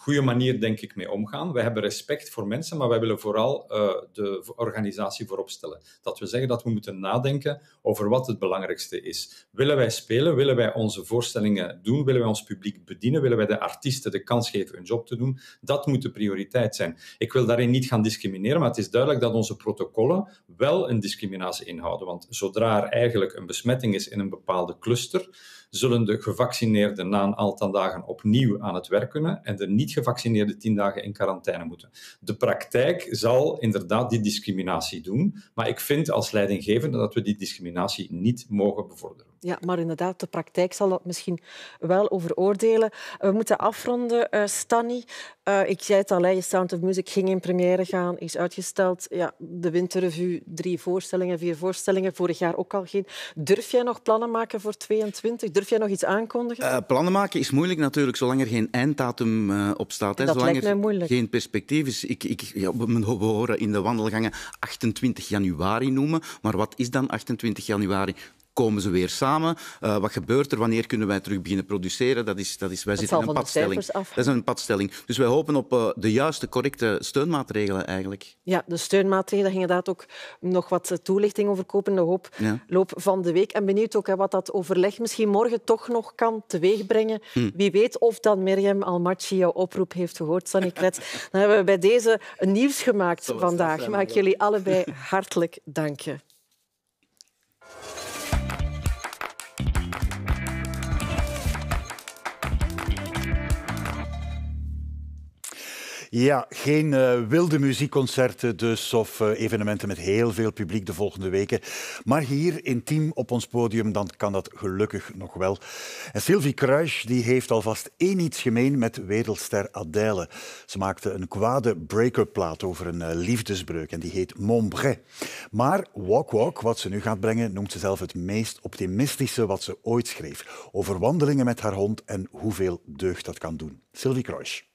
goede manier, denk ik, mee omgaan. Wij hebben respect voor mensen, maar wij willen vooral eh, de organisatie voorop stellen. Dat we zeggen dat we moeten nadenken over wat het belangrijkste is. Willen wij spelen? Willen wij onze voorstellingen doen? Willen wij ons publiek bedienen? Willen wij de artiesten de kans geven hun job te doen? Dat moet de prioriteit zijn. Ik wil daarin niet gaan discrimineren, maar het is duidelijk dat onze protocollen wel een discriminatie inhouden. Want zodra er eigenlijk een besmetting is in een bepaalde cluster, zullen de gevaccineerden na een aantal dagen opnieuw aan het werk kunnen en de niet-gevaccineerden tien dagen in quarantaine moeten. De praktijk zal inderdaad die discriminatie doen, maar ik vind als leidinggevende dat we die discriminatie niet mogen bevorderen ja, maar inderdaad, de praktijk zal dat misschien wel overoordelen. We moeten afronden, eh, Stanny. Eh, ik zei het al, je Sound of Music ging in première gaan, is uitgesteld. Ja, de Winterrevue, drie voorstellingen, vier voorstellingen, vorig jaar ook al geen. Durf jij nog plannen maken voor 22? Durf jij nog iets aankondigen? Eh, plannen maken is moeilijk natuurlijk, zolang er geen einddatum op staat. Hè. Dat zolang lijkt moeilijk. geen perspectief is. Ik, ik, ja, we horen in de wandelgangen 28 januari noemen, maar wat is dan 28 januari? komen ze weer samen? Eh, wat gebeurt er? Wanneer kunnen wij terug beginnen produceren? Dat is, dat is, wij zitten in een padstelling. Dat is een padstelling. Dus wij hopen op eh, de juiste, correcte steunmaatregelen eigenlijk. Ja, de steunmaatregelen ging inderdaad ook nog wat toelichting over kopen de hoop, loop van de week. En benieuwd ook hè, wat dat overleg misschien morgen toch nog kan teweegbrengen. Hm. Wie weet of dan Mirjam Almaci jouw oproep heeft gehoord, Sanne Dan hebben we bij deze nieuws gemaakt vandaag. ik jullie allebei hartelijk danken. Ja, geen eh, wilde muziekconcerten dus of eh, evenementen met heel veel publiek de volgende weken. Maar hier intiem op ons podium, dan kan dat gelukkig nog wel. En Sylvie Kruijs die heeft alvast één iets gemeen met wereldster Adele. Ze maakte een kwade break-up plaat over een eh, liefdesbreuk en die heet Mon Bre. Maar Walk Walk, wat ze nu gaat brengen, noemt ze zelf het meest optimistische wat ze ooit schreef. Over wandelingen met haar hond en hoeveel deugd dat kan doen. Sylvie Kruijs.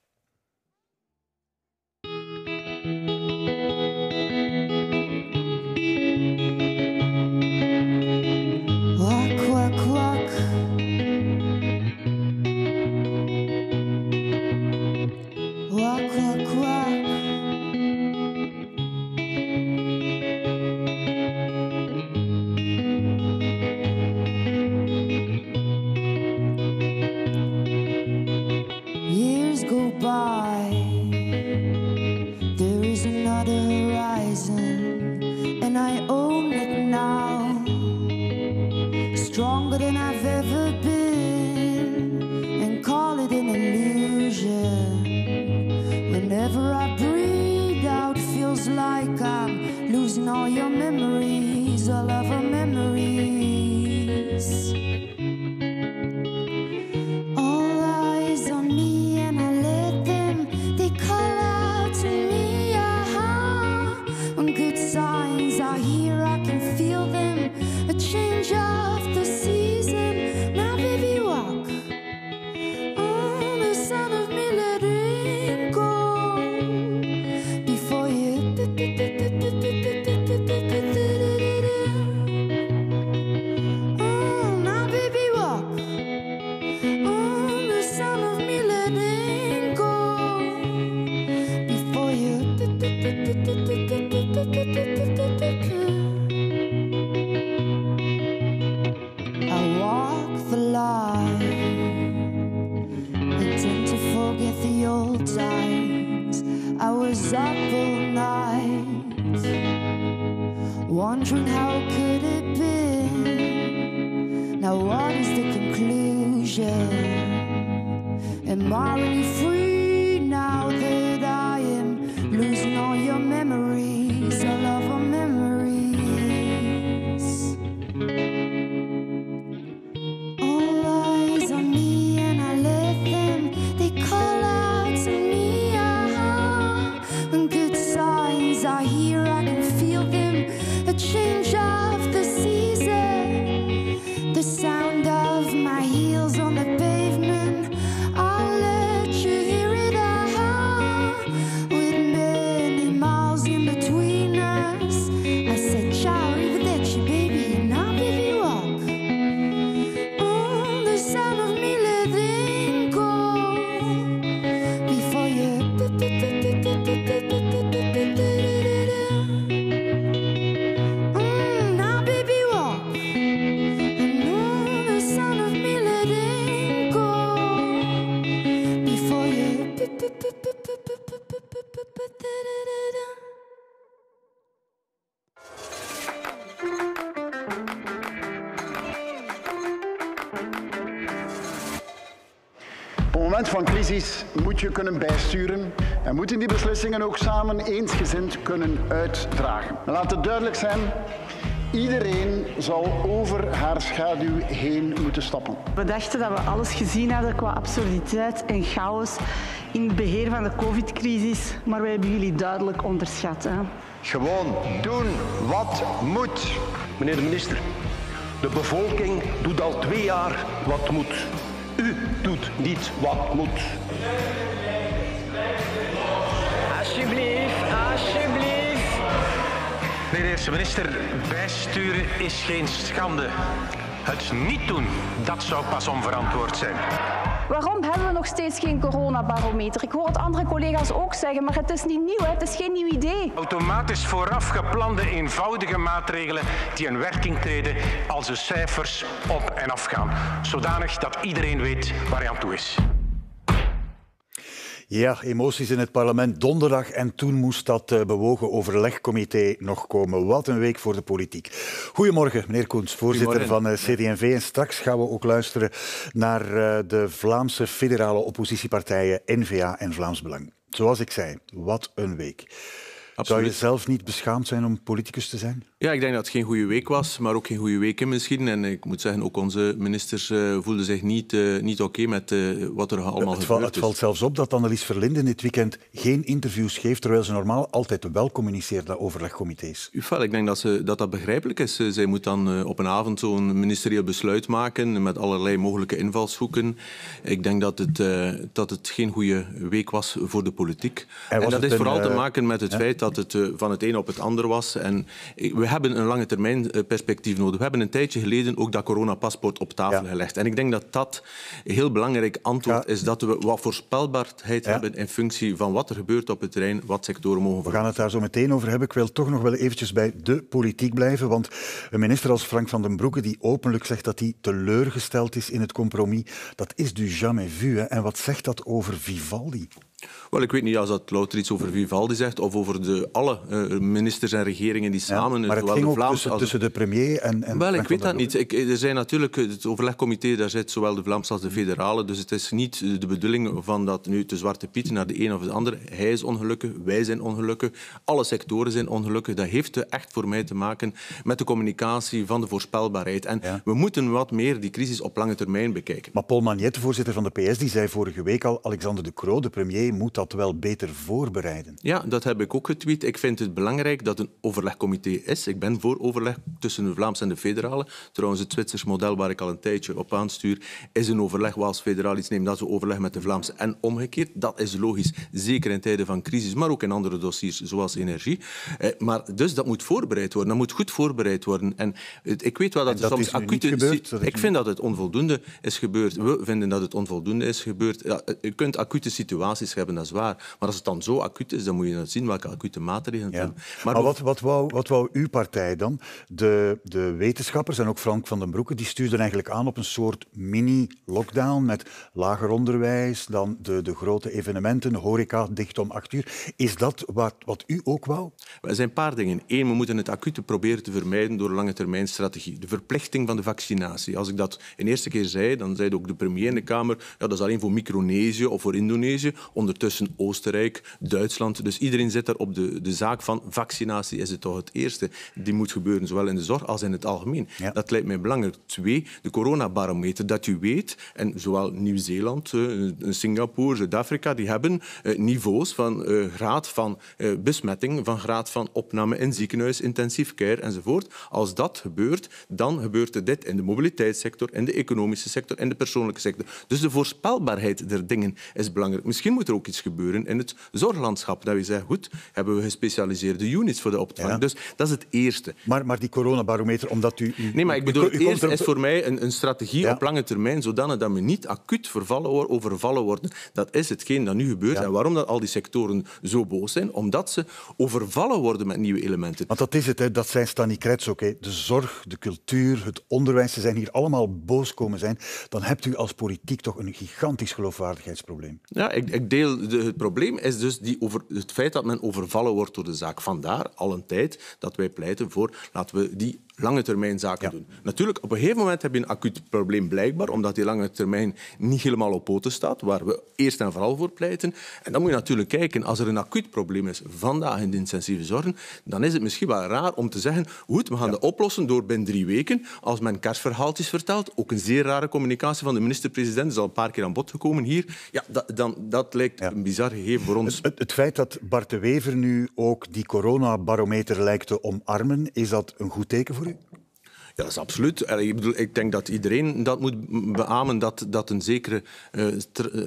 moet je kunnen bijsturen en moeten die beslissingen ook samen eensgezind kunnen uitdragen. laat het duidelijk zijn, Iedereen zal over haar schaduw heen moeten stappen. We dachten dat we alles gezien hadden qua absurditeit en chaos in het beheer van de covid-crisis, maar wij hebben jullie duidelijk onderschat. Hè? Gewoon doen wat moet. Meneer de minister, de bevolking doet al twee jaar wat moet. U doet niet wat moet. Alsjeblieft, alsjeblieft. Meneer de eerste minister, bijsturen is geen schande. Het niet doen, dat zou pas onverantwoord zijn. Waarom hebben we nog steeds geen coronabarometer? Ik hoor het andere collega's ook zeggen, maar het is niet nieuw, het is geen nieuw idee. Automatisch vooraf geplande eenvoudige maatregelen die in werking treden als de cijfers op en af gaan. Zodanig dat iedereen weet waar hij aan toe is. Ja, emoties in het parlement donderdag en toen moest dat eh, bewogen overlegcomité nog komen. Wat een week voor de politiek. Goedemorgen, meneer Koens, voorzitter van eh, CD&V. En straks gaan we ook luisteren naar eh, de Vlaamse federale oppositiepartijen N-VA en Vlaams Belang. Zoals ik zei, wat een week. Zou je zelf niet beschaamd zijn om politicus te zijn? Ja, ik denk dat het geen goede week was, maar ook geen goede weken misschien. En ik moet zeggen, ook onze ministers eh, voelden zich niet, eh, niet oké met eh, wat er allemaal gebeurd is. Het valt zelfs op dat Annelies Verlinden dit weekend geen interviews geeft, terwijl ze normaal altijd wel communiceert naar overlegcomité's. Uf, ik denk dat, ze, dat dat begrijpelijk is. Zij moet dan op een avond zo'n ministerieel besluit maken met allerlei mogelijke invalshoeken. Ik denk dat het, dat het geen goede week was voor de politiek. En, en dat heeft vooral te maken met het feit dat dat het eh, van het een op het ander was. En eh, we hebben een lange termijn eh, perspectief nodig. We hebben een tijdje geleden ook dat coronapaspoort op tafel gelegd. En ik denk dat dat een heel belangrijk antwoord is, dat we wat voorspelbaarheid hebben in functie van wat er gebeurt op het terrein, wat sectoren mogen We gaan het daar zo meteen over hebben. Ik wil toch nog wel eventjes bij de politiek blijven, want een minister als Frank van den Broeke, die openlijk zegt dat hij teleurgesteld is in het compromis, dat is du jamais vu. En wat zegt dat over Vivaldi? Wel, ik weet niet als dat louter iets over Vivaldi zegt of over de, alle eh, ministers en regeringen die samen... maar het ging de Vlaams, tussen, de premier en... Wel, ik weet dat niet. Ik, er zijn natuurlijk... Het overlegcomité, daar zit zowel de Vlaamse als de federale. Dus het is niet de bedoeling van dat nu de Zwarte Piet naar de een of de ander. Hij is ongelukkig, wij zijn ongelukkig, alle sectoren zijn ongelukkig. Dat heeft echt voor mij te maken met de communicatie van de voorspelbaarheid. En we moeten wat meer die crisis op lange termijn bekijken. Maar Paul Magnet, voorzitter van de PS, die zei vorige week al... Alexander de Croo, de premier moet dat wel beter voorbereiden. Ja, dat heb ik ook getweet. Ik vind het belangrijk dat een overlegcomité is. Ik ben voor overleg tussen de Vlaams en de federale. Trouwens, het Zwitsers model waar ik al een tijdje op aanstuur, is een overleg waar als federaal iets neemt. Dat is een overleg met de Vlaamse en omgekeerd. Dat is logisch, zeker in tijden van crisis, maar ook in andere dossiers zoals energie. Eh, maar dus dat moet voorbereid worden. Dat moet goed voorbereid worden. En ik weet wel dat, soms acute... Gebeurd, ik vind dat het onvoldoende is gebeurd. We vinden dat het onvoldoende is gebeurd. Ja, eh, je kunt acute situaties hebben, dat is waar. Maar als het dan zo acuut is, dan moet je dan zien welke acute maatregelen ja. hebben. Maar, maar wat, wat, wou, wat wou uw partij dan? De, de wetenschappers en ook Frank van den Broeke, die stuurden eigenlijk aan op een soort mini-lockdown met lager onderwijs, dan de, de grote evenementen, horeca dicht om acht uur. Is dat wat, wat u ook wou? Er zijn een paar dingen. Eén, we moeten het acute proberen te vermijden door lange termijn strategie. De verplichting van de vaccinatie. Als ik dat in eerste keer zei, dan zei ook de premier in de Kamer, ja, dat is alleen voor Micronesië of voor Indonesië ondertussen Oostenrijk, Duitsland. Dus iedereen zit er op de, de zaak van vaccinatie is het toch het eerste. Die moet gebeuren, zowel in de zorg als in het algemeen. Dat lijkt mij belangrijk. Twee, de coronabarometer, dat u weet, en zowel Nieuw-Zeeland, eh, Singapore, Zuid-Afrika, die hebben eh, niveaus van eh, graad van besmetting, van graad van opname in ziekenhuis, intensief care enzovoort. Als dat gebeurt, dan gebeurt dit in de mobiliteitssector, in de economische sector, in de persoonlijke sector. Dus de voorspelbaarheid der dingen is belangrijk. Misschien moeten ook iets gebeuren in het zorglandschap. Dat we zegt goed, hebben we gespecialiseerde units voor de opvang. Dus dat is het eerste. Maar, maar die coronabarometer, omdat u... nee, maar ik bedoel, het eerste is voor mij een, een strategie op lange termijn, zodanig dat we niet acuut vervallen, overvallen worden. Dat is hetgeen dat nu gebeurt. En waarom dat al die sectoren zo boos zijn? Omdat ze overvallen worden met nieuwe elementen. Want dat is het, hè. dat zijn Krets ook. Hè. De zorg, de cultuur, het onderwijs, ze zijn hier allemaal boos komen zijn. Dan hebt u als politiek toch een gigantisch geloofwaardigheidsprobleem. Ja, ik, ik deel het probleem is dus die over, het feit dat men overvallen wordt door de zaak. Vandaar al een tijd dat wij pleiten voor laten we die lange termijn zaken doen. Natuurlijk, op een gegeven moment heb je een acuut probleem blijkbaar, omdat die lange termijn niet helemaal op poten staat, waar we eerst en vooral voor pleiten. En dan moet je natuurlijk kijken, als er een acuut probleem is vandaag in de intensieve zorgen, dan is het misschien wel raar om te zeggen, goed, we gaan ja. dat oplossen door binnen drie weken, als men kerstverhaaltjes vertelt, ook een zeer rare communicatie van de minister-president, is al een paar keer aan bod gekomen hier, ja, dat, dan, dat lijkt een bizar gegeven voor ons. Het, het feit dat Bart de Wever nu ook die coronabarometer lijkt te omarmen, is dat een goed teken voor ja, dat is absoluut. Ik, bedoel, ik denk dat iedereen dat moet beamen, dat, dat een zekere eh, eh,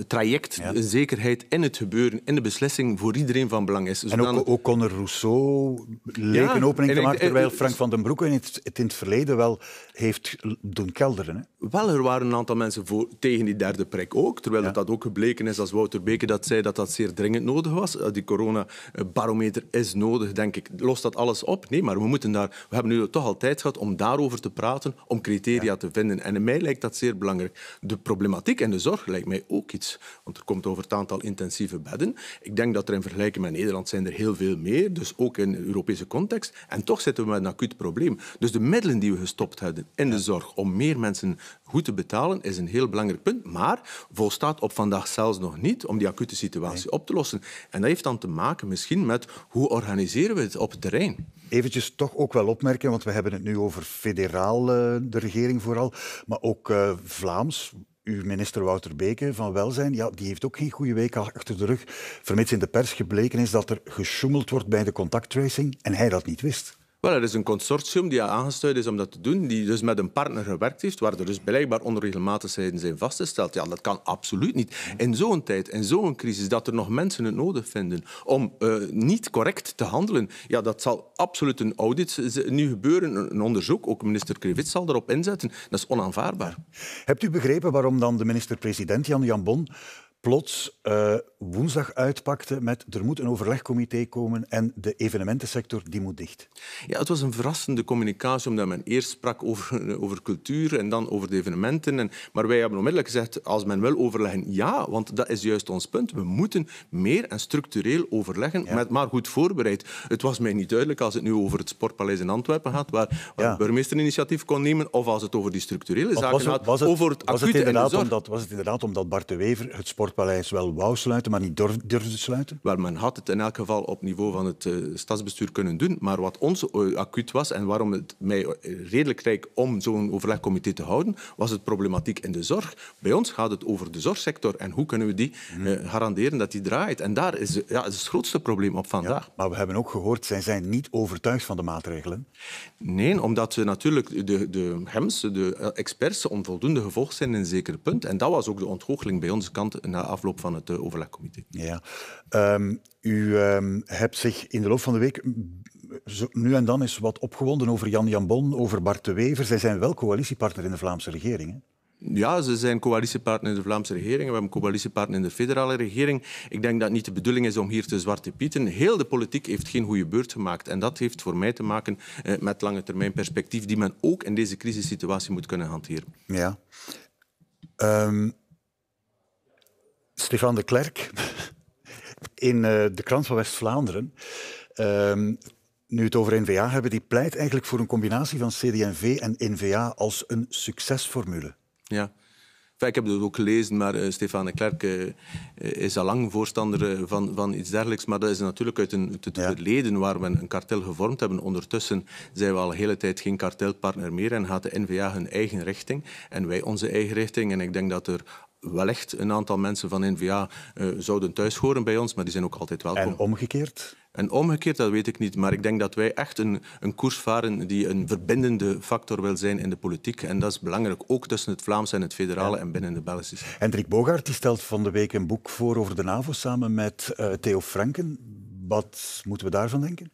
traject, een zekerheid in het gebeuren, in de beslissing, voor iedereen van belang is. En ook, ook Rousseau leek ja, een opening te maken, terwijl eh, Frank van den Broek in het, in het verleden wel heeft doen kelderen. Hè? Wel, er waren een aantal mensen voor, tegen die derde prik ook, terwijl ja. dat ook gebleken is als Wouter Beke dat zei dat dat zeer dringend nodig was. Die coronabarometer is nodig, denk ik. Lost dat alles op? Nee, maar we moeten daar... We hebben nu toch al tijd gehad om daarover te praten om criteria te vinden. En mij lijkt dat zeer belangrijk. De problematiek en de zorg lijkt mij ook iets. Want er komt over het aantal intensieve bedden. Ik denk dat er in vergelijking met Nederland zijn er heel veel meer. Dus ook in de Europese context. En toch zitten we met een acuut probleem. Dus de middelen die we gestopt hebben in de zorg om meer mensen goed te betalen is een heel belangrijk punt, maar volstaat op vandaag zelfs nog niet om die acute situatie op te lossen. En dat heeft dan te maken misschien met hoe organiseren we het op het terrein. Eventjes toch ook wel opmerken, want we hebben het nu over federaal, eh, de regering vooral, maar ook eh, Vlaams, uw minister Wouter Beke van Welzijn, ja, die heeft ook geen goede week achter de rug. Vermits in de pers gebleken is dat er gesjoemeld wordt bij de contacttracing en hij dat niet wist. Wel, er is een consortium die aangestuurd is om dat te doen, die dus met een partner gewerkt heeft, waar er dus blijkbaar onregelmatigheden zijn vastgesteld. Ja, dat kan absoluut niet. In zo'n tijd, in zo'n crisis, dat er nog mensen het nodig vinden om eh, niet correct te handelen, ja, dat zal absoluut een audit nu gebeuren, een onderzoek. Ook minister Krivits zal erop inzetten. Dat is onaanvaardbaar. Hebt u begrepen waarom dan de minister-president Jan Jambon plots eh, woensdag uitpakte met er moet een overlegcomité komen en de evenementensector die moet dicht? Ja, het was een verrassende communicatie omdat men eerst sprak over, over cultuur en dan over de evenementen. En, maar wij hebben onmiddellijk gezegd, als men wil overleggen, ja, want dat is juist ons punt. We moeten meer en structureel overleggen, met, maar goed voorbereid. Het was mij niet duidelijk als het nu over het Sportpaleis in Antwerpen gaat, waar, waar de burgemeester initiatief kon nemen, of als het over die structurele zaken gaat, was over het acute inderdaad en Omdat, was het inderdaad omdat Bart de Wever het sport wel wou sluiten, maar niet durfde sluiten? Wel, men had het in elk geval op niveau van het eh, stadsbestuur kunnen doen. Maar wat ons eh, acuut was en waarom het mij eh, redelijk rijk om zo'n overlegcomité te houden, was het problematiek in de zorg. Bij ons gaat het over de zorgsector en hoe kunnen we die mhm. garanderen dat die draait. En daar is, ja, is het grootste probleem op vandaag. maar we hebben ook gehoord, zij zijn niet overtuigd van de maatregelen. Nee, omdat natuurlijk de, de HEMS, de experts, onvoldoende gevolgd zijn in een zeker punt. En dat was ook de ontgoocheling bij onze kant afloop van het eh, overlegcomité. Ja. Ehm, u um, hebt zich in de loop van de week nu en dan eens wat opgewonden over Jan Jambon, over Bart de Wever. Zij zijn wel coalitiepartner in de Vlaamse regering. Hè? Ja, ze zijn coalitiepartner in de Vlaamse regering. We hebben coalitiepartner in de federale regering. Ik denk dat het niet de bedoeling is om hier te zwarte pieten. Heel de politiek heeft geen goede beurt gemaakt. En dat heeft voor mij te maken eh, met lange termijn perspectief, die men ook in deze crisissituatie moet kunnen hanteren. Ja. Ehm, Stefan de Klerk in eh, de krant van West-Vlaanderen. Nu ehm, nu het over NVA hebben, die pleit eigenlijk voor een combinatie van CD&V en NVA als een succesformule. Ja. Ik heb het ook gelezen, maar uh, Stefan de Klerk eh, is al lang voorstander van, van iets dergelijks. Maar dat is natuurlijk uit, een, het verleden waar we een kartel gevormd hebben. Ondertussen zijn we al een hele tijd geen kartelpartner meer en gaat de NVA hun eigen richting en wij onze eigen richting. En ik denk dat er wellicht een aantal mensen van NVA uh, eh, zouden thuis horen bij ons, maar die zijn ook altijd welkom. En omgekeerd? En omgekeerd, dat weet ik niet. Maar ik denk dat wij echt een, een koers varen die een verbindende factor wil zijn in de politiek. En dat is belangrijk, ook tussen het Vlaams en het federale en, binnen de Belgische. Hendrik Bogaert die stelt van de week een boek voor over de NAVO samen met eh, Theo Franken. Wat moeten we daarvan denken?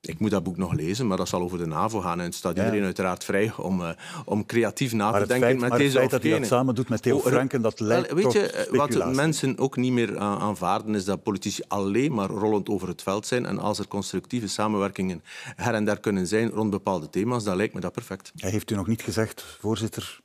ik moet dat boek nog lezen, maar dat zal over de NAVO gaan. En het staat iedereen uiteraard vrij om, eh, om creatief na te denken met maar deze het feit dat hij dat samen doet met Theo dat lijkt Weet je, eh, wat mensen ook niet meer eh, aanvaarden, is dat politici alleen maar rollend over het veld zijn. En als er constructieve samenwerkingen her en daar kunnen zijn rond bepaalde thema's, dan lijkt me dat perfect. heeft u nog niet gezegd, voorzitter,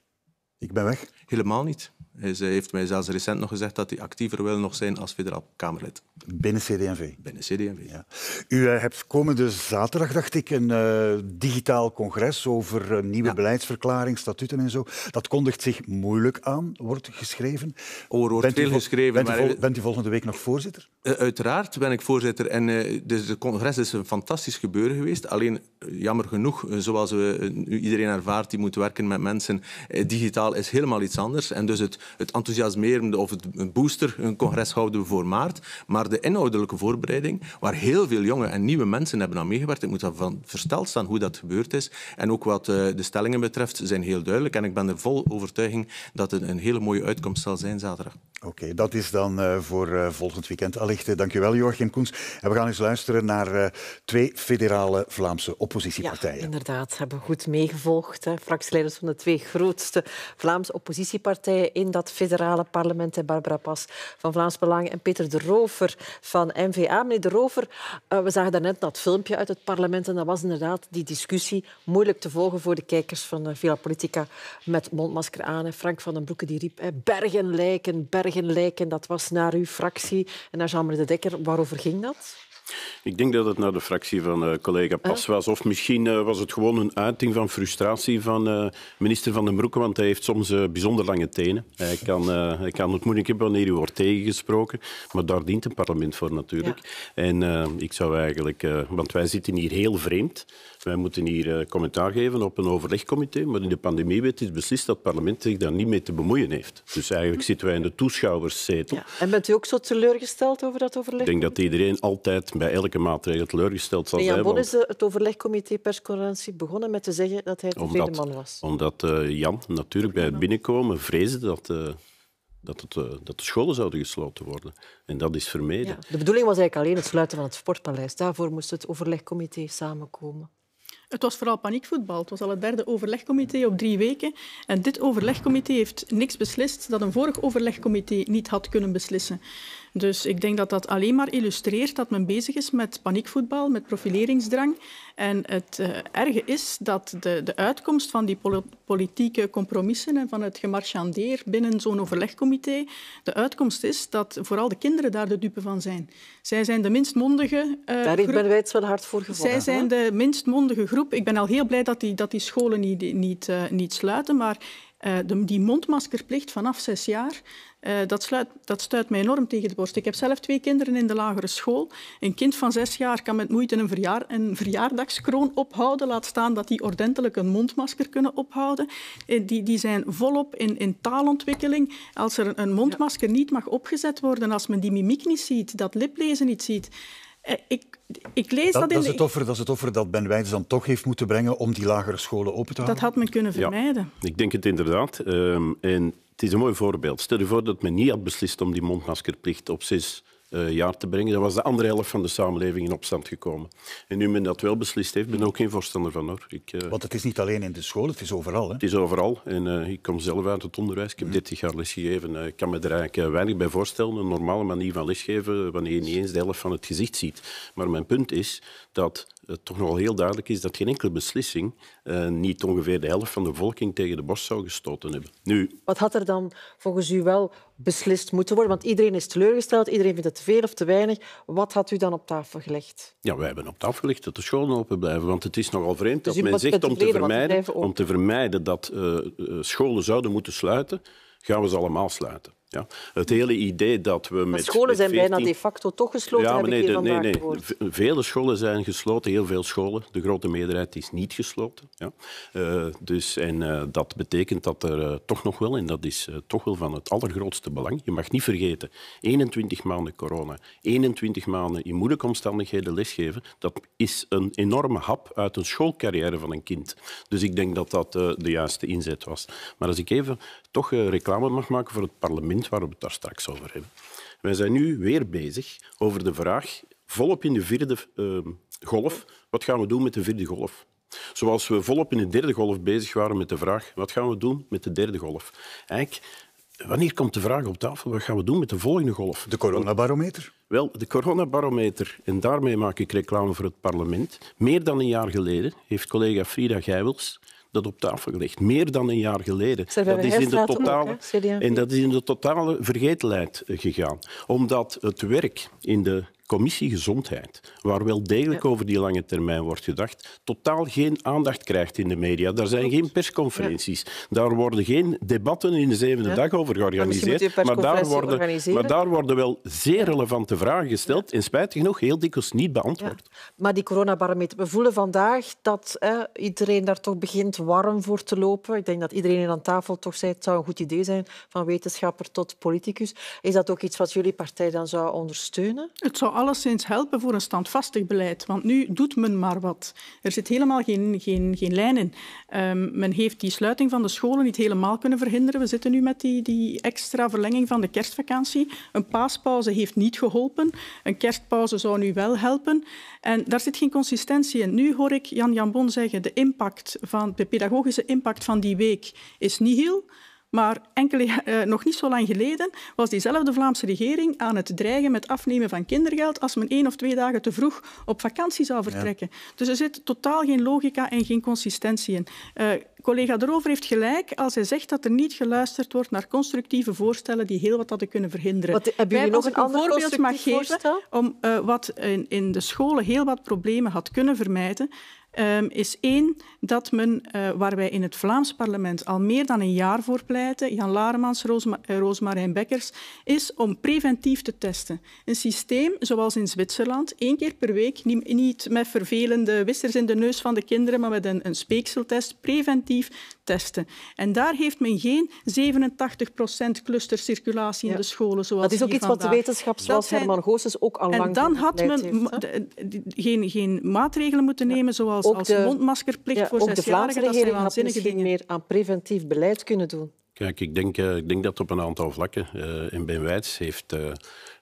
ik ben weg? Helemaal niet. Hij heeft mij zelfs recent nog gezegd dat hij actiever wil nog zijn als federaal Kamerlid. Binnen CDV? Binnen CDV. Ja. U eh, hebt komende zaterdag, dacht ik, een eh, digitaal congres over eh, nieuwe ja. beleidsverklaring, statuten en zo. Dat kondigt zich moeilijk aan, wordt geschreven. Oh, wordt bent veel u, geschreven. Bent, u bent u volgende week nog voorzitter? uiteraard ben ik voorzitter. En dus het congres is een fantastisch gebeuren geweest. Alleen, jammer genoeg, zoals we, nu iedereen ervaart die moet werken met mensen, digitaal is helemaal iets anders. En dus het het enthousiasmerende of het een booster, een congres houden we voor maart. Maar de inhoudelijke voorbereiding, waar heel veel jonge en nieuwe mensen hebben aan meegewerkt, ik moet daarvan versteld staan hoe dat gebeurd is. En ook wat eh, de stellingen betreft zijn heel duidelijk. En ik ben er vol overtuiging dat het een hele mooie uitkomst zal zijn zaterdag. Oké, dat is dan eh, voor eh, volgend weekend allicht. Dankjewel, Joachim Koens. En we gaan eens luisteren naar twee federale Vlaamse oppositiepartijen. Ja, inderdaad. Hebben we goed meegevolgd. Hè. Fractieleiders van de twee grootste Vlaamse oppositiepartijen in dat federale parlement en Barbara Pas van Vlaams Belang en Peter de Rover van NVA. Meneer de Rover, eh, we zagen daarnet dat filmpje uit het parlement en dat was inderdaad die discussie moeilijk te volgen voor de kijkers van eh, Villa Politica met mondmasker aan. Frank van den Broeke die riep, bergen lijken, bergen lijken. Dat was naar uw fractie en naar Jean-Marie de Dekker. Waarover ging dat? Ik denk dat het naar de fractie van eh, collega Pas was. Of misschien eh, was het gewoon een uiting van frustratie van eh, minister Van den Broeke, want hij heeft soms bijzonder lange tenen. Hij kan, hij kan het moeilijk hebben wanneer u wordt tegengesproken, maar daar dient een parlement voor natuurlijk. En ik zou eigenlijk, want wij zitten hier heel vreemd, wij moeten hier eh, commentaar geven op een overlegcomité, maar in de pandemiewet is beslist dat het parlement zich daar niet mee te bemoeien heeft. Dus eigenlijk zitten wij in de toeschouwerszetel. Ja. En bent u ook zo teleurgesteld over dat overleg? Ik denk dat iedereen altijd bij elke maatregel teleurgesteld zal zijn. Jan want... is het overlegcomité persconferentie begonnen met te zeggen dat hij de tweede man was. Omdat uh, Jan natuurlijk bij het binnenkomen vreesde dat... Eh, dat, het, dat, de scholen zouden gesloten worden. En dat is vermeden. Ja, de bedoeling was eigenlijk alleen het sluiten van het sportpaleis. Daarvoor moest het overlegcomité samenkomen. Het was vooral paniekvoetbal. Het was al het derde overlegcomité op drie weken. En dit overlegcomité heeft niks beslist dat een vorig overlegcomité niet had kunnen beslissen. Dus ik denk dat dat alleen maar illustreert dat men bezig is met paniekvoetbal, met profileringsdrang. En het eh, erge is dat de, de uitkomst van die politieke compromissen en van het gemarchandeer binnen zo'n overlegcomité, de uitkomst is dat vooral de kinderen daar de dupe van zijn. Zij zijn de minst mondige uh, Daar ben wij het wel hard voor gevonden. Zij zijn de minst mondige groep. Ik ben al heel blij dat die, dat die scholen niet, niet, eh, niet sluiten, maar eh, die mondmaskerplicht vanaf zes jaar, eh, dat, sluit, dat stuit mij enorm tegen de borst. Ik heb zelf twee kinderen in de lagere school. Een kind van zes jaar kan met moeite een, verjaar, verjaardagskroon ophouden. Laat staan dat die ordentelijk een mondmasker kunnen ophouden. Eh, die, die zijn volop in, in taalontwikkeling. Als er een mondmasker niet mag opgezet worden, als men die mimiek niet ziet, dat liplezen niet ziet eh, ik, ik lees dat, dat, is het offer, dat het offer dat Ben Wijs dan toch heeft moeten brengen om die lagere scholen open te houden. Dat had men kunnen vermijden. ik denk het inderdaad. Ehm, en het is een mooi voorbeeld. Stel je voor dat men niet had beslist om die mondmaskerplicht op 6 eh, jaar te brengen. Dan was de andere helft van de samenleving in opstand gekomen. En nu men dat wel beslist heeft, ben ik ook geen voorstander van hoor. Ik, eh, Want het is niet alleen in de school, het is overal. Hè? Het is overal. En eh, ik kom zelf uit het onderwijs. Ik heb 30 mm. jaar lesgegeven. Ik kan me er eigenlijk weinig bij voorstellen, een normale manier van lesgeven, wanneer je niet eens de helft van het gezicht ziet. Maar mijn punt is dat het toch nogal heel duidelijk is dat geen enkele beslissing niet ongeveer de helft van de bevolking tegen de borst zou gestoten hebben. Nu, Wat had er dan volgens u wel beslist moeten worden? Want iedereen is teleurgesteld, iedereen vindt het te veel of te weinig. Wat had u dan op tafel gelegd? Ja, wij hebben op tafel gelegd dat de scholen open blijven. Want het is nogal vreemd dus dat men zegt om te, vermijden, om te vermijden dat uh, scholen zouden moeten sluiten, gaan we ze allemaal sluiten. Ja. Het hele idee dat we met... scholen zijn bijna de facto toch gesloten, ja, maar nee, de, nee, nee. Vele scholen zijn gesloten, heel veel scholen. De grote meerderheid is niet gesloten. Ja. Eh, dus, en eh, dat betekent dat er eh, toch nog wel, en dat is toch wel van het allergrootste belang, je mag niet vergeten, 21 maanden corona, 21 maanden in moeilijke omstandigheden lesgeven, dat is een enorme hap uit een schoolcarrière van een kind. Dus ik denk dat dat de juiste inzet was. Maar als ik even toch eh, reclame mag maken voor het parlement waar we het daar straks over hebben. Wij zijn nu weer bezig over de vraag, volop in de vierde ehm, golf, wat gaan we doen met de vierde golf? Zoals we volop in de derde golf bezig waren met de vraag, wat gaan we doen met de derde golf? Eigenlijk, wanneer komt de vraag op tafel, wat gaan we doen met de volgende golf? De coronabarometer? Wel, de coronabarometer, en daarmee maak ik reclame voor het parlement. Meer dan een jaar geleden heeft collega Frida Gijwels dat op tafel gelegd. Meer dan een jaar geleden. Dat is, in de totale, en dat is in de totale vergetelheid gegaan. Omdat het werk in de Commissie Gezondheid, waar wel degelijk over die lange termijn wordt gedacht, totaal geen aandacht krijgt in de media. Daar zijn geen persconferenties. Daar worden geen debatten in de zevende dag over georganiseerd. Maar, daar worden, maar daar worden wel zeer relevante vragen gesteld en spijtig genoeg heel dikwijls niet beantwoord. Maar die coronabarometer, we voelen vandaag dat iedereen daar toch begint warm voor te lopen. Ik denk dat iedereen aan tafel toch zei het zou een goed idee zijn, van wetenschapper tot politicus. Is dat ook iets wat jullie partij dan zou ondersteunen? Het zou alleszins helpen voor een standvastig beleid. Want nu doet men maar wat. Er zit helemaal geen, geen, geen lijn in. Ehm, men heeft die sluiting van de scholen niet helemaal kunnen verhinderen. We zitten nu met die, die extra verlenging van de kerstvakantie. Een paaspauze heeft niet geholpen. Een kerstpauze zou nu wel helpen. En daar zit geen consistentie in. Nu hoor ik Jan Jambon zeggen, de, impact van, de pedagogische impact van die week is niet heel. Maar enkele, eh, nog niet zo lang geleden was diezelfde Vlaamse regering aan het dreigen met afnemen van kindergeld als men één of twee dagen te vroeg op vakantie zou vertrekken. Dus er zit totaal geen logica en geen consistentie in. Uh, collega Erover heeft gelijk als hij zegt dat er niet geluisterd wordt naar constructieve voorstellen die heel wat hadden kunnen verhinderen. Wat, hebben jullie nog een, een voorbeeld mag geven voorstel? om eh, wat in de scholen heel wat problemen had kunnen vermijden. Ehm, is één dat men, eh, waar wij in het Vlaams parlement al meer dan een jaar voor pleiten, Jan Laremans, Roosma eh, Roosmarijn Bekkers, is om preventief te testen. Een systeem zoals in Zwitserland, één keer per week, niet, met vervelende wissers in de neus van de kinderen, maar met een, speekseltest, preventief testen. En daar heeft men geen 87% clustercirculatie in de scholen. Zoals dat is ook iets wat de wetenschap, zoals Herman Goossens, ook al lang En dan had men geen, geen maatregelen moeten nemen zoals als, ook de, mondmaskerplicht ja, voor Dat zijn waanzinnige dingen. meer aan preventief beleid kunnen doen. Kijk, ik denk, eh, ik denk dat op een aantal vlakken. Eh, in Weids heeft eh,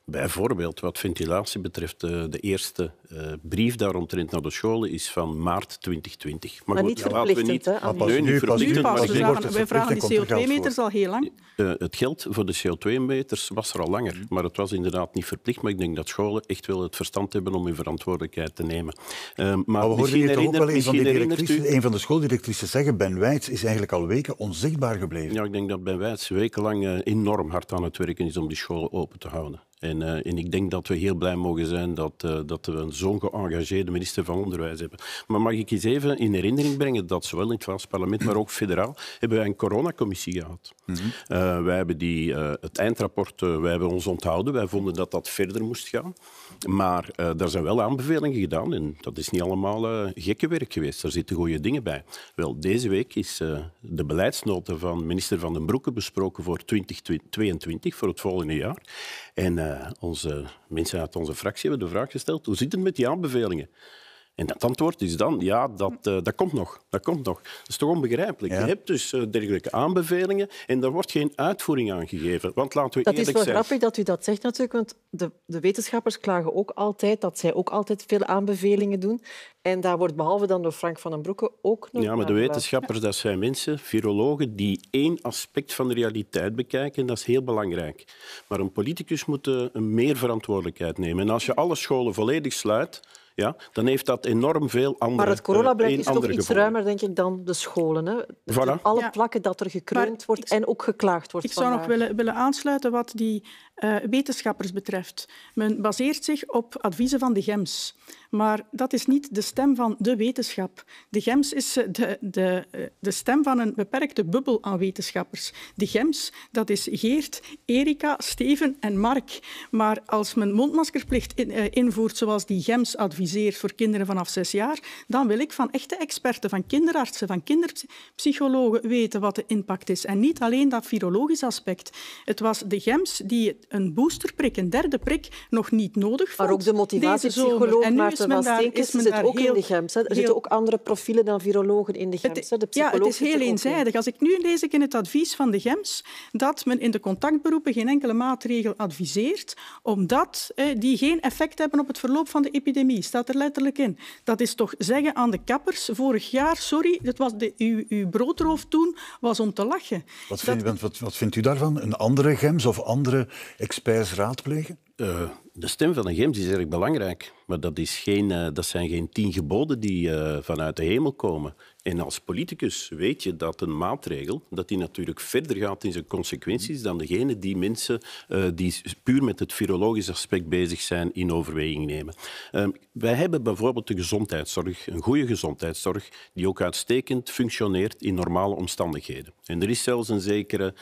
Bijvoorbeeld wat ventilatie betreft, eh, de eerste uh, brief daaromtrent naar de scholen is van maart 2020. Maar, goed, niet verplichtend, niet, hè? Ah, nu, nu vragen, wij vragen die CO2-meters al heel lang. Eh, het geld voor de CO2-meters was er al langer, mm. maar het was inderdaad niet verplicht. Maar ik denk dat scholen echt wel het verstand hebben om hun verantwoordelijkheid te nemen. maar, we hoorden hier toch ook wel van een van de schooldirectrices zeggen, Ben Wijts is eigenlijk al weken onzichtbaar gebleven. Ja, ik denk dat Ben Wijts wekenlang enorm hard aan het werken is om die scholen open te houden. En, eh, en, ik denk dat we heel blij mogen zijn dat, uh, dat we zo'n geëngageerde minister van Onderwijs hebben. Maar mag ik eens even in herinnering brengen dat zowel in het Vlaams parlement, maar ook federaal, hebben wij een coronacommissie gehad. Mhm. Eh, wij hebben die, het eindrapport, wij hebben ons onthouden. Wij vonden dat dat verder moest gaan. Maar uh, daar zijn wel aanbevelingen gedaan en dat is niet allemaal uh, gekke werk geweest. Daar zitten goede dingen bij. Wel, deze week is eh, de beleidsnota van minister Van den Broeke besproken voor 2022, voor het volgende jaar. En onze mensen uit onze fractie hebben de vraag gesteld, hoe zit het met die aanbevelingen? En dat antwoord is dan, ja, dat, eh, dat, komt, nog, dat komt nog. Dat is toch onbegrijpelijk? Je hebt dus eh, dergelijke aanbevelingen en daar wordt geen uitvoering aan gegeven. Want laten we eerlijk zijn... Het is wel grappig dat u dat zegt natuurlijk, want de, de wetenschappers klagen ook altijd dat zij ook altijd veel aanbevelingen doen. En daar wordt behalve dan door Frank van den Broeke ook nog... Ja, maar de wetenschappers, dat zijn mensen, virologen, die één aspect van de realiteit bekijken. dat is heel belangrijk. Maar een politicus moet eh, een meer verantwoordelijkheid nemen. En als je alle scholen volledig sluit ja, dan heeft dat enorm veel andere Maar het eh, coronabeleid is toch iets ruimer, denk ik, dan de scholen. Hè? Alle plakken dat er gekreund wordt en ook geklaagd wordt. Ik zou nog eh, willen, willen aansluiten wat die eh, wetenschappers betreft. Men baseert zich op adviezen van de GEMS. Maar dat is niet de stem van de wetenschap. De GEMS is eh, de, de, eh, de stem van een beperkte bubbel aan wetenschappers. De GEMS, dat is Geert, Erika, Steven en Mark. Maar als men mondmaskerplicht invoert zoals die GEMS adviseert voor kinderen vanaf zes jaar, dan wil ik van echte experten, van kinderartsen, van kinderpsychologen weten wat de impact is. En niet alleen dat virologisch aspect. Het was de GEMS die een boosterprik, een derde prik, nog niet nodig Maar ook de motivatiepsycholoog Maarten van men zit ook heel, in de GEMS. Er zitten ook andere profielen dan virologen in de GEMS. Het, de ja, het is heel eenzijdig. Als ik nu lees ik in het advies van de GEMS dat men in de contactberoepen geen enkele maatregel adviseert, omdat die geen effect hebben op het verloop van de epidemie. Staat er letterlijk in. Dat is toch zeggen aan de kappers vorig jaar, sorry, dat was de, uw, uw broodroof toen was om te lachen. Wat, vindt, wat vindt u daarvan? Een andere GEMS of andere experts raadplegen? Eh, de stem van een gems is erg belangrijk, maar dat, is geen, eh, dat zijn geen tien geboden die eh, vanuit de hemel komen. En als politicus weet je dat een maatregel dat die natuurlijk verder gaat in zijn consequenties dan degene die mensen die puur met het virologisch aspect bezig zijn in overweging nemen. Ehm, wij hebben bijvoorbeeld de gezondheidszorg, een goede gezondheidszorg, die ook uitstekend functioneert in normale omstandigheden. En er is zelfs een zekere,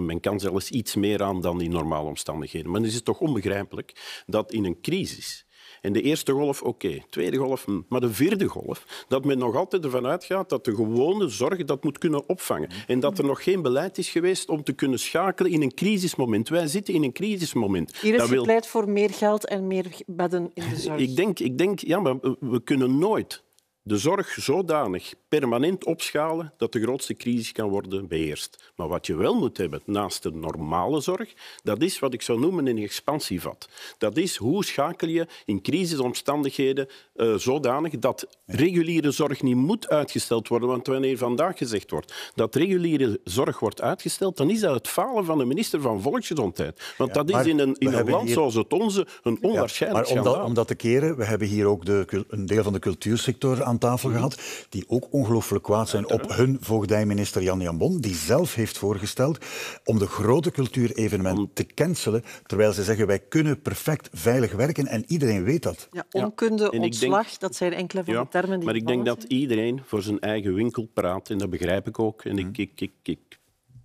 men kan zelfs iets meer aan dan in normale omstandigheden. Maar dan is het toch onbegrijpelijk begrijpelijk, dat in een crisis. En de eerste golf, oké. Tweede golf, hm, maar de vierde golf, dat men nog altijd ervan uitgaat dat de gewone zorg dat moet kunnen opvangen. Mhm. En dat er nog geen beleid is geweest om te kunnen schakelen in een crisismoment. Wij zitten in een crisismoment. Hier is dat pleit voor meer geld en meer bedden in de zorg. Ik denk, ik denk ja, maar we kunnen nooit de zorg zodanig permanent opschalen dat de grootste crisis kan worden beheerst. Maar wat je wel moet hebben naast de normale zorg, dat is wat ik zou noemen een expansievat. Dat is hoe schakel je in crisisomstandigheden eh, zodanig dat reguliere zorg niet moet uitgesteld worden. Want wanneer vandaag gezegd wordt dat reguliere zorg wordt uitgesteld, dan is dat het falen van de minister van Volksgezondheid. Want dat is in een, in een land zoals het onze een onwaarschijnlijk ja, Maar om dat, te keren, we hebben hier ook de, een deel van de cultuursector aan tafel gehad, die ook ongelooflijk kwaad zijn op hun voogdijminister Jan Jan Bon, die zelf heeft voorgesteld om de grote evenementen te cancelen, terwijl ze zeggen wij kunnen perfect veilig werken en iedereen weet dat. Ja, onkunde, ontslag, dat zijn enkele van de termen die... Maar ik denk dat iedereen voor zijn eigen winkel praat en dat begrijp ik ook. En ik, mhm. ik, ik, ik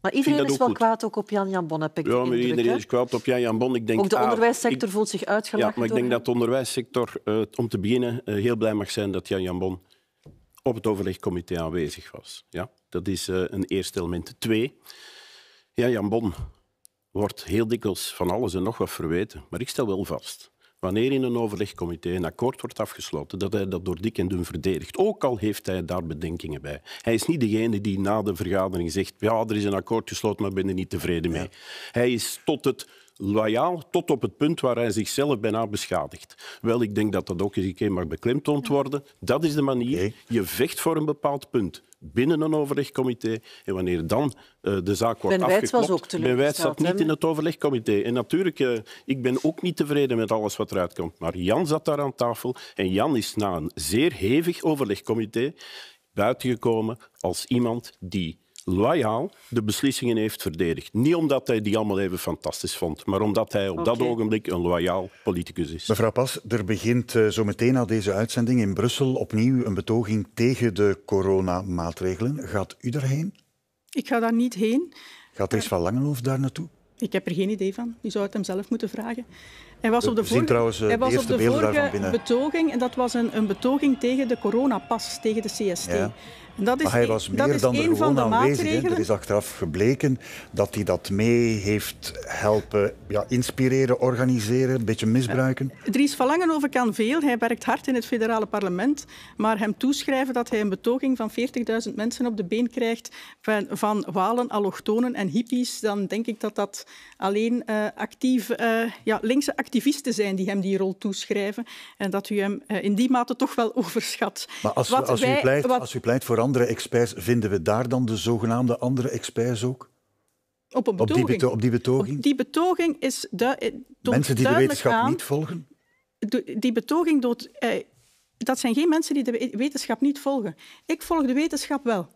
maar iedereen is wel kwaad ook op Jan Jan Bon, heb ik Ja, iedereen is kwaad op Jan Jan Bon. Ik denk, ook de ah, onderwijssector voelt zich uitgelachen. Ja, maar ik denk dat de onderwijssector, eh, om te beginnen, eh, heel blij mag zijn dat Jan Jan Bon op het overlegcomité aanwezig was. Ja, dat is eh, een eerste element. Twee, ja, Jan Bon wordt heel dikwijls van alles en nog wat verweten, maar ik stel wel vast wanneer in een overlegcomité een akkoord wordt afgesloten, dat hij dat door dik en dun verdedigt. Ook al heeft hij daar bedenkingen bij. Hij is niet degene die na de vergadering zegt, ja, er is een akkoord gesloten, maar ik ben er niet tevreden mee. Hij is tot het loyaal tot op het punt waar hij zichzelf bijna beschadigt. Wel, ik denk dat dat ook eens een keer mag beklemtoond worden. Dat is de manier. Je vecht voor een bepaald punt binnen een overlegcomité. En wanneer dan eh, de zaak wordt ben afgeklopt... Ben was ook teleurgesteld. Ben zat niet in het overlegcomité. En natuurlijk, eh, ik ben ook niet tevreden met alles wat eruit komt. Maar Jan zat daar aan tafel. En Jan is na een zeer hevig overlegcomité buitengekomen als iemand die loyaal de beslissingen heeft verdedigd. Niet omdat hij die allemaal even fantastisch vond, maar omdat hij op dat ogenblik een loyaal politicus is. Mevrouw Pas, er begint eh, zo meteen na deze uitzending in Brussel opnieuw een betoging tegen de coronamaatregelen. Gaat u daarheen? Ik ga daar niet heen. Gaat Dries van Langenhoofd daar naartoe? Ik heb er geen idee van. U zou het hem zelf moeten vragen. Hij was op de, vorige, trouwens, uh, hij was de op de vorige betoging en dat was een, een, betoging tegen de coronapas, tegen de CST. Dat is, maar hij e- was meer dan de gewoon aanwezig. Er is achteraf gebleken dat hij dat mee heeft helpen ja, inspireren, organiseren, een beetje misbruiken. Dries van Langenover kan veel. Hij werkt hard in het federale parlement. Maar hem toeschrijven dat hij een betoging van 40.000 mensen op de been krijgt van, van walen, allochtonen en hippies, dan denk ik dat dat alleen uh, actief, eh, ja, linkse activisten zijn die hem die rol toeschrijven. En dat u hem eh, in die mate toch wel overschat. Maar als, als u, pleit, als u pleit voor andere experts, vinden we daar dan de zogenaamde andere experts ook? Op, een Op, die, op die betoging? Op die betoging is... Eh, mensen die de wetenschap niet volgen? Die betoging doet... Eh, dat zijn geen mensen die de wetenschap niet volgen. Ik volg de wetenschap wel.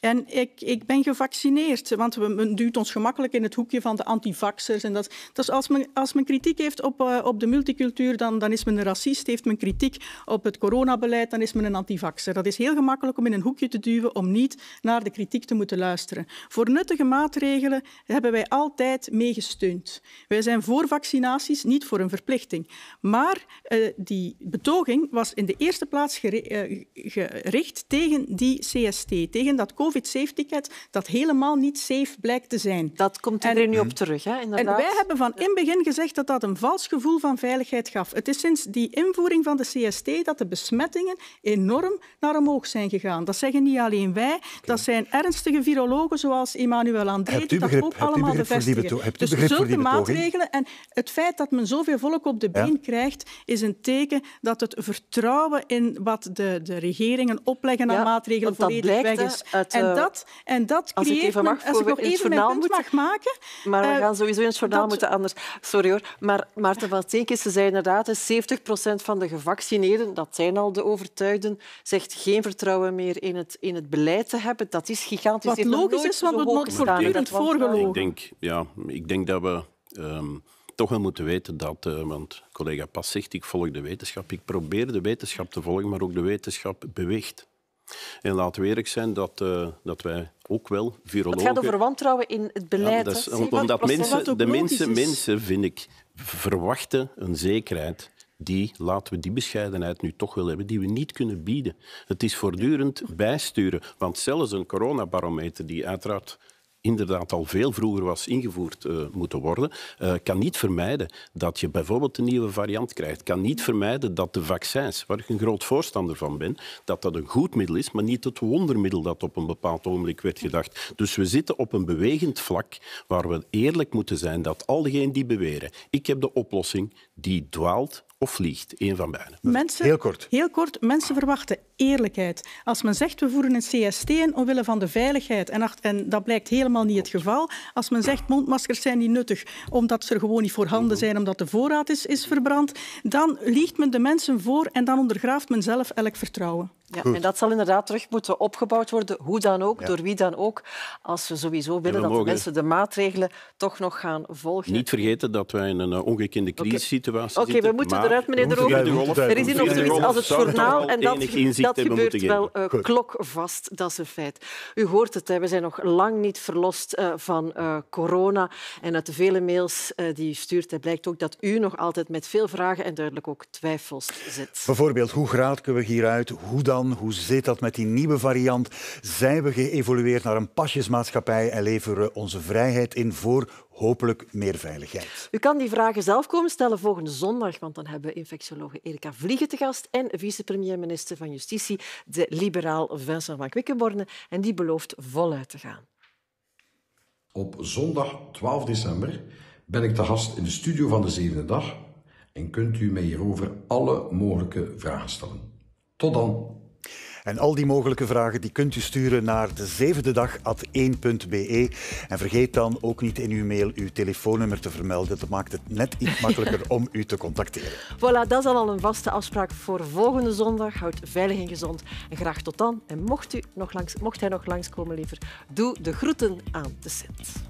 En ik, ik ben gevaccineerd, want we, men duwt ons gemakkelijk in het hoekje van de antivaxers. En dat, dus als men, als men kritiek heeft op, eh, op de multicultuur, dan, dan is men een racist. Heeft men kritiek op het coronabeleid, dan is men een antivaxer. Dat is heel gemakkelijk om in een hoekje te duwen om niet naar de kritiek te moeten luisteren. Voor nuttige maatregelen hebben wij altijd meegesteund. Wij zijn voor vaccinaties, niet voor een verplichting. Maar eh, die betoging was in de eerste plaats eh, gericht tegen die CST, tegen dat COVID COVID-safe ticket dat helemaal niet safe blijkt te zijn. Dat komt en, er nu op terug, hè, inderdaad. En wij hebben van in begin gezegd dat dat een vals gevoel van veiligheid gaf. Het is sinds die invoering van de CST dat de besmettingen enorm naar omhoog zijn gegaan. Dat zeggen niet alleen wij, dat zijn ernstige virologen zoals Emmanuel André, die dat ook allemaal bevestigen. Hebt u dus zulke die maatregelen en het feit dat men zoveel volk op de been krijgt, is een teken dat het vertrouwen in wat de, de regeringen opleggen aan maatregelen volledig weg is en eh, dat, en dat als ik even mag, als ik nog even mijn maken. Maar we eh, gaan sowieso in het journaal moeten anders. Sorry hoor. Maar Maarten van ze zei inderdaad, 70 procent van de gevaccineerden, dat zijn al de overtuigden, zegt geen vertrouwen meer in het, in het beleid te hebben. Dat is gigantisch. Wat logisch is, want het wordt voortdurend voorgelopen. Ik denk, ja, ik denk dat we... Ehm, toch wel moeten weten dat, eh, want collega Pas zegt, ik volg de wetenschap. Ik probeer de wetenschap te volgen, maar ook de wetenschap beweegt. En laten we eerlijk zijn dat, eh, dat wij ook wel virologen... Het gaat over wantrouwen in het beleid. Ja, omdat mensen, de mensen, mensen, vind ik, verwachten een zekerheid die, laten we die bescheidenheid nu toch wel hebben, die we niet kunnen bieden. Het is voortdurend bijsturen. Want zelfs een coronabarometer, die uiteraard inderdaad al veel vroeger was ingevoerd eh, moeten worden, eh, kan niet vermijden dat je bijvoorbeeld een nieuwe variant krijgt. Kan niet vermijden dat de vaccins, waar ik een groot voorstander van ben, dat dat een goed middel is, maar niet het wondermiddel dat op een bepaald ogenblik werd gedacht. Dus we zitten op een bewegend vlak waar we eerlijk moeten zijn dat al diegenen die beweren, ik heb de oplossing, die dwaalt of vliegt. een van beiden. Mensen, heel kort. Heel kort. Mensen verwachten eerlijkheid. Als men zegt we voeren een CST in omwille van de veiligheid, en, en dat blijkt helemaal niet het geval, als men zegt mondmaskers zijn niet nuttig omdat ze er gewoon niet voorhanden zijn, omdat de voorraad is, is verbrand, dan liegt men de mensen voor en dan ondergraaft men zelf elk vertrouwen. Ja, en dat zal inderdaad terug moeten opgebouwd worden, hoe dan ook, door wie dan ook, als we sowieso willen dat de mensen de maatregelen toch nog gaan volgen. Niet vergeten dat wij in een ongekende crisissituatie zitten. Oké, we moeten eruit, meneer De Roog. Er is hier nog zoiets als het journaal en dat, dat gebeurt wel eh, klokvast, dat is een feit. U hoort het, hè, we zijn nog lang niet verlost eh, van eh, corona. En uit de vele mails die u stuurt, blijkt ook dat u nog altijd met veel vragen en duidelijk ook twijfels zit. Bijvoorbeeld, hoe kunnen we hieruit? Hoe dan? Hoe zit dat met die nieuwe variant? Zijn we geëvolueerd naar een pasjesmaatschappij en leveren onze vrijheid in voor hopelijk meer veiligheid. U kan die vragen zelf komen stellen volgende zondag, want dan hebben we infectiologe Erika Vliegen te gast en vicepremier-minister van Justitie, de liberaal Vincent van Quickenborne. En die belooft voluit te gaan. Op zondag 12 december ben ik te gast in de studio van de Zevende Dag en kunt u mij hierover alle mogelijke vragen stellen. Tot dan! En al die mogelijke vragen die kunt u sturen naar de zevende dag at 1.be. En vergeet dan ook niet in uw mail uw telefoonnummer te vermelden. Dat maakt het net iets makkelijker om u te contacteren. Voilà, dat is al een vaste afspraak voor volgende zondag. Houd veilig en gezond. En graag tot dan. En mocht, u nog langs, mocht hij nog langskomen, liever, doe de groeten aan de Sint.